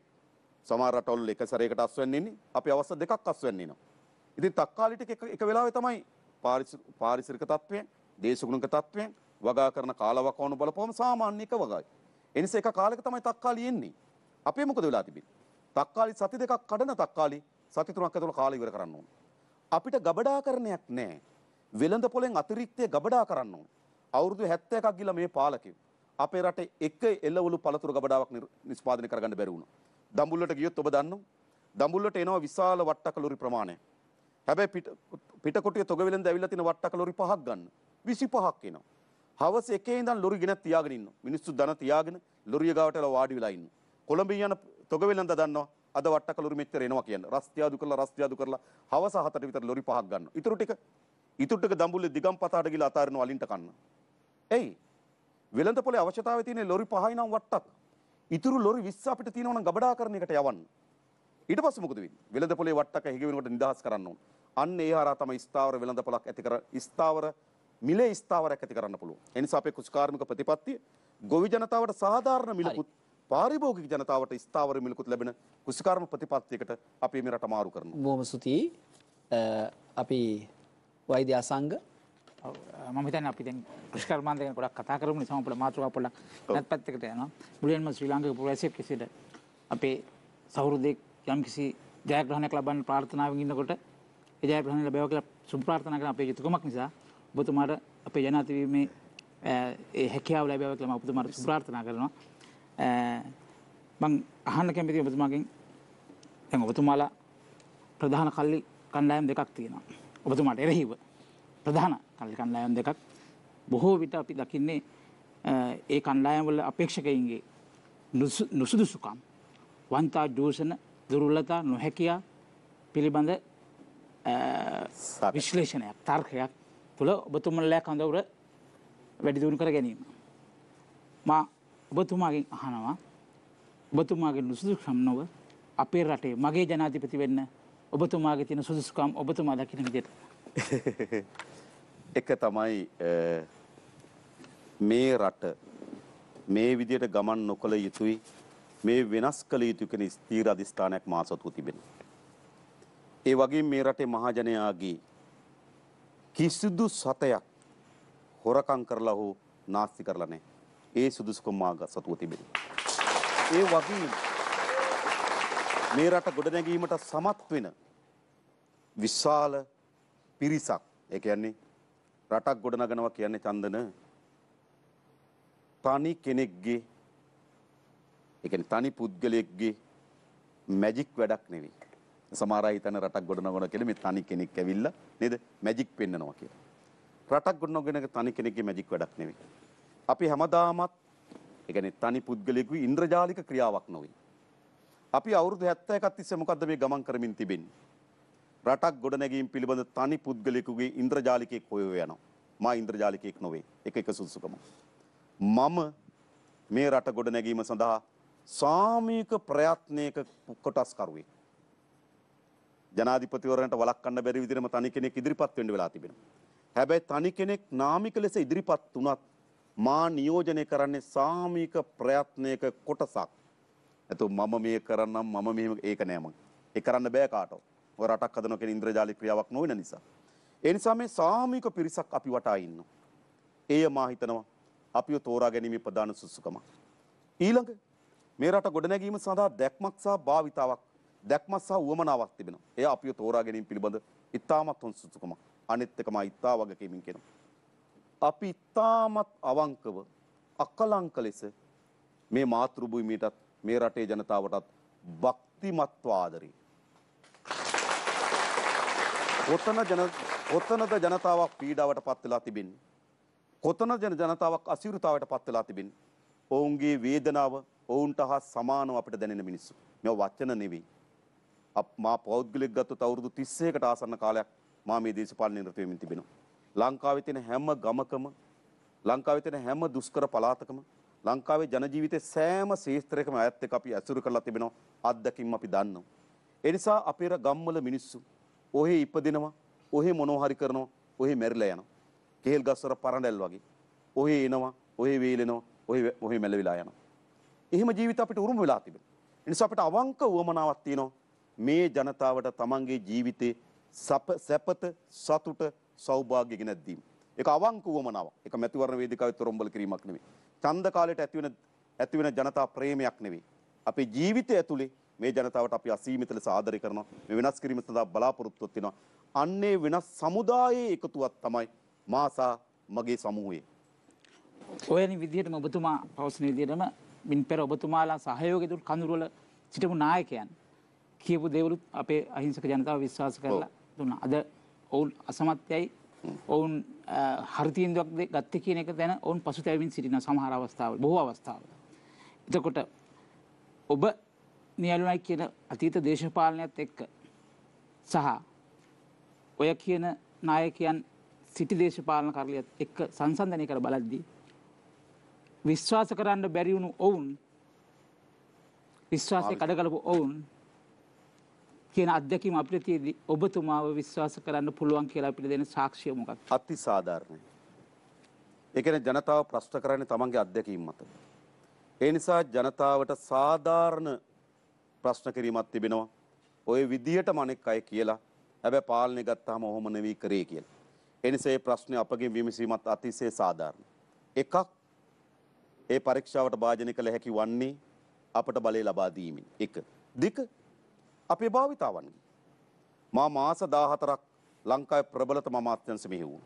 සමහර රටවල් එක සැරයකට අස්වැන්න ඉන්නේ අපි අවස්ථා දෙකක් අස්වැන්න ඉනවා. ඉතින් තක්කාලිට එක එක වෙලාවේ තමයි පාරිසරික තත්ත්වයෙන් දේශගුණික තත්ත්වයෙන් වගා කරන කාලවකවානු බලපුවම සාමාන්‍ය එක වගායි. එනිසා එක කාලෙක තමයි තක්කාලි එන්නේ. අපේ මොකද වෙලා තිබෙන්නේ? තක්කාලි සති දෙකක් කඩන තක්කාලි සති තුනක් ඇතුළත කාලය ඉවර කරන්න ඕන. අපිට ගබඩාකරණයක් නැහැ. වෙළඳ පොලෙන් අතිරික්තය ගබඩා කරන්න ඕන. අවුරුදු 71ක් ගිහලා මේ පාලකයෝ අපේ රටේ එක එළවලු පළතුරු ගබඩාවක් නිෂ්පාදනය කරගන්න බැරි වුණා. දඹුල්ලට ගියොත් ඔබ දන්නවා. දඹුල්ලට එනවා විශාල වට්ටක ලොරි ප්‍රමාණයක්. හැබැයි පිට පිටකොටිය තොගවිලෙන් දැවිලා තියෙන වට්ටක ලොරි පහක් ගන්න. 25ක් එනවා. හවස එකේ ඉඳන් ලොරි ගෙනත් තියාගෙන ඉන්නවා. මිනිස්සු දන තියාගෙන ලොරිය ගාවට වාඩි වෙලා ඉන්නවා. කොළඹින් යන තොගවෙලඳ දන්නවා අද වට්ටකලුරු මෙච්චර එනවා කියන්න. රස්තියාදු කරලා රස්තියාදු කරලා හවස 7ට විතර ලොරි පහක් ගන්නවා. ඊටු ටික ඊටු ටික දඹුල්ලේ දිගම්පතාට ගිහලා අතාරිනවා අලින්ට කන්න. එයි වෙළඳ පොලේ අවශ්‍යතාවය තියෙන ලොරි පහයි නම් වට්ටක්. ඉතුරු ලොරි 20 අපිට තියෙනවා නම් ගබඩා කරන එකට යවන්න. ඊට පස්සේ මොකද වෙන්නේ? වෙළඳ පොලේ වට්ටක හිග වෙනකොට නිදහස් කරන්න ඕන. අන්න ඒ හරහා තමයි ස්ථාවර වෙළඳ පොලක් ඇති කර ස්ථාවර මිලේ ස්ථාවරයක් ඇති කරන්න පුළුවන්. ඒ නිසා අපේ කුෂ්කාර්මික ප්‍රතිපත්තිය ගොවි ජනතාවට සාධාරණ මිලකුත් පාරිභෝගික ජනතාවට ස්ථාවර මිලකුත් ලැබෙන කෘෂිකර්ම ප්‍රතිපත්තියකට අපි මේ රට මාරු කරනවා. බොහොම ස්තුතියි. අපි වෛද්‍ය අසංග මම හිතන්නේ අපි දැන් කෘෂිකර්මාන්ත ගැන ගොඩක් කතා කරමු නිසා අපේ මාතෘකාව පොඩ්ඩක් නැත් පැත්තකට යනවා. මුලින්ම ශ්‍රී ලාංකික පුරවැසියෙක් විසිට අපේ සහෘදෙක් යම්කිසි ජයග්‍රහණයක් ලබන්න ප්‍රාර්ථනාවෙන් ඉන්නකොට ඒ ජයග්‍රහණය ලැබෙවා කියලා සුභ ප්‍රාර්ථනා කරන අපේ යුතුකමක් නිසා ඔබතුමාට අපේ ජනාධිපතිවීමේ ඒ හැකියාව ලැබෙවා කියලා මම ඔබතුමාට සුභ ප්‍රාර්ථනා කරනවා. මං අහන්න කැමති ඔබතුමාගෙන් තැන් ඔබතුමාලා ප්‍රධාන කල්ලි කණ්ඩායම් දෙකක් තියෙනවා. ඔබතුමාට එරෙහිව ප්‍රධාන කල්ලි කණ්ඩායම් දෙකක් බොහෝ විට අපි දකින්නේ ඒ කණ්ඩායම්වල අපේක්ෂකයින්ගේ නුසුදුසුකම් වන්තා දූෂණ දුර්වලතා නොහැකියා පිළිබඳ විශ්ලේෂණයක් තර්කයක් තුළ ඔබතුමල්ලෑ කඳවුර වැඩිදුන් කර ගැනීම. මා ඔබතුමාගෙන් අහනවා ඔබතුමාගේ නුසුදුකම් නොව අපේ රටේ මගේ ජනාධිපති වෙන්න ඔබතුමාගේ තියෙන සුදුසුකම් ඔබතුමා දකින විදිහට එක තමයි මේ රට මේ විදියට ගමන් නොකළ යුතුයි මේ වෙනස් කළ යුතු කෙන ස්ථීර අධිස්ථානයක් මා සතුව තිබෙන. ඒ වගේ මේ රටේ මහජනයාගේ කිසිදු සතයක් හොරකං කරලා හෝ නාස්ති කරලා නෑ. ඒ සුදුසුකම් මාග සතුව තිබෙන. ඒ වගේ මේ රට ගොඩනැගීමට සමත් වෙන විශාල පිරිසක් ඒ කියන්නේ රටක් ගොඩනගනවා කියන්නේ චන්දන තනි කෙනෙක්ගේ ඒ කියන්නේ තනි පුද්ගලයෙක්ගේ මැජික් වැඩක් නෙවෙයි. සමහර අය හිතන රටක් ගොඩනගනවා කියලා මේ තනි කෙනෙක් ඇවිල්ලා නේද මැජික් පෙන්නනවා කියලා. රටක් ගොඩනගන එක තනි කෙනෙක්ගේ මැජික් වැඩක් නෙවෙයි. අපි හැමදාමත් එකන තනි පුද්ගලෙකු ඉන්ද්‍රජාලික ක්‍රියාවක් නොවේ. අපි අවුරුදු හැත්ත එකත් ඉස්ස මොකද මේ ගමන් කරමින් තිබෙන්. රටක් ගොඩනැගීම් පිළිබඳ තනි පුද්ගලෙකුගේ ඉන්ද්‍රජාලිකෙක් හොයෝ යනවා මා ඉන්ද්‍රජාලිකෙක් නොවේ එක එක සුදුසුකම. මම මේ රට ගොඩ නැගීම සඳහා සාමීක ප්‍රයත්නයක කොටස්කරුවේ. ජනාධිපතිවරට වලක්න්න බැරි විදිරම තනි කෙනෙක් ඉදිරිපත් වෙන්ඩ වෙලා තිබෙන. හැබැයි තනි කෙනෙක් නාමික ලෙස ඉදිරිපත් වනත් මා නියෝජනය කරන්නේ සාමීක ප්‍රයත්නයක කොටසක්. එතකොට මම මේ කරන්නම් මම මෙහෙම ඒක නෑ මං. ඒ කරන්න බෑ කාටවත්. ඔය රටක් හදනවා කියන ඉන්ද්‍රජාලික ක්‍රියාවක් නොවන නිසා. ඒ නිසා මේ සාමීක පිරිසක් අපි වටා ඉන්නවා. එය මා හිතනවා අපිව තෝරා ගැනීමේ ප්‍රධාන සුසුකම. ඊළඟ මේ රට ගොඩනැගීම සඳහා දැක්මක් සහ භාවිතාවක් දැක්මක් සහ උවමනාවක් තිබෙනවා. එය අපිව තෝරා ගැනීම පිළිබඳ ඉතාමත් හොඳ සුසුකමක්. අනෙත් එක මා ඉතා වගකීමින් කියනවා. අපි ඉතාමත් අවංකව අකලංක ලෙස මේ මාතෘභූමියටත් මේ රටේ ජනතාවටත් භක්තිමත්ව ආදරේ. කොතන ජන කොතනද ජනතාවක් පීඩාවට පත් වෙලා තිබෙන්නේ? කොතනද ජනතාවක් අසීරුතාවයට පත් වෙලා තිබෙන්නේ? ඔවුන්ගේ වේදනාව ඔවුන්ට හා සමානව අපිට දැනෙන මිනිස්සු. මේ වචන නෙවෙයි. මා පෞද්ගලික ගත්තොත් අවුරුදු 31කට ආසන්න කාලයක් මා මේ දේශපාලන නිරත වෙමින් තිබෙනවා. ලංකාවේ තියෙන හැම ගමකම ලංකාවේ තියෙන හැම දුෂ්කර පළාතකම ලංකාවේ ජන ජීවිතේ සෑම ශේත්‍රයකම අයත් එක්ක අපි ඇසුරු කරලා තිබෙනවා අත්දැකීම් අපි දන්නවා. ඒ නිසා අපේ ගම්වල මිනිස්සු ඔහේ ඉපදිනවා, ඔහේ මොනවා හරි කරනවා, ඔහේ මැරිලා යනවා. කෙහෙල් ගස්වල පරඬැල් වගේ. ඔහේ එනවා, ඔහේ වේලෙනවා, ඔහේ ඔහේ මැලවිලා යනවා. එහෙම ජීවිත අපිට උරුම වෙලා තිබෙනවා. ඒ නිසා අපිට අවංක උවමනාවක් තියෙනවා මේ ජනතාවට තමන්ගේ ජීවිතේ සැපත සතුට සෞභාග්‍ය ගෙනැද්දීම. ඒක අවංක වමනාවක්. ඒක මැතිවරණ වේදිකාවේ තොරම්බල කිරීමක් නෙවෙයි. ඡන්ද කාලයට ඇතිවෙන ඇතිවෙන ජනතා ප්‍රේමයක් නෙවෙයි. අපේ ජීවිතය ඇතුලේ මේ ජනතාවට අපි අසීමිත ලෙස ආදරය කරනවා. මේ වෙනස් කිරීම සඳහා බලාපොරොත්තුවක් තියෙනවා. අන්නේ වෙනස් සමුදායේ එකතුවක් තමයි මාසා මගේ සමූහය. ඔයනි විදිහටම ඔබතුමා පවසන විදිහටම මින් පෙර ඔබතුමාලා සහයෝගය දුන් කඳුරුවල සිටපු නායකයන් කියපු දේවලුත් අපේ අහිංසක ජනතාව විශ්වාස කරලා දුන්නා. අද ඔවුන් අසමත්‍යයි ඔවුන් හරිතීන්දුවක් ගත්ත කියන එක දැන ඔවුන් පසු තැවින් සිටින සමහර අවස්ථාව බොහ අවස්ථාව. එතකොට ඔබ නියලුනයි කියන අතීත දේශපාලනයක්ත් එක්ක සහ ඔය කියන නායකයන් සිටි දේශපාලන කරලියත් එක්ක සංසන්ධනය කර බලද්දී. විශ්වාස කරන්න බැරිවුණු ඔවුන් විශ්වාසය කඩගලපු ඔවුන් කියන අත්දැකීම අපිට තියෙදි ඔබතුමාව විශ්වාස කරන්න පුළුවන් කියලා අපිට දෙන සාක්ෂිය මොකක්ද? අති සාධාරණයි. ඒ කියන්නේ ජනතාව ප්‍රශ්න කරන්නේ තමන්ගේ අත්දැකීම් මත. ඒ නිසා ජනතාවට සාධාරණ ප්‍රශ්න කිරීමක් තිබෙනවා. ওই විදියටම අනෙක් අය කියලා. හැබැයි පාලනය ගත්තාම ඔහොම නෙවෙයි කරේ කියලා. ඒ නිසා මේ ප්‍රශ්නේ අපගේ විමසීමත් අතිශය සාධාරණයි. එකක් ඒ පරීක්ෂාවට භාජනය කළ හැකි වන්නේ අපට බලය ලබා දීමෙන්. එක. දෙක අපේ භාවිතාවන්ගේ. මා මාස 14ක් ලංකාවේ ප්‍රබලතම අමාත්‍යංශ මෙහි වූ.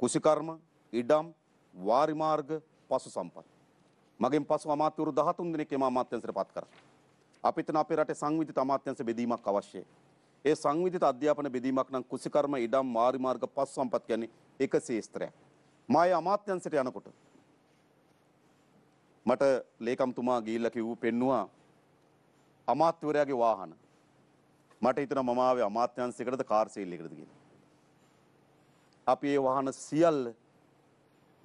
කුසිකර්ම, ඉඩම්, වාරි මාර්ග, පසු සම්පත්. මගෙන් පසු අමාත්‍යවරු 13 දෙනෙක් එම අමාත්‍යංශයට පත් කරා. අපිට අපේ රටේ සංවිධිත අමාත්‍යංශ බෙදීමක් අවශ්‍යයි. ඒ සංවිධිත අධ්‍යාපන බෙදීමක් නම් කුසිකර්ම, ඉඩම්, වාරි මාර්ග, පසු සම්පත් කියන්නේ එක ශේස්ත්‍රයක්. මා ඒ අමාත්‍යංශයට යනකොට මට ලේකම්තුමා ගිහිල්ලා කිව්ව පෙන්නවා අමාත්‍යවරයාගේ වාහන මට හිතන මම ආවේ අමාත්‍යංශයකටද කාර් සේල් එකකටද කියලා. අපි ඒ වාහන සියල්ල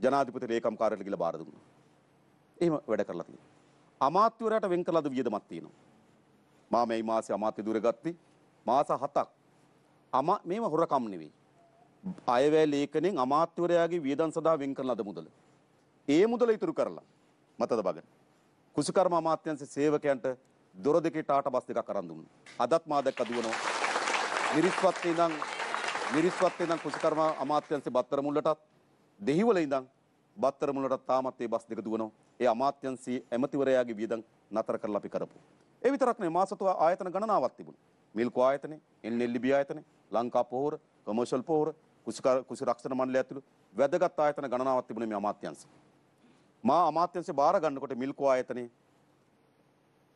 ජනාධිපති ලේකම් කාර්යාලයට ගිහලා බාර දුන්නා. එහෙම වැඩ කරලා තියෙනවා. අමාත්‍යවරයාට වෙන් කරලා වියදමක් තියෙනවා. මා මේ මාසේ අමාත්‍ය දුර ගත්තේ මාස 7ක්. අමා මේව හොරකම් නෙවෙයි. අයවැය ලේකණෙන් අමාත්‍යවරයාගේ වියදම් සඳහා වෙන් කරන ලද මුදල. ඒ මුදල ඉතුරු කරලා මතද බගන. කුසුකර්ම අමාත්‍යංශ සේවකයන්ට දොර දෙකේ ටාට බස් දෙකක් අරන් දුන්නා. අදත් මා දැක්ක දුවනවා. මිරිස්වත්තේ ඉඳන් මිරිස්වත්තේ ඉඳන් කුසකර්ම අමාත්‍යංශේ බත්තර මුල්ලටත් දෙහිවල ඉඳන් බත්තර මුල්ලටත් තාමත් මේ බස් දෙක දුවනවා. ඒ අමාත්‍යංශයේ ඇමතිවරයාගේ වියදම් නතර කරලා අපි කරපු. ඒ විතරක් නෙවෙයි මාසතුව ආයතන ගණනාවක් තිබුණා. මිල්කෝ ආයතනේ, එල්එල්බී ආයතනේ, ලංකා පොහොර, කොමර්ෂල් පොහොර, කුසිකා කුසි රක්ෂණ මණ්ඩලය ඇතුළු වැදගත් ආයතන ගණනාවක් තිබුණේ මේ අමාත්‍යංශ. මා අමාත්‍යංශේ බාර ගන්නකොට මිල්කෝ ආයතනේ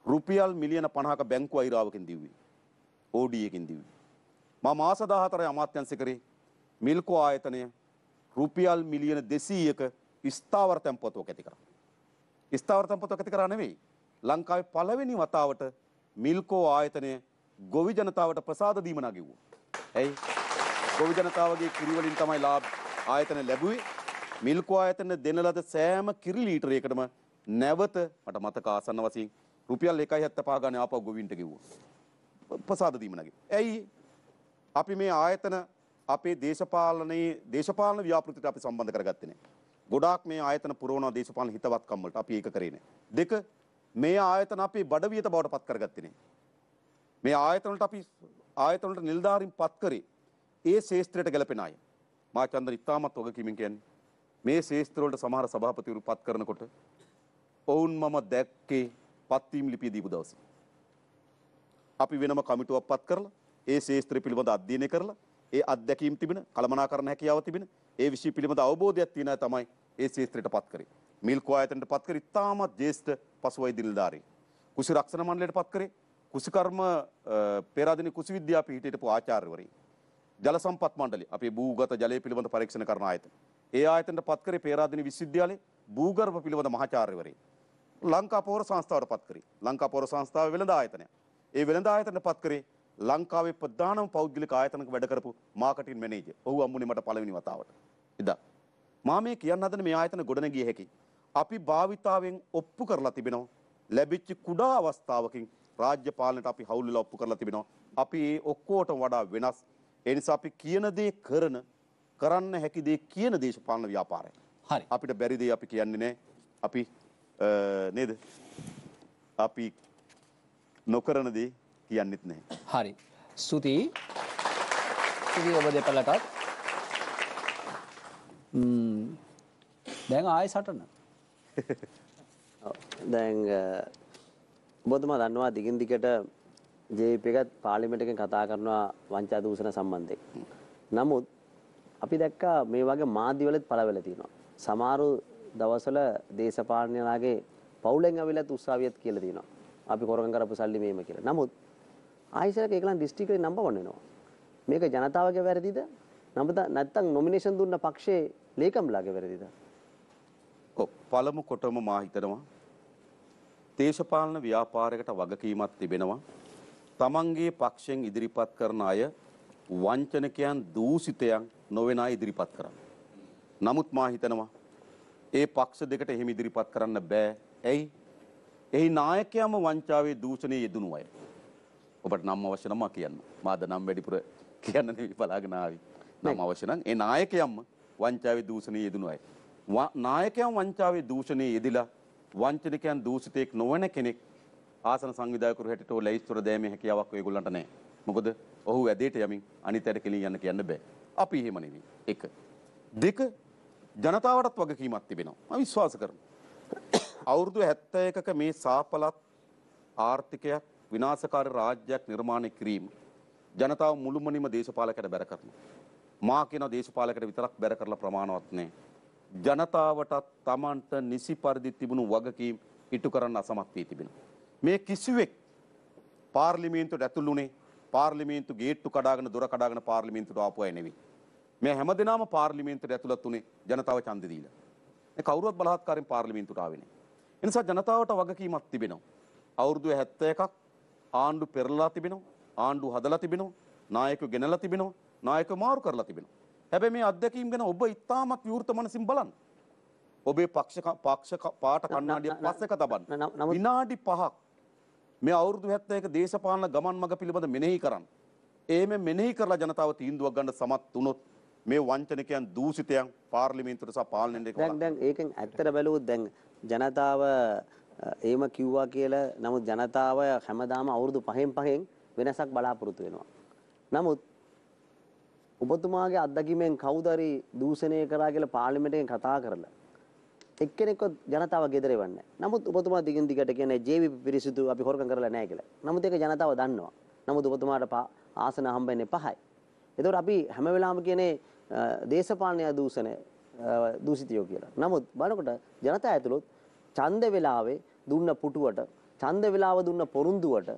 රුපියල් මිලියන 50ක බැංකු අයිරාවකින් දිව්වේ. OD එකකින් දිව්වේ. මම මාස 14 අමාත්‍යංශ කරේ මිල්කෝ ආයතනය රුපියල් මිලියන 200ක ස්ථාවර තැන්පතුවක් ඇති කරා. ස්ථාවර තැන්පතුවක් ඇති කරා නෙවෙයි. ලංකාවේ පළවෙනි වතාවට මිල්කෝ ආයතනය ගොවි ජනතාවට ප්‍රසාද දීම නගිව්වා. ඇයි? ගොවි ජනතාවගේ කිරි වලින් තමයි ලාභ ආයතන ලැබුවේ. මිල්කෝ ආයතන දෙන ලද සෑම කිරි ලීටරයකටම නැවත මට මතක ආසන්න වශයෙන් රුපියල් 1.75 ගානේ ආපහු ගොවින්ට ගෙවුවා. ප්‍රසාද දීම නැගේ. ඇයි අපි මේ ආයතන අපේ දේශපාලනයේ දේශපාලන ව්‍යාපෘතිට අපි සම්බන්ධ කරගත්තේ නැහැ. ගොඩාක් මේ ආයතන පුරවනවා දේශපාලන හිතවත්කම් වලට. අපි ඒක කරේ නැහැ. දෙක මේ ආයතන අපි බඩවියට බවට පත් කරගත්තේ නැහැ. මේ ආයතන වලට අපි ආයතන වලට නිලධාරීන් පත් කරේ ඒ ශේස්ත්‍රයට ගැලපෙන අය. මා චන්දන ඉතාමත් වගකීමෙන් කියන්නේ මේ ශේස්ත්‍ර වලට සමහර සභාපතිවරු පත් කරනකොට ඔවුන් මම දැක්කේ පත්වීම් ලිපිය දීපු දවසේ. අපි වෙනම කමිටුවක් පත් කරලා ඒ ශේස්ත්‍රය පිළිබඳ අධ්‍යයනය කරලා ඒ අත්දැකීම් තිබෙන කළමනාකරණ හැකියාව තිබෙන ඒ විෂය පිළිබඳ අවබෝධයක් තියෙන තමයි ඒ ශේස්ත්‍රයට පත් කරේ. මිල්කෝ ආයතනයට පත් කරේ ඉතාමත් ජ්‍යෙෂ්ඨ පසුවයි දිල්දාරේ. කුසි රක්ෂණ මණ්ඩලයට පත් කරේ කුසිකර්ම පෙරාදෙන කුසි විද්‍යා පිහිටට පු ආචාර්යවරේ. ජල සම්පත් මණ්ඩලේ අපේ භූගත ජලය පිළිබඳ පරීක්ෂණ කරන ආයතන. ඒ ආයතනයට පත් කරේ පෙරාදෙන විශ්වවිද්‍යාලයේ භූගර්භ පිළිබඳ මහාචාර්යවරේ. ලංකා පොහොර සංස්ථාවට පත් කරේ. ලංකා පොහොර සංස්ථාව වෙළඳ ආයතනය. ඒ වෙළඳ ආයතනයට පත් කරේ ලංකාවේ ප්‍රධානම පෞද්ගලික ආයතනක වැඩ කරපු මාකටින් මැනේජර්. ඔහු අම්මුනේ මට පළවෙනි වතාවට. එදා මා මේ කියන්න හදන මේ ආයතන ගොඩනැගිය හැකි. අපි භාවිතාවෙන් ඔප්පු කරලා තිබෙනවා. ලැබිච්ච කුඩා අවස්ථාවකින් රාජ්‍ය පාලනයට අපි හවුල් වෙලා ඔප්පු කරලා තිබෙනවා. අපි ඒ ඔක්කොටම වඩා වෙනස්. ඒ නිසා අපි කියන දේ කරන කරන්න හැකි දේ කියන දේශපාලන ව්‍යාපාරය. හරි. අපිට බැරි දේ අපි කියන්නේ නැහැ. අපි නේද? අපි නොකරන දේ කියන්නෙත් නැහැ. හරි. ස්තුතියි. ස්තුතියි ඔබ දෙපළටත්. ම්ම් දැන් ආයෙ සටන. දැන් ඔබතුමා දන්නවා දිගින් දිගට ජේප එකත් පාර්ලිමේන්තු එකෙන් කතා කරනවා වංචා දූෂණ සම්බන්ධයෙන්. නමුත් අපි දැක්කා මේ වගේ මාධ්‍යවලත් පළවෙලා තියෙනවා. සමහරු දවස්වල දේශපාලනලාගේ පවුලෙන් අවිලත් උත්සාවියත් කියලා තියෙනවා. අපි කොරකම් කරපු සල්ලි මෙහෙම කියලා. නමුත් ආයිසරක ඒගොල්ලන් දිස්ත්‍රික්කේ නම්බර් 1 වෙනවා. මේක ජනතාවගේ වැරදිද? නැත්නම් නොමිනේෂන් දුන්න පක්ෂයේ ලේකම්ලාගේ වැරදිද? ඔව් පළමු කොටම මා හිතනවා දේශපාලන ව්‍යාපාරයකට වගකීමක් තිබෙනවා. තමන්ගේ පක්ෂයෙන් ඉදිරිපත් කරන අය වංචනකයන් දූෂිතයන් නොවන අය ඉදිරිපත් කරන්න. නමුත් මා හිතනවා ඒ පක්ෂ දෙකට එහෙම ඉදිරිපත් කරන්න බෑ. ඇයි? එහි නායකයාම වංචාවේ දූෂණයේ යෙදුණු අය. ඔබට නම් අවශ්‍ය නම් මා කියන්න. මාද නම් වැඩිපුර කියන්න නෙවෙයි බලාගෙන ආවේ. නම් අවශ්‍ය නම් ඒ නායකයම්ම වංචාවේ දූෂණයේ යෙදුණු අය. නායකයන් වංචාවේ දූෂණයේ යෙදිලා වංචනිකයන් දූෂිතයෙක් නොවන කෙනෙක් ආසන සංවිධායකරු හැටියට ඔය ලැයිස්තුර දෑමේ හැකියාවක් ඔයගොල්ලන්ට නැහැ. මොකද ඔහු ඇදේට යමින් අනිත් ඇයට කෙලින් යන්න කියන්න බෑ. අපි එහෙම නෙවෙයි. එක. දෙක ජනතාවටත් වගකීමක් තිබෙනවා. මම විශ්වාස කරනවා. අවුරුදු 71ක මේ සාපලත් ආර්ථිකයක් විනාශකාරී රාජ්‍යයක් නිර්මාණය කිරීම ජනතාව මුළුමනින්ම දේශපාලකයට බැර කරනවා. මා කියන දේශපාලකයට විතරක් බැර කරලා ප්‍රමාණවත් නෑ. ජනතාවටත් Tamanට නිසි පරිදි තිබුණු වගකීම් ඉටු කරන්න අසමත් වී තිබෙනවා. මේ කිසිවෙක් පාර්ලිමේන්තුවට ඇතුළුුනේ පාර්ලිමේන්තු ගේට්ටු කඩාගෙන දොර කඩාගෙන පාර්ලිමේන්තුවට ආපු අය නෙවෙයි. මේ හැම දෙනාම පාර්ලිමේන්තුවට ඇතුළත් වුණේ ජනතාව ඡන්දෙ දීලා. මේ කවුරුවත් බලහත්කාරයෙන් පාර්ලිමේන්තුවට ආවේ නැහැ. ඒ නිසා ජනතාවට වගකීමක් තිබෙනවා. අවුරුදු 71ක් ආණ්ඩු පෙරලා තිබෙනවා. ආණ්ඩු හදලා තිබෙනවා. නායකයෝ ගෙනලා තිබෙනවා. නායකයෝ මාරු කරලා තිබෙනවා. හැබැයි මේ අත්දැකීම් ගැන ඔබ ඉතාමත් විවෘත මනසින් බලන්න. ඔබේ පක්ෂ පක්ෂ පාට කණ්ණාඩිය පස්සක තබන්න. විනාඩි 5ක් මේ අවුරුදු 71 දේශපාලන ගමන් මඟ පිළිබඳ මෙනෙහි කරන්න. ඒ මේ මෙනෙහි කරලා ජනතාව තීන්දුවක් ගන්න සමත් වුණොත් මේ වංචනිකයන් දූෂිතයන් පාර්ලිමේන්තුවට සහ පාලනයට කොහොමද දැන් දැන් ඒකෙන් ඇත්තට බැලුවොත් දැන් ජනතාව එහෙම කිව්වා කියලා නමුත් ජනතාව හැමදාම අවුරුදු 5න් 5න් වෙනසක් බලාපොරොත්තු වෙනවා නමුත් ඔබතුමාගේ අත්දැකීමෙන් කවුදරි දූෂණය කරා කියලා පාර්ලිමේන්තුවෙන් කතා කරලා එක්කෙනෙක්වත් ජනතාව ගෙදර එවන්නේ නමුත් ඔබතුමා දිගින් දිගට කියන්නේ ජීවිප පිරිසිදු අපි හොරකම් කරලා නැහැ කියලා. නමුත් ඒක ජනතාව දන්නවා. නමුත් ඔබතුමාට ආසන හම්බෙන්නේ පහයි. ඒතකොට අපි හැම වෙලාවෙම කියන්නේ දේශපාලනය දූෂණය දූෂිතයෝ කියලා. නමුත් බලනකොට ජනතා ඇතුළොත් ඡන්ද වෙලාවේ දුන්න පුටුවට ඡන්ද වෙලාව දුන්න පොරුන්දුවට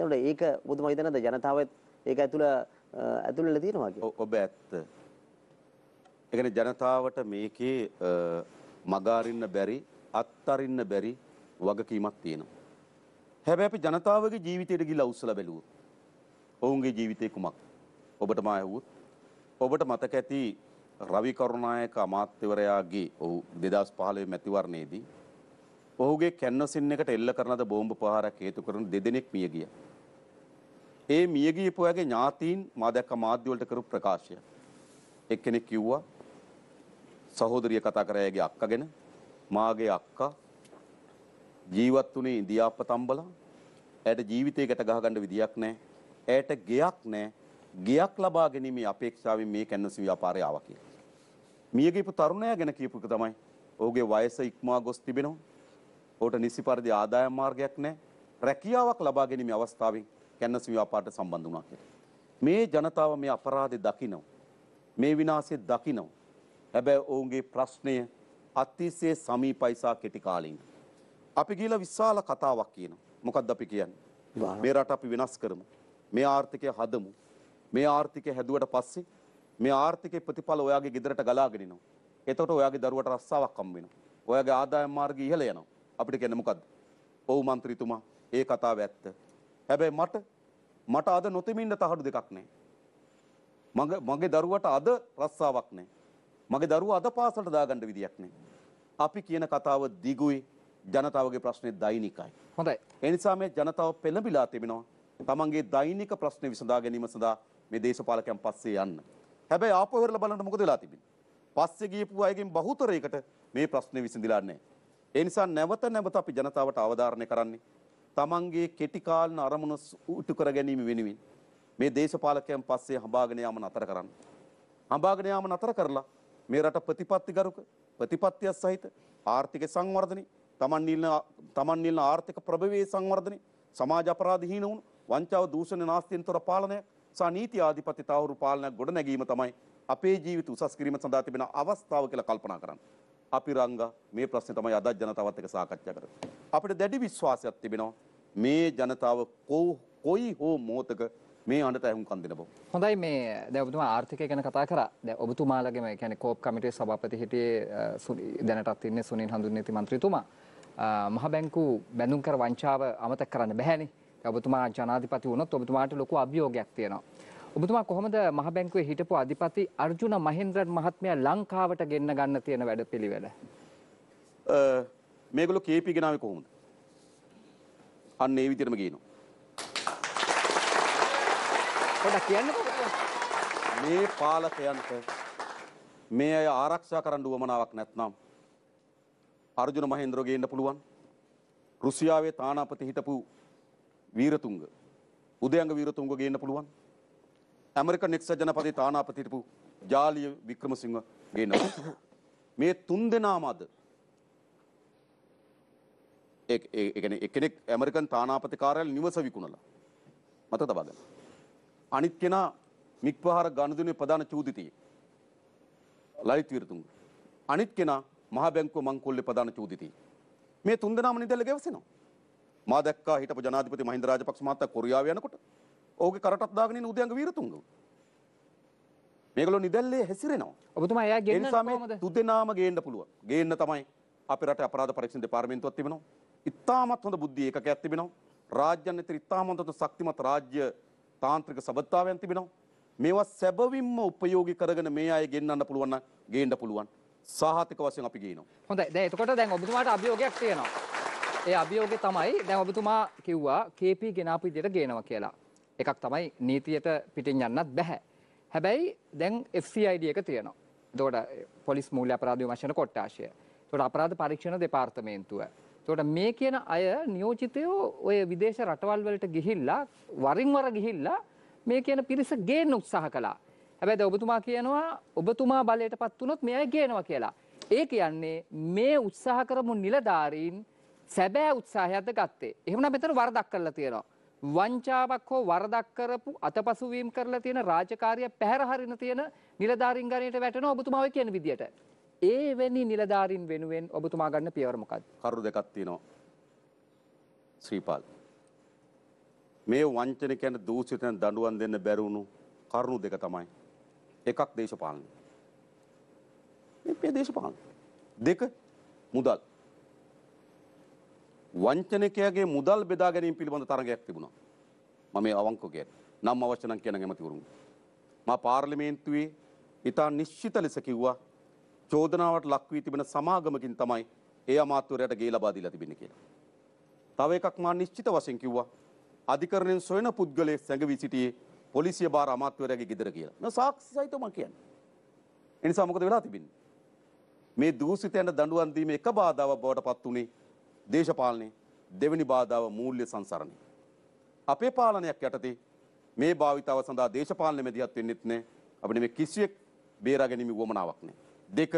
එතකොට ඒක ඔබතුමා හිතනද ජනතාවත් ඒක ඇතුළ ඇතුළේ තියෙනවා කියලා. ඔබ ඇත්ත. ඒ කියන්නේ ජනතාවට මේකේ මගාරින්න බැරි අත්තරින්න බැරි වගකීමක් තියෙනවා. හැබැයි අපි ජනතාවගේ ජීවිතයට ගිහිල්ලා උස්සලා බැලුවොත් ඔවුන්ගේ ජීවිතේ කුමක්? ඔබට මා ඇහුවොත් ඔබට මතක ඇති රවි කරුණායක අමාත්‍යවරයාගේ ඔහු 2015 මැතිවරණයේදී ඔහුගේ කැන්වසින් එකට එල්ල කරන ලද බෝම්බ ප්‍රහාරයක් හේතු කරන දෙදෙනෙක් මිය ගියා. ඒ මිය ගියපු අයගේ ඥාතීන් මා දැක්ක මාධ්‍ය වලට කරපු ප්‍රකාශය. එක්කෙනෙක් කිව්වා සහෝදරිය කතා කරා එයාගේ අක්කාගෙන මාගේ අක්කා ජීවත් වුණේ ඉන්දියාප්ප තම්බලා ඇයට ජීවිතේ ගැට ගහගන්න විදියක් නැහැ. ඇයට ගෙයක් නැහැ. ගෙයක් ලබා ගැනීමේ අපේක්ෂාවෙන් මේ කැන්වසින් ව්‍යාපාරය ආවා කියලා. මියගියපු තරුණයා ගැන කියපු එක තමයි ඔහුගේ වයස ඉක්මවා ගොස් තිබෙනවා. ඔහුට නිසි පරිදි ආදායම් මාර්ගයක් නැහැ. රැකියාවක් ලබා ගැනීමේ අවස්ථාවෙන් කැන්වසින් ව්‍යාපාරට සම්බන්ධ වුණා කියලා. මේ ජනතාව මේ අපරාධය දකිනවා. මේ විනාශය දකිනවා. හැබැයි ඔවුන්ගේ ප්‍රශ්නය අතිශය සමීපයි සා කෙටි කාලින්. අපි ගිහලා විශාල කතාවක් කියනවා. මොකද්ද අපි කියන්නේ? මේ රට අපි වෙනස් කරමු. මේ ආර්ථිකය හදමු. මේ ආර්ථිකය හැදුවට පස්සේ මේ ආර්ථිකේ ප්‍රතිඵල ඔයාගේ ගෙදරට ගලාගෙන එනවා. එතකොට ඔයාගේ දරුවට රස්සාවක් හම්බ වෙනවා. ඔයාගේ ආදායම් මාර්ගය ඉහළ යනවා. අපිට කියන්නේ මොකද්ද? ඔව් മന്ത്രിතුමා ඒ කතාව ඇත්ත. හැබැයි මට මට අද නොතිමින්න තහඩු දෙකක් නැහැ. මගේ මගේ දරුවට අද රස්සාවක් නැහැ. මගේ දරුවා අද පාසලට දාගන්න විදියක් නැහැ. අපි කියන කතාව දිගුයි ජනතාවගේ ප්‍රශ්නේ දෛනිකයි. හොඳයි. ඒ නිසා මේ ජනතාව පෙළඹිලා තිබෙනවා. තමන්ගේ දෛනික ප්‍රශ්න විසඳා ගැනීම සඳහා මේ දේශපාලකයන් පස්සේ යන්න. හැබැයි ආපහු වෙරලා බලන්න මොකද වෙලා තිබෙන්නේ? පස්සේ ගියපු අයගෙන් බහුතරයකට මේ ප්‍රශ්නේ විසඳිලා නැහැ. ඒ නිසා නැවත නැවත අපි ජනතාවට අවධාරණය කරන්නේ තමන්ගේ කෙටි කාලන අරමුණු උටු කර ගැනීම වෙනුවෙන් මේ දේශපාලකයන් පස්සේ හඹාගෙන යාම නතර කරන්න. හඹාගෙන යාම නතර කරලා මේ රට ප්‍රතිපත්තිගරුක ප්‍රතිපත්තියක් සහිත ආර්ථික සංවර්ධනය, තමන් නිලන තමන් නිලන ආර්ථික ප්‍රභවයේ සංවර්ධනය, සමාජ අපරාධ හීන වුණු, වංචාව දූෂණ නාස්තියෙන් තොර පාලනයක් සා නීති ආධිපති තහවුරු පාලනයක් ගොඩ නැගීම තමයි අපේ ජීවිත උසස් කිරීම සඳහා තිබෙන අවස්ථාව කියලා කල්පනා කරන්න. අපි රංග මේ ප්‍රශ්නේ තමයි අදත් ජනතාවත් එක්ක සාකච්ඡා කරන්නේ. අපිට දැඩි විශ්වාසයක් තිබෙනවා මේ ජනතාව කොයි හෝ මොහතක මේ අන්ට ඇහුම්කන් දෙනබ. හොඳයි මේ දැවතුමා ආර්ථිකය ගැන කතා කර දැ ඔබතුමාලගේම ැන කෝප් කමිටේ සභාපති හිටියේ දැනටත් ඉන්න සුනින් හඳුන් නති මන්ත්‍රතුමා මහ බැංකු බැඳුම් කර වංචාව අමතක් කරන්න බැහැනේ ඔබතුමා ජනාධිපති වුණොත් ඔබතුමාට ලොකු අභියෝගයක් තියෙනවා. ඔබතුමා කොහොමද මහ බැංකුවේ හිටපු අධිපති අර්ජුන මහේන්ද්‍රන් මහත්මයා ලංකාවට ගෙන්න ගන්න තියෙන වැඩපිළිවෙල? මේගොල්ලෝ කේපී ගෙනාවේ කොහොමද? අන්න ඒ විදිහටම කියනවා. පොඩ්ඩක් කියන්නකෝ. මේ පාලකයන්ට මේ අය ආරක්ෂා කරන්න උවමනාවක් නැත්නම් අර්ජුන මහේන්ද්‍රගේ ඉන්න පුළුවන්. රුසියාවේ තානාපති හිටපු වීරතුංග උදයන්ග වීරතුංග ගේන්න පුළුවන් ඇමරික නෙක්ස ජනපති තානාපතිටපු ජාලිය වික්‍රමසිංහ ගේන්න මේ තුන් දෙනාම අද එකනෙක් ඇමරිකන් තානාපතිකාරයල් නිවස විකුණලා මත තබාගන්න අනිත් කෙනා මික්වහර ගණදුනේ ප්‍රධාන චූදිතයේ ලලිත් වීරතුංග අනිත් කෙනා මහ බැංකුව මංකොල්ලේ ප්‍රධාන චූදිතයේ මේ තුන් දෙනාම නිදැල්ල ගැවසෙනවා මා දැක්කා හිටපු ජනාධිපති මහින්ද රාජපක්ෂ මහතා කොරියාව යනකොට ඔහුගේ කරටක් දාගෙන ඉන්න උදයන්ග වීරතුංගව. මේගොල්ලෝ නිදැල්ලේ හැසිරෙනවා. ඔබතුමා එයා ගේන්න කොහොමද? තුදෙනාම ගේන්න පුළුවන්. ගේන්න තමයි අපේ රටේ අපරාධ පරීක්ෂණ දෙපාර්තමේන්තුවක් තිබෙනවා. ඉතාමත් හොඳ බුද්ධි ඒකකයක් තිබෙනවා. රාජ්‍යන් අතර ඉතාමත් හොඳ ශක්තිමත් රාජ්‍ය තාන්ත්‍රික සබඳතාවයන් තිබෙනවා. මේවා සැබවින්ම උපයෝගී කරගෙන මේ අය ගෙන්නන්න පුළුවන් නම් ගේන්න පුළුවන්. සාහතික වශයෙන් අපි ගේනවා. හොඳයි. දැන් එතකොට දැන් ඔබතුමාට අභියෝගයක් තියෙනවා. ඒ අභියෝගය තමයි දැන් ඔබතුමා කිව්වා KP ගෙනාපු විදිහට ගේනවා කියලා. එකක් තමයි නීතියට පිටින් යන්නත් බෑ. හැබැයි දැන් FCID එක තියෙනවා. එතකොට පොලිස් මූල්‍ය අපරාධ විමර්ශන කොට්ටාශය. එතකොට අපරාධ පරීක්ෂණ දෙපාර්තමේන්තුව. එතකොට මේ කියන අය නියෝජිතයෝ ඔය විදේශ රටවල් වලට ගිහිල්ලා වරින් වර ගිහිල්ලා මේ කියන පිරිස ගේන්න උත්සාහ කළා. හැබැයි ඔබතුමා කියනවා ඔබතුමා බලයට පත් වුණොත් මේ අය ගේනවා කියලා. ඒ කියන්නේ මේ උත්සාහ කරමු නිලධාරීන් සැබෑ උත්සාහයක්ද ගත්තේ. එහෙමන මෙතන වරදක් කරලා තියෙනවා. වංචාවක් හෝ වරදක් කරපු අතපසුවීම් කරලා තියෙන රාජකාරිය පැහැරහරින තියෙන නිලධාරීන් ගණයට වැටෙන ඔබතුමාව කියන විදියට. ඒ වෙනි නිලධාරීන් වෙනුවෙන් ඔබතුමා ගන්න පියවර මොකක්ද? කරු දෙකක් තියෙනවා. ශ්‍රීපාල්. මේ වංචන කියන දූෂිතෙන් දඬුවම් දෙන්න බැරුණු කරුණු දෙක තමයි. එකක් දේශපාලන. මේ දේශපාලන. දෙක මුදල්. වංචනිකයාගේ මුදල් බෙදා ගැනීම පිළිබඳ තරගයක් තිබුණා. මම මේ අවංකව කියන්නේ. නම් අවශ්‍ය නම් කියන ඇමතිවරුන්. මා පාර්ලිමේන්තුවේ ඉතා නිශ්චිත ලෙස කිව්වා චෝදනාවට ලක් වී තිබෙන සමාගමකින් තමයි ඒ අමාත්‍යවරයාට ගේ ලබා දීලා තිබෙන්නේ කියලා. තව එකක් මා නිශ්චිත වශයෙන් කිව්වා අධිකරණයෙන් සොයන පුද්ගලයෙක් සැඟවී සිටියේ පොලිසිය බාර අමාත්‍යවරයාගේ ගෙදර කියලා. මම සාක්ෂි සහිතව මම කියන්නේ. ඒ නිසා මොකද වෙලා තිබෙන්නේ? මේ දූෂිතයන්ට දඬුවම් දීමේ එක බාධාවක් බවට පත් වුණේ දේශපාලනය දෙවැනි බාධාව මූල්‍ය සංසරණය. අපේ පාලනයක් යටතේ මේ භාවිතාව සඳහා දේශපාලන මැදිහත් වෙන්නෙත් නෑ අපිට මේ කිසියෙක් බේරා ගැනීම වමනාවක් නෑ. දෙක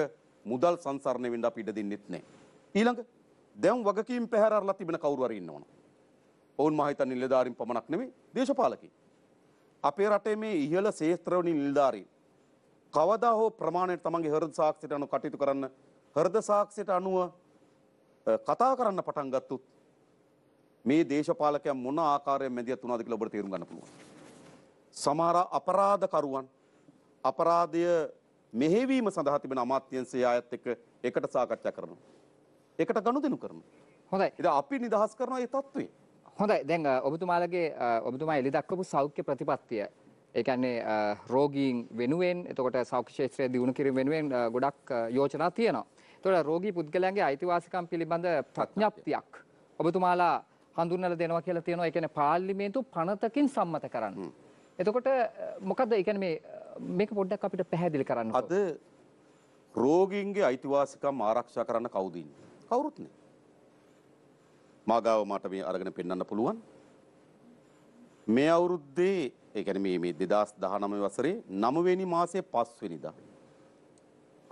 මුදල් සංසරණය වෙන්න අපි ඉඩ දෙන්නෙත් නෑ. ඊළඟ දැන් වගකීම් පැහැර අරලා තිබෙන කවුරු හරි ඉන්නවනම් ඔවුන් මා හිතන්නේ නිලධාරීන් පමණක් නෙමෙයි දේශපාලකයින්. අපේ රටේ මේ ඉහළ ශේත්‍රවලින් නිලධාරීන් කවදා හෝ ප්‍රමාණයට තමන්ගේ හෘද සාක්ෂියට අනුව කටයුතු කරන්න හෘද සාක්ෂියට අනුව කතා කරන්න පටන් ගත්තොත් මේ දේශපාලකයන් මොන ආකාරයෙන් මැදිහත් වුණාද කියලා ඔබට තේරුම් ගන්න පුළුවන්. සමහර අපරාධකරුවන් අපරාධය මෙහෙවීම සඳහා තිබෙන අමාත්‍යංශය ආයත් එක්ක එකට සාකච්ඡා කරනවා. එකට ගනුදෙනු කරනවා. හොඳයි. ඉතින් අපි නිදහස් කරනවා මේ தત્ත්වය. හොඳයි. දැන් ඔබතුමාලගේ ඔබතුමා එලි දක්වපු සෞඛ්‍ය ප්‍රතිපත්තිය ඒකන්නේ රෝගීන් වෙනුවෙන් එතකොට සෞඛ්‍ය ක්ෂේත්‍රය දියුණු කිරීම වෙනුවෙන් ගොඩක් යෝජනා තියෙනවා. එතකොට රෝගී පුද්ගලයන්ගේ අයිතිවාසිකම් පිළිබඳ ප්‍රඥප්තියක් ඔබතුමාලා හඳුන්වලා දෙනවා කියලා තියෙනවා. ඒ කියන්නේ පාර්ලිමේන්තු පනතකින් සම්මත කරන්න. එතකොට මොකද්ද ඒ කියන්නේ මේක පොඩ්ඩක් අපිට පැහැදිලි කරන්න. අද රෝගීන්ගේ අයිතිවාසිකම් ආරක්ෂා කරන්න කවුද ඉන්නේ? කවුරුත් නෑ. මාගාව මට මේ අරගෙන පෙන්වන්න පුළුවන්. මේ අවුරුද්දේ ඒ කියන්නේ මේ 2019 වසරේ 9 වෙනි මාසයේ 5 වෙනිදා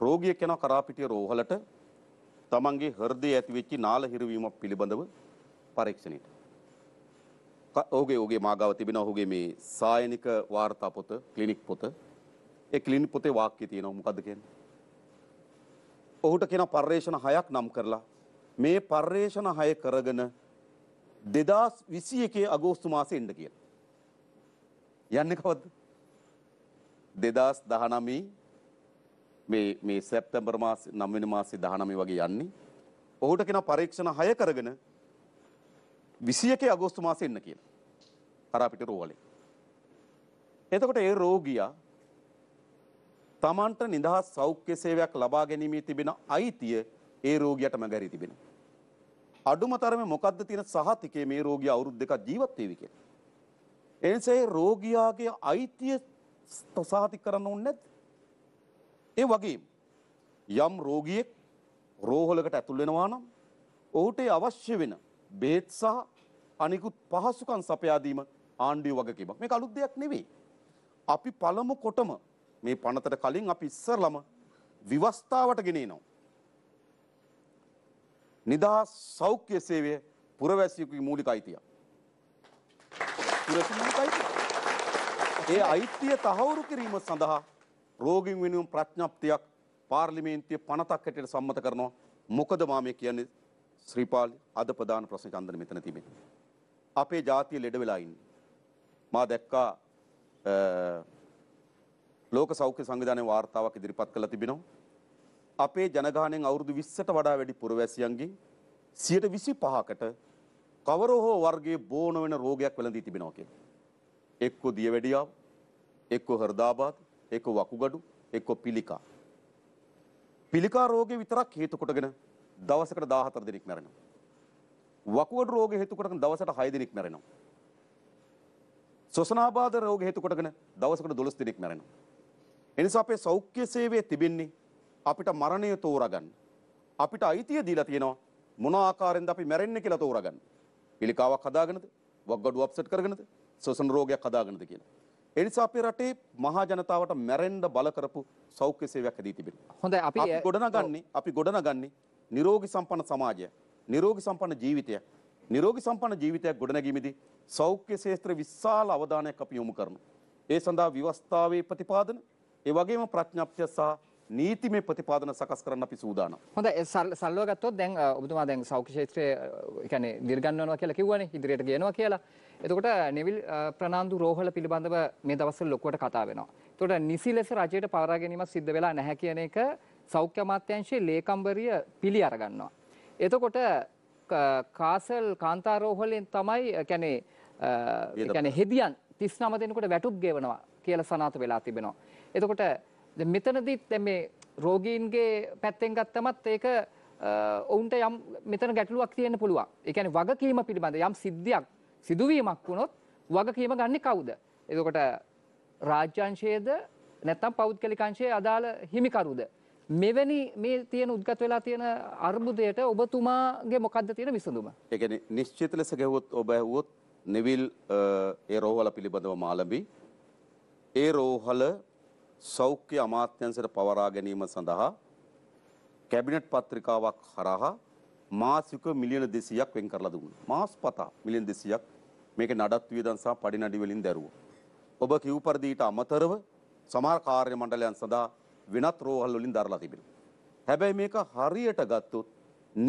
රෝගියෙක් යනවා කරාපිටිය රෝහලට තමන්ගේ හෘදයේ ඇතිවෙච්ච නාල හිරවීමක් පිළිබඳව පරීක්ෂණයට. ඔහුගේ ඔහුගේ මාගාව තිබෙන ඔහුගේ මේ සායනික වාර්තා පොත, ක්ලිනික් පොත. ඒ ක්ලිනික් පොතේ වාක්‍ය තියෙනවා මොකද්ද කියන්නේ? ඔහුට කියන පර්යේෂණ හයක් නම් කරලා මේ පර්යේෂණ හය කරගෙන 2021 අගෝස්තු මාසේ එන්න කියලා. යන්නේ කවද්ද? 2019 මේ මේ සැප්තැම්බර් මාස 9 වෙනි මාසේ 19 වගේ යන්නේ. ඔහුට කියන පරීක්ෂණ 6 කරගෙන 21 අගෝස්තු මාසේ එන්න කියලා. අර අපිට රෝවලේ. එතකොට ඒ රෝගියා තමන්ට නිදහස් සෞඛ්‍ය සේවයක් ලබා ගැනීමේ තිබෙන අයිතිය ඒ රෝගියට මැගරී තිබෙනවා. අඩුම තරමේ මොකද්ද තියෙන සහතිකයේ මේ රෝගියා අවුරුදු දෙකක් ජීවත් වේවි කියලා. එනිසා ඒ රෝගියාගේ අයිතිය සහතික කරන්න ඕනේ නැද්ද? ඒ වගේ යම් රෝගියෙක් රෝහලකට ඇතුල් වෙනවා නම් ඔහුට අවශ්‍ය වෙන බේත් සහ අනිකුත් පහසුකම් සපයා දීම ආණ්ඩුවේ වගකීමක්. මේක අලුත් දෙයක් නෙවෙයි. අපි පළමු කොටම මේ පනතට කලින් අපි ඉස්සරලම විවස්ථාවට ගෙනියනවා. නිදහස් සෞඛ්‍ය සේවය පුරවැසියෙකුගේ මූලික අයිතියක්. පුරවැසියෙකුගේ අයිතිය. ඒ අයිතිය තහවුරු කිරීම සඳහා රෝගීන් වෙනුවෙන් ප්‍රඥප්තියක් පාර්ලිමේන්තුවේ පනතක් හැටියට සම්මත කරනවා. මොකද මා මේ කියන්නේ ශ්‍රීපාල් අද ප්‍රධාන ප්‍රශ්න චන්දන මෙතන තිබෙන්නේ. අපේ ජාතිය ලෙඩ වෙලා ඉන්නේ. මා දැක්කා ලෝක සෞඛ්‍ය සංවිධානයේ වාර්තාවක් ඉදිරිපත් කළා තිබෙනවා. අපේ ජනගහණයෙන් අවුරුදු 20ට වඩා වැඩි පුරවැසියන්ගෙන් 125කට කවර හෝ වර්ගයේ බෝන වෙන රෝගයක් වැළඳී තිබෙනවා කියලා. එක්කෝ දියවැඩියාව, එක්කෝ හෘදාබාධ, එක්ක වකුගඩු එක්ක පිළිකා. පිළිකා රෝගේ විතරක් හේතු කොටගෙන දවසකට 14 දිනක් මැරෙනවා. වකුගඩු රෝගේ හේතු කොටගෙන දවසට 6 දිනක් මැරෙනවා. සොසනාබාධ රෝගේ හේතු කොටගෙන දවසකට 12 දිනක් මැරෙනවා. එනිසා අපේ සෞඛ්‍ය සේවයේ තිබෙන්නේ අපිට මරණය තෝරාගන්න. අපිට අයිතිය දීලා තියෙනවා මොන ආකාරයෙන්ද අපි මැරෙන්නේ කියලා තෝරාගන්න. පිළිකාවක් හදාගෙනද, වකුගඩු අප්සෙට් කරගෙනද, සොසන රෝගයක් හදාගෙනද කියලා. එනිසා අපේ රටේ මහා ජනතාවට මැරෙන්න බල කරපු සෞඛ්‍ය සේවයක් හැදී තිබෙනවා. හොඳයි අපි ගොඩනගන්නේ අපි ගොඩනගන්නේ නිරෝගී සම්පන්න සමාජය, නිරෝගී සම්පන්න ජීවිතය. නිරෝගී සම්පන්න ජීවිතයක් ගොඩනැගීමේදී සෞඛ්‍ය ශාස්ත්‍ර විශාල අවධානයක් අපි යොමු කරනවා. ඒ සඳහා විවස්ථාවේ ප්‍රතිපාදන, ඒ වගේම ප්‍රඥාප්තිය සහ නීතිමය ප්‍රතිපාදන සකස් කරන්න අපි සූදානම්. හොඳයි සල්ලුව ගත්තොත් දැන් ඔබතුමා දැන් සෞඛ්‍ය ක්ෂේත්‍රයේ ඒ කියන්නේ දිර්ගන්වනවා කියලා කිව්වනේ ඉදිරියට ගේනවා කියලා. එතකොට නෙවිල් ප්‍රනාන්දු රෝහල පිළිබඳව මේ දවස්වල ලොකුවට කතා වෙනවා. එතකොට නිසි ලෙස රජයට පවරා ගැනීමක් සිද්ධ වෙලා නැහැ කියන එක සෞඛ්‍ය අමාත්‍යාංශයේ ලේකම්වරිය පිළි අරගන්නවා. එතකොට කාසල් කාන්තා රෝහලෙන් තමයි ඒ කියන්නේ ඒ කියන්නේ හෙදියන් 39 දෙනෙකුට වැටුප් ගෙවනවා කියලා සනාථ වෙලා තිබෙනවා. එතකොට මෙතනදිත් දැන් මේ රෝගීන්ගේ පැත්තෙන් ගත්තමත් ඒක ඔවුන්ට යම් මෙතන ගැටලුවක් තියෙන්න පුළුවන්. ඒ කියන්නේ වගකීම පිළිබඳ යම් සිද්ධියක් සිදුවීමක් වුණොත් වගකීම ගන්නෙ කවුද? එතකොට රාජ්‍යංශයේද නැත්නම් පෞද්ගලික අංශයේ අදාළ හිමිකරුද? මෙවැනි මේ තියෙන උද්ගත වෙලා තියෙන අර්බුදයට ඔබතුමාගේ මොකද්ද තියෙන විසඳුම? ඒ කියන්නේ නිශ්චිත ලෙස ගැහුවොත් ඔබ ඇහුවොත් නෙවිල් ඒ රෝහල පිළිබඳව මාළඹි ඒ රෝහල සෞඛ්‍ය අමාත්‍යංශයට පවරා ගැනීම සඳහා කැබිනට් පත්‍රිකාවක් හරහා මාසික මිලියන 200ක් වෙන් කරලා දුන්නා. මාස පතා මිලියන 200ක් මේකේ නඩත්තු වියදම් සහ පඩිනඩි වලින් දැරුවා. ඔබ කිව් පරිදි ඊට අමතරව සමහර කාර්ය මණ්ඩලයන් සඳහා වෙනත් රෝහල් වලින් දරලා තිබෙනවා. හැබැයි මේක හරියට ගත්තොත්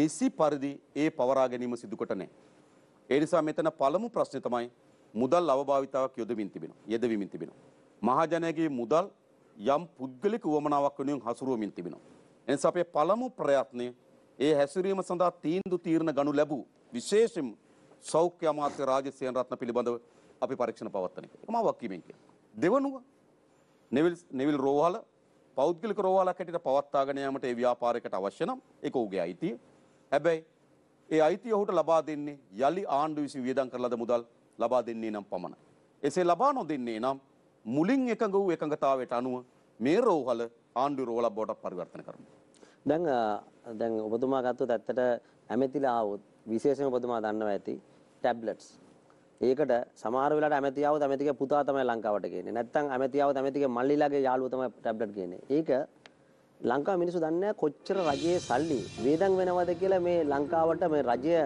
නිසි පරිදි ඒ පවරා ගැනීම සිදු කොට නැහැ. ඒ නිසා මෙතන පළමු ප්‍රශ්නේ තමයි මුදල් අවභාවිතාවක් යොදමින් තිබෙනවා. යෙදවීමින් තිබෙනවා. මහජනයාගේ මුදල් යම් පුද්ගලික වමනාවක් වෙනුවෙන් හසුරුවමින් තිබෙනවා. එනිසා අපේ පළමු ප්‍රයත්නය ඒ හැසිරීම සඳහා තීන්දුව තීරණ ගනු ලැබූ විශේෂයෙන් සෞඛ්‍ය අමාත්‍ය රාජ්‍ය සේනරත්න පිළිබඳව අපි පරීක්ෂණ පවත්වන එක. ඒක මම වක්කීමෙන් කියන්නේ. දෙවනුව නෙවිල් නෙවිල් රෝහල පෞද්ගලික රෝහලක් හැටියට පවත්වාගෙන යාමට ඒ ව්‍යාපාරයකට අවශ්‍ය නම් ඒක ඔහුගේ අයිතිය. හැබැයි ඒ අයිතිය ඔහුට ලබා දෙන්නේ යලි ආණ්ඩුව විසින් වියදම් කරලද මුදල් ලබා දෙන්නේ නම් පමණයි. එසේ ලබා නොදෙන්නේ නම් මුලින් එකඟ වූ එකඟතාවයට අනුව මේ රෝහල ආණ්ඩු රෝහලක් බවට පරිවර්තන කරමු. දැන් දැන් ඔබතුමා ගත්තොත් ඇත්තට ඇමතිලා આવොත් විශේෂයෙන් ඔබතුමා දන්නවා ඇති ටැබ්ලට්ස්. ඒකට සමහර වෙලාවට ඇමතියාව ඇමතිගේ පුතා තමයි ලංකාවට ගේන්නේ. නැත්නම් ඇමතියාව ඇමතිගේ මල්ලිලාගේ යාළුවා තමයි ටැබ්ලට් ගේන්නේ. ඒක ලංකාව මිනිස්සු දන්නේ කොච්චර රජයේ සල්ලි වේදන් වෙනවද කියලා මේ ලංකාවට මේ රජය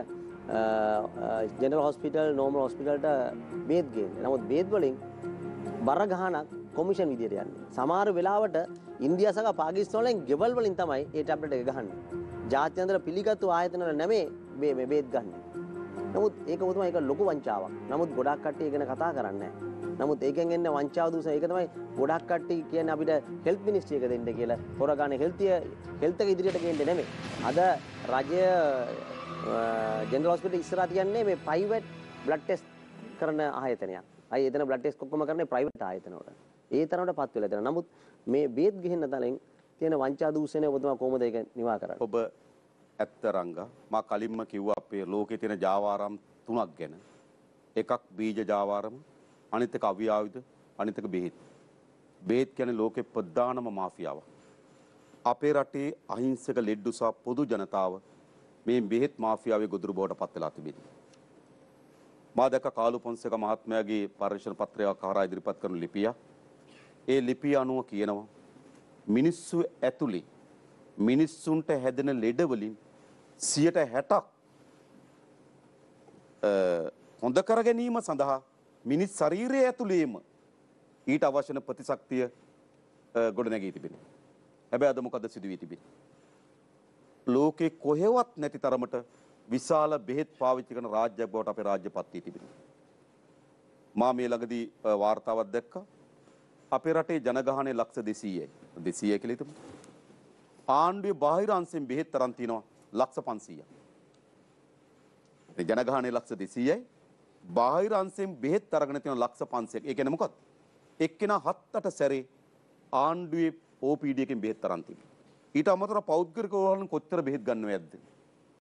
ජෙනරල් හොස්පිටල් නෝමල් හොස්පිටල්ට බේත් ගේන්නේ. නමුත් බේත් වලින් බර ගහනක් කොමිෂන් විදියට යන්නේ. සමහර වෙලාවට ඉන්දියා සහ පාකිස්තාන වලින් ගෙවල් වලින් තමයි ඒ ටැබ්ලට් එක ගහන්නේ. ජාත්‍යන්තර පිළිගත්තු ආයතන වල නැමේ මේ මේ බේත් ගන්න. නමුත් ඒක තමයි ඒක ලොකු වංචාවක්. නමුත් ගොඩක් කට්ටිය ගැන කතා කරන්නේ නමුත් ඒකෙන් එන්නේ වංචාව දූෂණ. ඒක තමයි ගොඩක් කට්ටිය කියන්නේ අපිට හෙල්ත් මිනිස්ට්‍රි එක දෙන්න කියලා. හොරගානේ හෙල්තිය හෙල්ත් එක ඉදිරියට ගේන්නේ නැමේ. අද රජය ජෙනරල් හොස්පිටල් ඉස්සරහ තියන්නේ මේ ප්‍රයිවට් බ්ලඩ් ටෙස්ට් කරන ආයතනයක්. අයි එතන බ්ලඩ් ටෙස්ට් ඔක්කොම කරන්නේ ප්‍රයිවට් ආයතන වල. ඒ තරමට පත් වෙලා තියෙනවා. නමුත් මේ බේත් ගෙහෙන්න තලින් තියෙන වංචා දූෂණය ඔබතුමා කොහොමද ඒක නිවා කරන්නේ? ඔබ ඇත්ත රංගා මා කලින්ම කිව්වා අපේ ලෝකේ තියෙන ජාවාරම් තුනක් ගැන. එකක් බීජ ජාවාරම, අනිත් එක අවියායුධ, අනිත් එක බෙහෙත්. බෙහෙත් කියන්නේ ලෝකේ ප්‍රධානම මාෆියාවක්. අපේ රටේ අහිංසක ලෙඩ්ඩු සහ පොදු ජනතාව මේ බෙහෙත් මාෆියාවේ ගොදුරු බවට පත් වෙලා තිබෙනවා. මා දැක කාලු පොන්සේක මහත්මයාගේ පර්යේෂණ පත්‍රයක් හරහා ඉදිරිපත් කරන ලිපිය. ඒ ලිපිය අනුව කියනවා මිනිස්සු ඇතුලේ මිනිස්සුන්ට හැදෙන ලෙඩ වලින් 60ක් හොඳ කර ගැනීම සඳහා මිනිස් ශරීරය ඇතුළේම ඊට අවශ්‍ය වෙන ප්‍රතිශක්තිය ගොඩනැගී තිබෙනවා. හැබැයි අද මොකද සිදුවී තිබෙන්නේ? ලෝකේ කොහෙවත් නැති තරමට විශාල බෙහෙත් පාවිච්චි කරන රාජ්‍යයක් බවට අපේ රාජ්‍ය පත් වී තිබෙනවා. මා මේ ළඟදී වාර්තාවක් දැක්කා. අපේ රටේ ජනගහනය ලක්ෂ 200යි. 200 කියලා හිතමු. ආණ්ඩුවේ බාහිර අංශයෙන් බෙහෙත් තරම් තියෙනවා ලක්ෂ 500ක්. ඒ ජනගහනය ලක්ෂ 200යි. බාහිර අංශයෙන් බෙහෙත් අරගෙන තියෙන ලක්ෂ 500ක්. ඒ කියන්නේ මොකක්ද? එක්කෙනා 7-8 සැරේ ආණ්ඩුවේ OPD එකෙන් බෙහෙත් තරම් තිබුණා. ඊට අමතරව පෞද්ගලික ඕවලන් කොච්චර බෙහෙත් ගන්නවද?